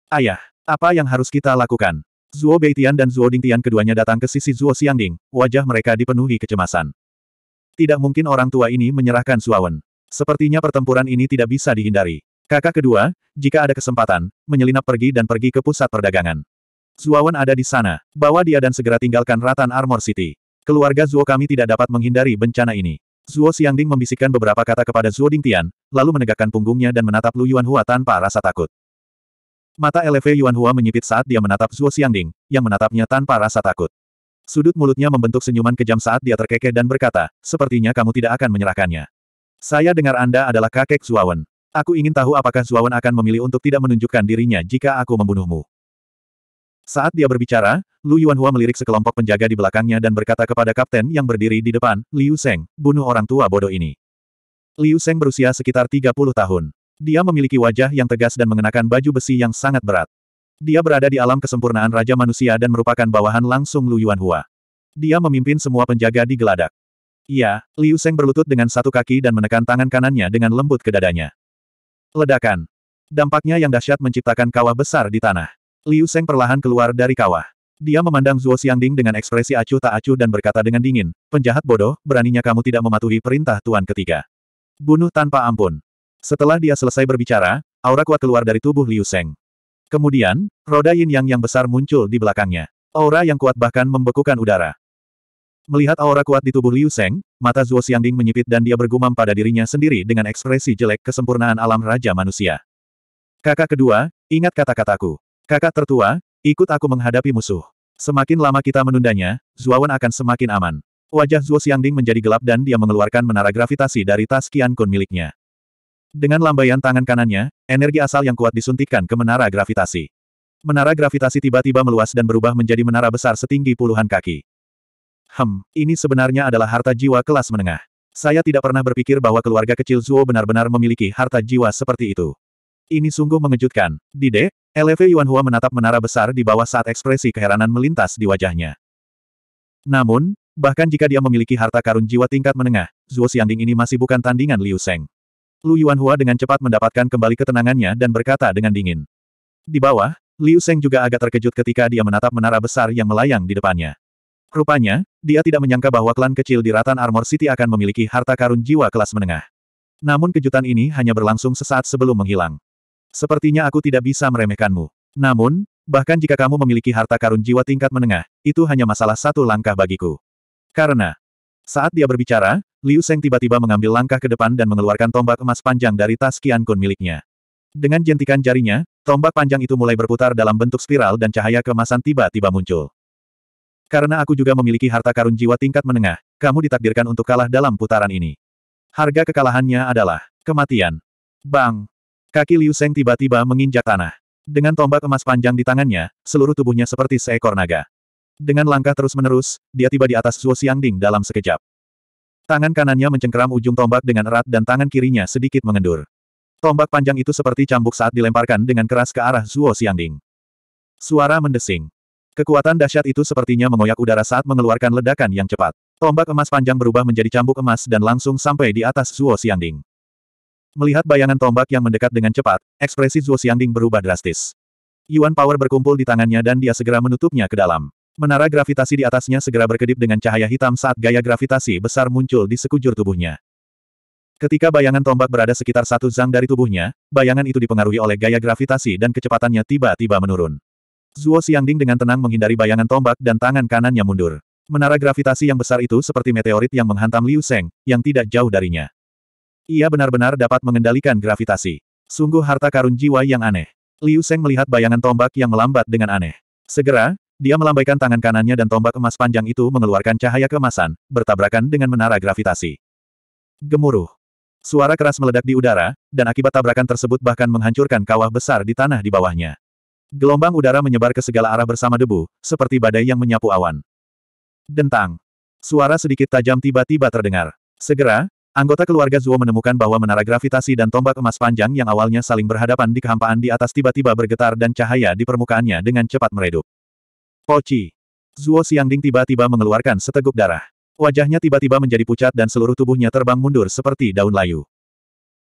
Ayah, apa yang harus kita lakukan? Zuo Beitian dan Zuo Dingtian keduanya datang ke sisi Zuo Xiangding, wajah mereka dipenuhi kecemasan. Tidak mungkin orang tua ini menyerahkan Suawen. Sepertinya pertempuran ini tidak bisa dihindari. Kakak kedua, jika ada kesempatan, menyelinap pergi dan pergi ke pusat perdagangan. Zuawan ada di sana, bawa dia dan segera tinggalkan Ratan Armor City. Keluarga Zuo kami tidak dapat menghindari bencana ini. Zuo Xiangding membisikkan beberapa kata kepada Zuo Dingtian, lalu menegakkan punggungnya dan menatap Lu Yuanhua tanpa rasa takut. Mata LV Yuan Hua menyipit saat dia menatap Zuo Xiangding, yang menatapnya tanpa rasa takut. Sudut mulutnya membentuk senyuman kejam saat dia terkekeh dan berkata, sepertinya kamu tidak akan menyerahkannya. Saya dengar Anda adalah kakek Zuawan. Aku ingin tahu apakah Zuawan akan memilih untuk tidak menunjukkan dirinya jika aku membunuhmu. Saat dia berbicara, Lu Hua melirik sekelompok penjaga di belakangnya dan berkata kepada kapten yang berdiri di depan, Liu Seng, bunuh orang tua bodoh ini. Liu Seng berusia sekitar 30 tahun. Dia memiliki wajah yang tegas dan mengenakan baju besi yang sangat berat. Dia berada di alam kesempurnaan Raja Manusia dan merupakan bawahan langsung Lu Yuanhua. Dia memimpin semua penjaga di geladak. Ia, Liu Seng berlutut dengan satu kaki dan menekan tangan kanannya dengan lembut ke dadanya. Ledakan. Dampaknya yang dahsyat menciptakan kawah besar di tanah. Liu Seng perlahan keluar dari kawah. Dia memandang Zuo Xiangding dengan ekspresi acuh tak acuh dan berkata dengan dingin, penjahat bodoh, beraninya kamu tidak mematuhi perintah Tuan ketiga. Bunuh tanpa ampun. Setelah dia selesai berbicara, aura kuat keluar dari tubuh Liu Sheng. Kemudian, roda yin yang yang besar muncul di belakangnya. Aura yang kuat bahkan membekukan udara. Melihat aura kuat di tubuh Liu Sheng, mata Zuo Xiangding menyipit dan dia bergumam pada dirinya sendiri dengan ekspresi jelek kesempurnaan alam Raja Manusia. Kakak kedua, ingat kata-kataku. Kakak tertua, ikut aku menghadapi musuh. Semakin lama kita menundanya, Zuawan akan semakin aman. Wajah Zuo Xiangding menjadi gelap dan dia mengeluarkan menara gravitasi dari tas Qian Kun miliknya. Dengan lambaian tangan kanannya, energi asal yang kuat disuntikkan ke menara gravitasi. Menara gravitasi tiba-tiba meluas dan berubah menjadi menara besar setinggi puluhan kaki. Hem, ini sebenarnya adalah harta jiwa kelas menengah. Saya tidak pernah berpikir bahwa keluarga kecil Zuo benar-benar memiliki harta jiwa seperti itu. Ini sungguh mengejutkan. Dide, LV Yuan Hua menatap menara besar di bawah saat ekspresi keheranan melintas di wajahnya. Namun, bahkan jika dia memiliki harta karun jiwa tingkat menengah, Zuo Xiangding ini masih bukan tandingan Liu Seng. Lu Yuanhua dengan cepat mendapatkan kembali ketenangannya dan berkata dengan dingin. Di bawah, Liu Sheng juga agak terkejut ketika dia menatap menara besar yang melayang di depannya. Rupanya, dia tidak menyangka bahwa klan kecil di Ratan Armor City akan memiliki harta karun jiwa kelas menengah. Namun kejutan ini hanya berlangsung sesaat sebelum menghilang. Sepertinya aku tidak bisa meremehkanmu. Namun, bahkan jika kamu memiliki harta karun jiwa tingkat menengah, itu hanya masalah satu langkah bagiku. Karena, saat dia berbicara, Liu Seng tiba-tiba mengambil langkah ke depan dan mengeluarkan tombak emas panjang dari tas Qian Kun miliknya. Dengan jentikan jarinya, tombak panjang itu mulai berputar dalam bentuk spiral dan cahaya kemasan tiba-tiba muncul. Karena aku juga memiliki harta karun jiwa tingkat menengah, kamu ditakdirkan untuk kalah dalam putaran ini. Harga kekalahannya adalah kematian. Bang! Kaki Liu Seng tiba-tiba menginjak tanah. Dengan tombak emas panjang di tangannya, seluruh tubuhnya seperti seekor naga. Dengan langkah terus-menerus, dia tiba di atas Zuo Xiangding dalam sekejap. Tangan kanannya mencengkeram ujung tombak dengan erat dan tangan kirinya sedikit mengendur. Tombak panjang itu seperti cambuk saat dilemparkan dengan keras ke arah Zuo Xiangding. Suara mendesing. Kekuatan dahsyat itu sepertinya mengoyak udara saat mengeluarkan ledakan yang cepat. Tombak emas panjang berubah menjadi cambuk emas dan langsung sampai di atas Zuo Xiangding. Melihat bayangan tombak yang mendekat dengan cepat, ekspresi Zuo Xiangding berubah drastis. Yuan Power berkumpul di tangannya dan dia segera menutupnya ke dalam. Menara gravitasi di atasnya segera berkedip dengan cahaya hitam saat gaya gravitasi besar muncul di sekujur tubuhnya. Ketika bayangan tombak berada sekitar satu zang dari tubuhnya, bayangan itu dipengaruhi oleh gaya gravitasi dan kecepatannya tiba-tiba menurun. Zuo Xiangding dengan tenang menghindari bayangan tombak dan tangan kanannya mundur. Menara gravitasi yang besar itu seperti meteorit yang menghantam Liu Sheng, yang tidak jauh darinya. Ia benar-benar dapat mengendalikan gravitasi. Sungguh harta karun jiwa yang aneh. Liu Sheng melihat bayangan tombak yang melambat dengan aneh. Segera, dia melambaikan tangan kanannya dan tombak emas panjang itu mengeluarkan cahaya kemasan, bertabrakan dengan menara gravitasi. Gemuruh. Suara keras meledak di udara, dan akibat tabrakan tersebut bahkan menghancurkan kawah besar di tanah di bawahnya. Gelombang udara menyebar ke segala arah bersama debu, seperti badai yang menyapu awan. Dentang. Suara sedikit tajam tiba-tiba terdengar. Segera, Anggota keluarga Zuo menemukan bahwa menara gravitasi dan tombak emas panjang yang awalnya saling berhadapan di kehampaan di atas tiba-tiba bergetar dan cahaya di permukaannya dengan cepat meredup. Poci. Zuo Xiangding tiba-tiba mengeluarkan seteguk darah. Wajahnya tiba-tiba menjadi pucat dan seluruh tubuhnya terbang mundur seperti daun layu.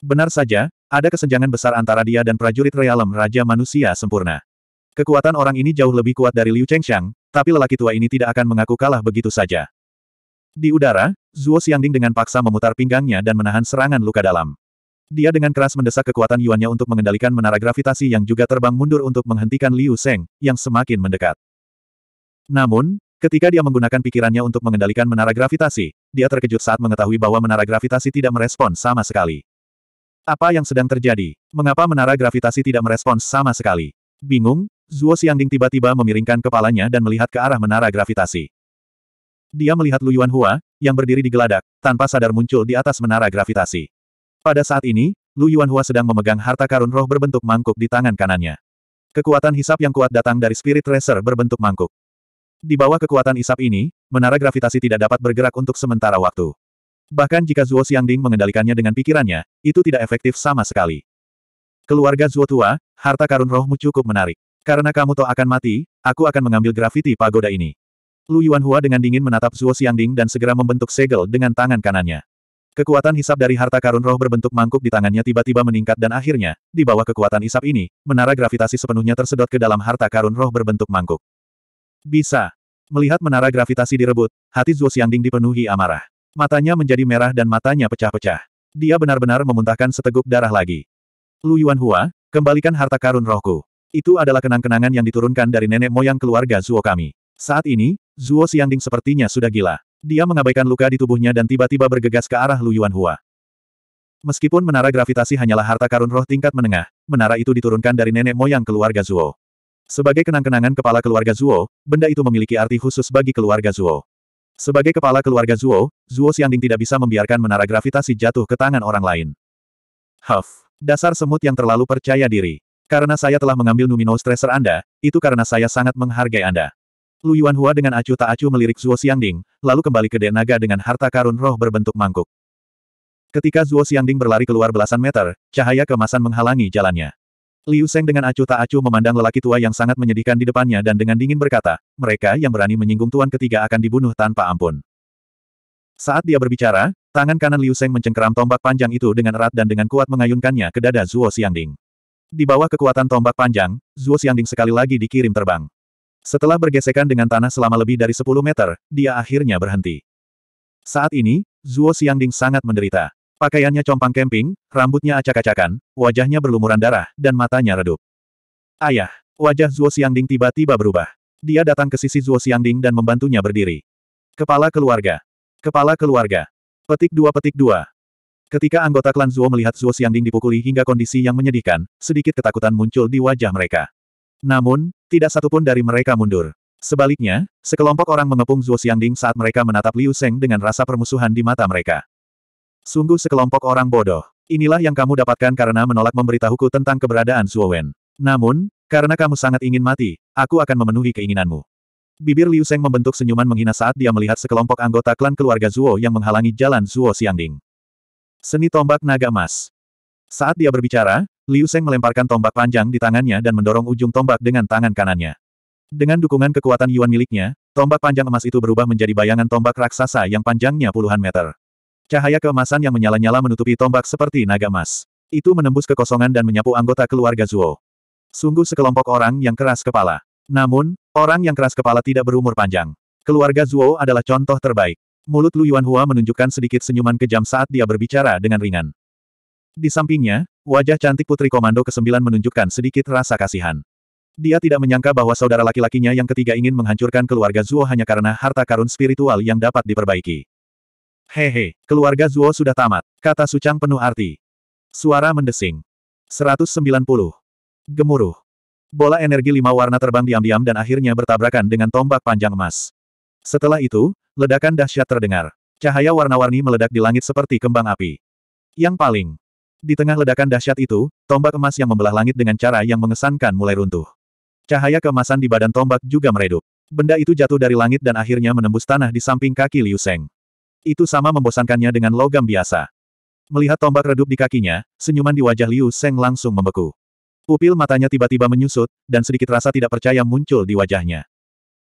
Benar saja, ada kesenjangan besar antara dia dan prajurit realem Raja Manusia Sempurna. Kekuatan orang ini jauh lebih kuat dari Liu Chengshang, tapi lelaki tua ini tidak akan mengaku kalah begitu saja. Di udara, Zuo Xiangding dengan paksa memutar pinggangnya dan menahan serangan luka dalam. Dia dengan keras mendesak kekuatan Yuannya untuk mengendalikan menara gravitasi yang juga terbang mundur untuk menghentikan Liu Seng, yang semakin mendekat. Namun, ketika dia menggunakan pikirannya untuk mengendalikan menara gravitasi, dia terkejut saat mengetahui bahwa menara gravitasi tidak merespons sama sekali. Apa yang sedang terjadi? Mengapa menara gravitasi tidak merespons sama sekali? Bingung, Zuo Xiangding tiba-tiba memiringkan kepalanya dan melihat ke arah menara gravitasi. Dia melihat Lu Yuanhua yang berdiri di geladak, tanpa sadar muncul di atas menara gravitasi. Pada saat ini, Lu Yuanhua sedang memegang harta karun roh berbentuk mangkuk di tangan kanannya. Kekuatan hisap yang kuat datang dari Spirit Tracer berbentuk mangkuk. Di bawah kekuatan isap ini, menara gravitasi tidak dapat bergerak untuk sementara waktu. Bahkan jika Zuo Xiangding mengendalikannya dengan pikirannya, itu tidak efektif sama sekali. Keluarga Zuo tua, harta karun rohmu cukup menarik. Karena kamu toh akan mati, aku akan mengambil grafiti pagoda ini. Lu Yuanhua dengan dingin menatap Zuo Xiangding dan segera membentuk segel dengan tangan kanannya. Kekuatan hisap dari harta karun roh berbentuk mangkuk di tangannya tiba-tiba meningkat dan akhirnya, di bawah kekuatan hisap ini, menara gravitasi sepenuhnya tersedot ke dalam harta karun roh berbentuk mangkuk. Bisa. Melihat menara gravitasi direbut, hati Zhuo Xiangding dipenuhi amarah. Matanya menjadi merah dan matanya pecah-pecah. Dia benar-benar memuntahkan seteguk darah lagi. Lu Yuan Hua, kembalikan harta karun rohku. Itu adalah kenang-kenangan yang diturunkan dari nenek moyang keluarga Zuo kami. Saat ini, Zuo Xiangding sepertinya sudah gila. Dia mengabaikan luka di tubuhnya dan tiba-tiba bergegas ke arah Lu Yuan Hua. Meskipun menara gravitasi hanyalah harta karun roh tingkat menengah, menara itu diturunkan dari nenek moyang keluarga Zuo. Sebagai kenang-kenangan kepala keluarga Zuo, benda itu memiliki arti khusus bagi keluarga Zuo. Sebagai kepala keluarga Zuo, Zuo Xiangding tidak bisa membiarkan menara gravitasi jatuh ke tangan orang lain. Huff, dasar semut yang terlalu percaya diri. Karena saya telah mengambil Numino Tracer Anda, itu karena saya sangat menghargai Anda. Lu Yuanhua dengan acuh tak acuh melirik Zuo Xiangding, lalu kembali ke Denaga Naga dengan harta karun roh berbentuk mangkuk. Ketika Zuo Xiangding berlari keluar belasan meter, cahaya kemasan menghalangi jalannya. Liu Seng dengan acuh tak acuh memandang lelaki tua yang sangat menyedihkan di depannya dan dengan dingin berkata, mereka yang berani menyinggung tuan ketiga akan dibunuh tanpa ampun. Saat dia berbicara, tangan kanan Liu Seng mencengkeram tombak panjang itu dengan erat dan dengan kuat mengayunkannya ke dada Zuo Xiangding. Di bawah kekuatan tombak panjang, Zuo Xiangding sekali lagi dikirim terbang. Setelah bergesekan dengan tanah selama lebih dari 10 meter, dia akhirnya berhenti. Saat ini, Zuo Xiangding sangat menderita. Pakaiannya compang kemping, rambutnya acak-acakan, wajahnya berlumuran darah, dan matanya redup. Ayah, wajah Zuo Xiangding tiba-tiba berubah. Dia datang ke sisi Zuo Xiangding dan membantunya berdiri. Kepala keluarga. Kepala keluarga. Petik dua petik dua. Ketika anggota klan Zuo melihat Zuo Xiangding dipukuli hingga kondisi yang menyedihkan, sedikit ketakutan muncul di wajah mereka. Namun, tidak satupun dari mereka mundur. Sebaliknya, sekelompok orang mengepung Zuo Xiangding saat mereka menatap Liu Seng dengan rasa permusuhan di mata mereka. Sungguh sekelompok orang bodoh. Inilah yang kamu dapatkan karena menolak memberitahuku tentang keberadaan Suowen. Namun, karena kamu sangat ingin mati, aku akan memenuhi keinginanmu. Bibir Liu Seng membentuk senyuman menghina saat dia melihat sekelompok anggota klan keluarga Zuo yang menghalangi jalan Zuo Xiangding. Seni tombak naga emas. Saat dia berbicara, Liu Seng melemparkan tombak panjang di tangannya dan mendorong ujung tombak dengan tangan kanannya. Dengan dukungan kekuatan Yuan miliknya, tombak panjang emas itu berubah menjadi bayangan tombak raksasa yang panjangnya puluhan meter. Cahaya keemasan yang menyala-nyala menutupi tombak seperti naga emas. Itu menembus kekosongan dan menyapu anggota keluarga Zuo. Sungguh sekelompok orang yang keras kepala. Namun, orang yang keras kepala tidak berumur panjang. Keluarga Zuo adalah contoh terbaik. Mulut Lu Yuan Hua menunjukkan sedikit senyuman kejam saat dia berbicara dengan ringan. Di sampingnya, wajah cantik putri komando ke-9 menunjukkan sedikit rasa kasihan. Dia tidak menyangka bahwa saudara laki-lakinya yang ketiga ingin menghancurkan keluarga Zuo hanya karena harta karun spiritual yang dapat diperbaiki. Hehe, keluarga Zuo sudah tamat, kata Sucang penuh arti. Suara mendesing. 190. Gemuruh. Bola energi lima warna terbang diam-diam dan akhirnya bertabrakan dengan tombak panjang emas. Setelah itu, ledakan dahsyat terdengar. Cahaya warna-warni meledak di langit seperti kembang api. Yang paling. Di tengah ledakan dahsyat itu, tombak emas yang membelah langit dengan cara yang mengesankan mulai runtuh. Cahaya kemasan di badan tombak juga meredup. Benda itu jatuh dari langit dan akhirnya menembus tanah di samping kaki Liu Seng. Itu sama membosankannya dengan logam biasa. Melihat tombak redup di kakinya, senyuman di wajah Liu Seng langsung membeku. Pupil matanya tiba-tiba menyusut, dan sedikit rasa tidak percaya muncul di wajahnya.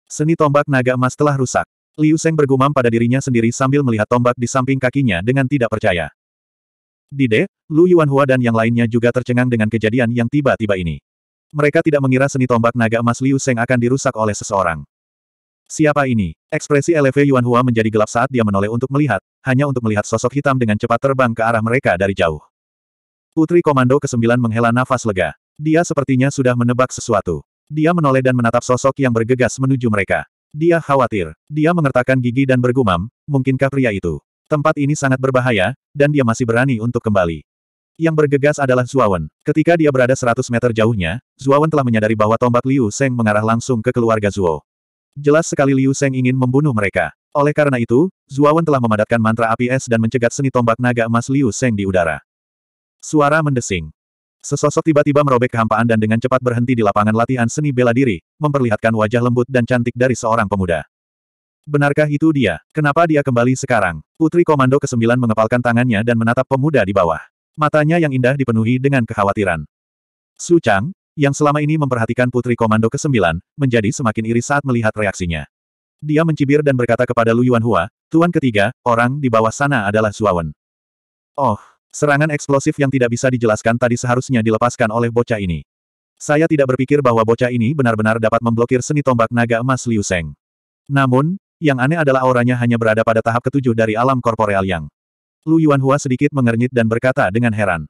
Seni tombak naga emas telah rusak. Liu Seng bergumam pada dirinya sendiri sambil melihat tombak di samping kakinya dengan tidak percaya. Dide, Lu Yuanhua dan yang lainnya juga tercengang dengan kejadian yang tiba-tiba ini. Mereka tidak mengira seni tombak naga emas Liu Seng akan dirusak oleh seseorang. Siapa ini? Ekspresi LV Yuan Hua menjadi gelap saat dia menoleh untuk melihat, hanya untuk melihat sosok hitam dengan cepat terbang ke arah mereka dari jauh. Putri Komando ke-9 menghela nafas lega. Dia sepertinya sudah menebak sesuatu. Dia menoleh dan menatap sosok yang bergegas menuju mereka. Dia khawatir. Dia mengertakkan gigi dan bergumam, mungkinkah pria itu? Tempat ini sangat berbahaya, dan dia masih berani untuk kembali. Yang bergegas adalah Zuawan. Ketika dia berada 100 meter jauhnya, Zuawan telah menyadari bahwa tombak Liu Seng mengarah langsung ke keluarga Zuo. Jelas sekali Liu Sheng ingin membunuh mereka. Oleh karena itu, Zuawan telah memadatkan mantra api es dan mencegat seni tombak naga emas Liu Sheng di udara. Suara mendesing. Sesosok tiba-tiba merobek kehampaan dan dengan cepat berhenti di lapangan latihan seni bela diri, memperlihatkan wajah lembut dan cantik dari seorang pemuda. Benarkah itu dia? Kenapa dia kembali sekarang? Putri Komando ke-9 mengepalkan tangannya dan menatap pemuda di bawah. Matanya yang indah dipenuhi dengan kekhawatiran. Su Chang, yang selama ini memperhatikan Putri Komando ke-9, menjadi semakin iri saat melihat reaksinya. Dia mencibir dan berkata kepada Lu Yuanhua, Tuan ketiga, orang di bawah sana adalah Zuawan. Oh, serangan eksplosif yang tidak bisa dijelaskan tadi seharusnya dilepaskan oleh bocah ini. Saya tidak berpikir bahwa bocah ini benar-benar dapat memblokir seni tombak naga emas Liu Seng. Namun, yang aneh adalah auranya hanya berada pada tahap ketujuh dari alam korporeal yang. Lu Yuanhua sedikit mengernyit dan berkata dengan heran.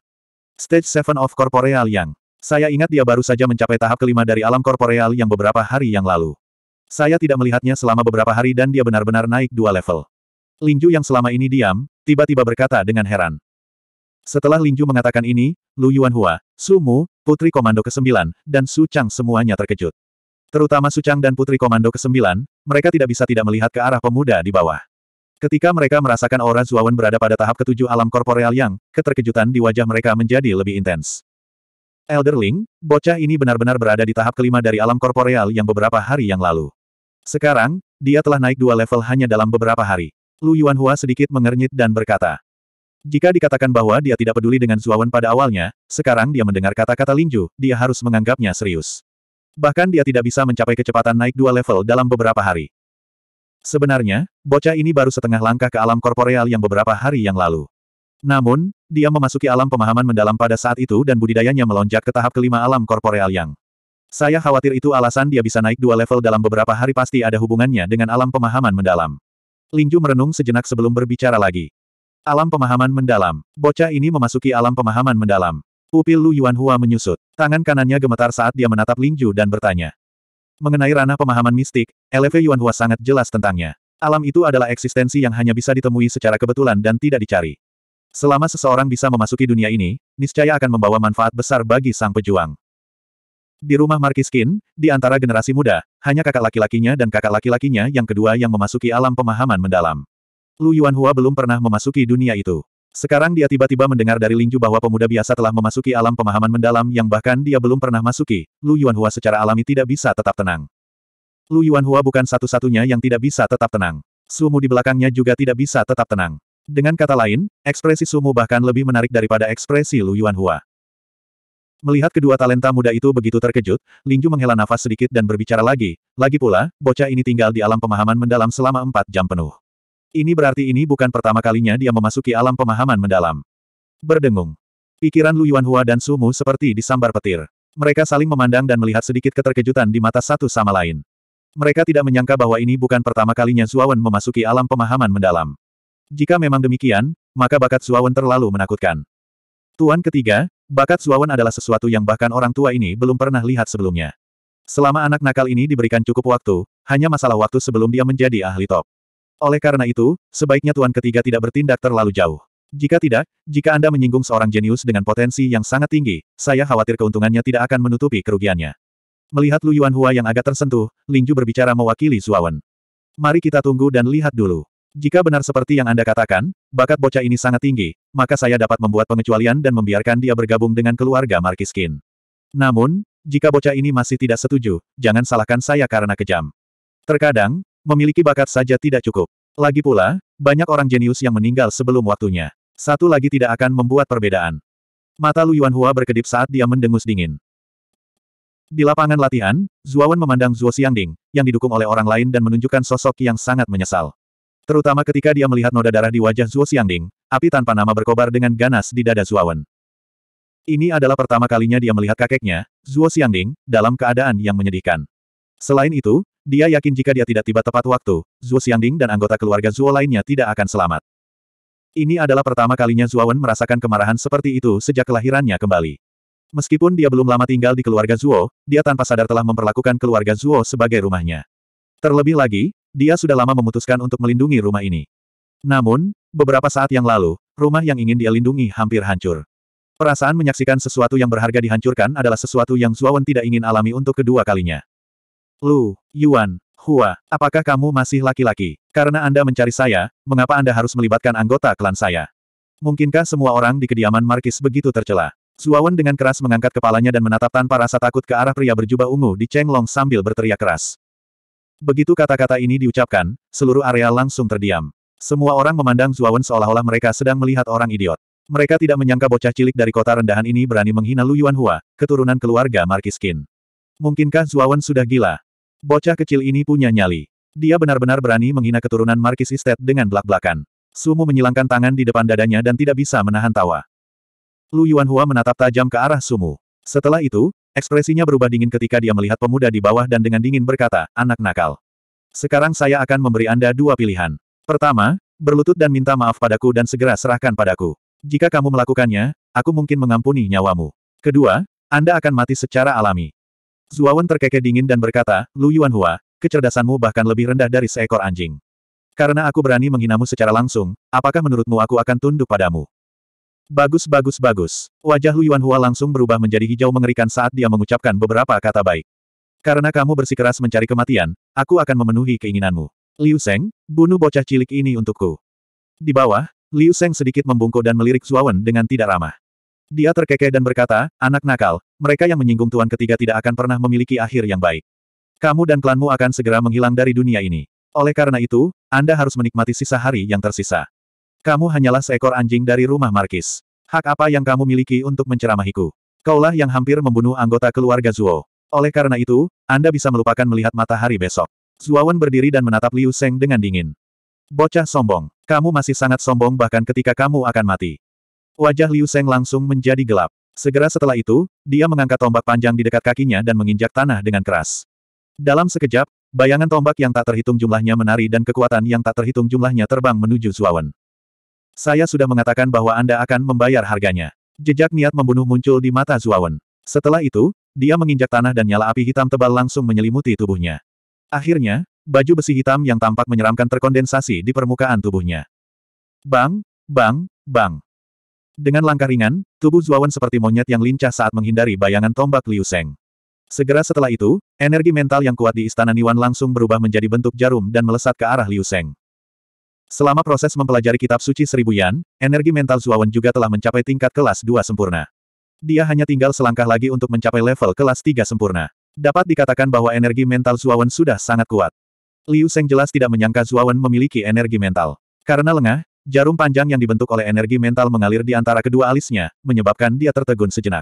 Stage 7 of Corporeal Yang. Saya ingat dia baru saja mencapai tahap kelima dari alam korporeal yang beberapa hari yang lalu. Saya tidak melihatnya selama beberapa hari dan dia benar-benar naik dua level. Linju yang selama ini diam, tiba-tiba berkata dengan heran. Setelah Linju mengatakan ini, Lu Yuanhua, Su Mu, Putri Komando ke-9, dan Su Chang semuanya terkejut. Terutama Su Chang dan Putri Komando ke-9, mereka tidak bisa tidak melihat ke arah pemuda di bawah. Ketika mereka merasakan aura Zuawan berada pada tahap ketujuh alam korporeal yang, keterkejutan di wajah mereka menjadi lebih intens. Elderling, bocah ini benar-benar berada di tahap kelima dari alam korporeal yang beberapa hari yang lalu. Sekarang, dia telah naik dua level hanya dalam beberapa hari. Lu Yuanhua sedikit mengernyit dan berkata. Jika dikatakan bahwa dia tidak peduli dengan Zuawan pada awalnya, sekarang dia mendengar kata-kata Lingju, dia harus menganggapnya serius. Bahkan dia tidak bisa mencapai kecepatan naik dua level dalam beberapa hari. Sebenarnya, bocah ini baru setengah langkah ke alam korporeal yang beberapa hari yang lalu. Namun, dia memasuki alam pemahaman mendalam pada saat itu dan budidayanya melonjak ke tahap kelima alam korporeal yang. Saya khawatir itu alasan dia bisa naik dua level dalam beberapa hari pasti ada hubungannya dengan alam pemahaman mendalam. Lingju merenung sejenak sebelum berbicara lagi. Alam pemahaman mendalam. Bocah ini memasuki alam pemahaman mendalam. Pupil Lu Yuan Hua menyusut. Tangan kanannya gemetar saat dia menatap Lingju dan bertanya. Mengenai ranah pemahaman mistik, LV Yuan Hua sangat jelas tentangnya. Alam itu adalah eksistensi yang hanya bisa ditemui secara kebetulan dan tidak dicari. Selama seseorang bisa memasuki dunia ini, niscaya akan membawa manfaat besar bagi sang pejuang. Di rumah Markiskin, di antara generasi muda, hanya kakak laki-lakinya dan kakak laki-lakinya yang kedua yang memasuki alam pemahaman mendalam. Lu Yuanhua belum pernah memasuki dunia itu. Sekarang dia tiba-tiba mendengar dari Lingju bahwa pemuda biasa telah memasuki alam pemahaman mendalam yang bahkan dia belum pernah masuki. Lu Yuanhua secara alami tidak bisa tetap tenang. Lu Yuanhua bukan satu-satunya yang tidak bisa tetap tenang. Sumu di belakangnya juga tidak bisa tetap tenang. Dengan kata lain, ekspresi Sumu bahkan lebih menarik daripada ekspresi Lu Yuanhua. Melihat kedua talenta muda itu begitu terkejut, Lingju menghela nafas sedikit dan berbicara lagi. Lagi pula, bocah ini tinggal di alam pemahaman mendalam selama empat jam penuh. Ini berarti ini bukan pertama kalinya dia memasuki alam pemahaman mendalam. Berdengung. Pikiran Lu Yuanhua dan Sumu seperti disambar petir. Mereka saling memandang dan melihat sedikit keterkejutan di mata satu sama lain. Mereka tidak menyangka bahwa ini bukan pertama kalinya Zuawan memasuki alam pemahaman mendalam. Jika memang demikian, maka bakat Suawan terlalu menakutkan. Tuan ketiga, bakat Suawan adalah sesuatu yang bahkan orang tua ini belum pernah lihat sebelumnya. Selama anak nakal ini diberikan cukup waktu, hanya masalah waktu sebelum dia menjadi ahli top. Oleh karena itu, sebaiknya tuan ketiga tidak bertindak terlalu jauh. Jika tidak, jika Anda menyinggung seorang jenius dengan potensi yang sangat tinggi, saya khawatir keuntungannya tidak akan menutupi kerugiannya. Melihat Lu Hua yang agak tersentuh, Lingju berbicara mewakili Suawan. Mari kita tunggu dan lihat dulu. Jika benar seperti yang Anda katakan, bakat bocah ini sangat tinggi, maka saya dapat membuat pengecualian dan membiarkan dia bergabung dengan keluarga Markiskin. Namun, jika bocah ini masih tidak setuju, jangan salahkan saya karena kejam. Terkadang, memiliki bakat saja tidak cukup. Lagi pula, banyak orang jenius yang meninggal sebelum waktunya. Satu lagi tidak akan membuat perbedaan. Mata Lu Yuanhua berkedip saat dia mendengus dingin. Di lapangan latihan, Zuawan memandang Zuo Xiangding, yang didukung oleh orang lain dan menunjukkan sosok yang sangat menyesal. Terutama ketika dia melihat noda darah di wajah Zuo Xiangding, api tanpa nama berkobar dengan ganas di dada Zuawan. Ini adalah pertama kalinya dia melihat kakeknya, Zuo Xiangding, dalam keadaan yang menyedihkan. Selain itu, dia yakin jika dia tidak tiba tepat waktu, Zuo Xiangding dan anggota keluarga Zuo lainnya tidak akan selamat. Ini adalah pertama kalinya Zuawan merasakan kemarahan seperti itu sejak kelahirannya kembali. Meskipun dia belum lama tinggal di keluarga Zuo, dia tanpa sadar telah memperlakukan keluarga Zuo sebagai rumahnya. Terlebih lagi, dia sudah lama memutuskan untuk melindungi rumah ini. Namun, beberapa saat yang lalu, rumah yang ingin dia lindungi hampir hancur. Perasaan menyaksikan sesuatu yang berharga dihancurkan adalah sesuatu yang Zuawan tidak ingin alami untuk kedua kalinya. Lu, Yuan, Hua, apakah kamu masih laki-laki? Karena Anda mencari saya, mengapa Anda harus melibatkan anggota klan saya? Mungkinkah semua orang di kediaman Markis begitu tercela? Zuawan dengan keras mengangkat kepalanya dan menatap tanpa rasa takut ke arah pria berjubah ungu di Cheng Long sambil berteriak keras. Begitu kata-kata ini diucapkan, seluruh area langsung terdiam. Semua orang memandang Zuawan seolah-olah mereka sedang melihat orang idiot. Mereka tidak menyangka bocah cilik dari kota rendahan ini berani menghina Lu Yuanhua, keturunan keluarga Markiskin. Mungkinkah Zuawan sudah gila? Bocah kecil ini punya nyali. Dia benar-benar berani menghina keturunan Markis Estate dengan belak-belakan. Sumu menyilangkan tangan di depan dadanya dan tidak bisa menahan tawa. Lu Yuanhua menatap tajam ke arah Sumu. Setelah itu, Ekspresinya berubah dingin ketika dia melihat pemuda di bawah dan dengan dingin berkata, anak nakal. Sekarang saya akan memberi Anda dua pilihan. Pertama, berlutut dan minta maaf padaku dan segera serahkan padaku. Jika kamu melakukannya, aku mungkin mengampuni nyawamu. Kedua, Anda akan mati secara alami. Zuawan terkekeh dingin dan berkata, Lu Yuanhua, kecerdasanmu bahkan lebih rendah dari seekor anjing. Karena aku berani menghinamu secara langsung, apakah menurutmu aku akan tunduk padamu? Bagus bagus bagus. Wajah Lu Yuanhua langsung berubah menjadi hijau mengerikan saat dia mengucapkan beberapa kata baik. Karena kamu bersikeras mencari kematian, aku akan memenuhi keinginanmu. Liu Seng, bunuh bocah cilik ini untukku. Di bawah, Liu Seng sedikit membungkuk dan melirik Zuawan dengan tidak ramah. Dia terkekeh dan berkata, anak nakal, mereka yang menyinggung tuan ketiga tidak akan pernah memiliki akhir yang baik. Kamu dan klanmu akan segera menghilang dari dunia ini. Oleh karena itu, Anda harus menikmati sisa hari yang tersisa. Kamu hanyalah seekor anjing dari rumah Markis. Hak apa yang kamu miliki untuk menceramahiku? Kaulah yang hampir membunuh anggota keluarga Zuo. Oleh karena itu, Anda bisa melupakan melihat matahari besok. Zuawan berdiri dan menatap Liu Seng dengan dingin. Bocah sombong. Kamu masih sangat sombong bahkan ketika kamu akan mati. Wajah Liu Seng langsung menjadi gelap. Segera setelah itu, dia mengangkat tombak panjang di dekat kakinya dan menginjak tanah dengan keras. Dalam sekejap, bayangan tombak yang tak terhitung jumlahnya menari dan kekuatan yang tak terhitung jumlahnya terbang menuju Zuawan. Saya sudah mengatakan bahwa Anda akan membayar harganya. Jejak niat membunuh muncul di mata Zuawan. Setelah itu, dia menginjak tanah dan nyala api hitam tebal langsung menyelimuti tubuhnya. Akhirnya, baju besi hitam yang tampak menyeramkan terkondensasi di permukaan tubuhnya. Bang, bang, bang. Dengan langkah ringan, tubuh Zuawan seperti monyet yang lincah saat menghindari bayangan tombak Liu Seng. Segera setelah itu, energi mental yang kuat di Istana Niwan langsung berubah menjadi bentuk jarum dan melesat ke arah Liu Seng. Selama proses mempelajari kitab suci seribu yan, energi mental Zuawan juga telah mencapai tingkat kelas dua sempurna. Dia hanya tinggal selangkah lagi untuk mencapai level kelas tiga sempurna. Dapat dikatakan bahwa energi mental Zuawan sudah sangat kuat. Liu Seng jelas tidak menyangka Zuawan memiliki energi mental. Karena lengah, jarum panjang yang dibentuk oleh energi mental mengalir di antara kedua alisnya, menyebabkan dia tertegun sejenak.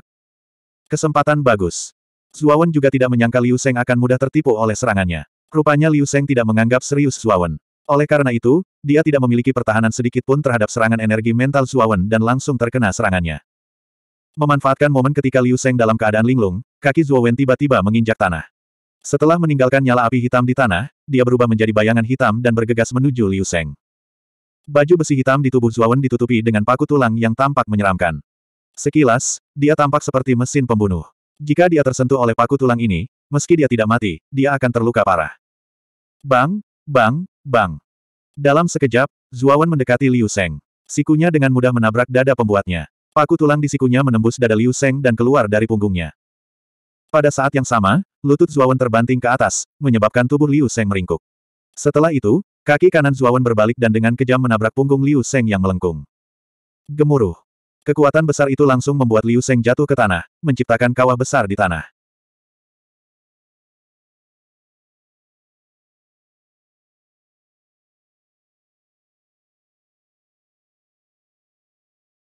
Kesempatan bagus. Zuawan juga tidak menyangka Liu Seng akan mudah tertipu oleh serangannya. Rupanya Liu Seng tidak menganggap serius Zuawan. Oleh karena itu, dia tidak memiliki pertahanan sedikit pun terhadap serangan energi mental Zuawan dan langsung terkena serangannya. Memanfaatkan momen ketika Liu Sheng dalam keadaan linglung, kaki Zuawan tiba-tiba menginjak tanah. Setelah meninggalkan nyala api hitam di tanah, dia berubah menjadi bayangan hitam dan bergegas menuju Liu Sheng. Baju besi hitam di tubuh Zuawan ditutupi dengan paku tulang yang tampak menyeramkan. Sekilas, dia tampak seperti mesin pembunuh. Jika dia tersentuh oleh paku tulang ini, meski dia tidak mati, dia akan terluka parah. Bang, Bang, bang. Dalam sekejap, Zuawan mendekati Liu Seng. Sikunya dengan mudah menabrak dada pembuatnya. Paku tulang di sikunya menembus dada Liu Seng dan keluar dari punggungnya. Pada saat yang sama, lutut Zuawan terbanting ke atas, menyebabkan tubuh Liu Seng meringkuk. Setelah itu, kaki kanan Zuawan berbalik dan dengan kejam menabrak punggung Liu Seng yang melengkung. Gemuruh. Kekuatan besar itu langsung membuat Liu Seng jatuh ke tanah, menciptakan kawah besar di tanah.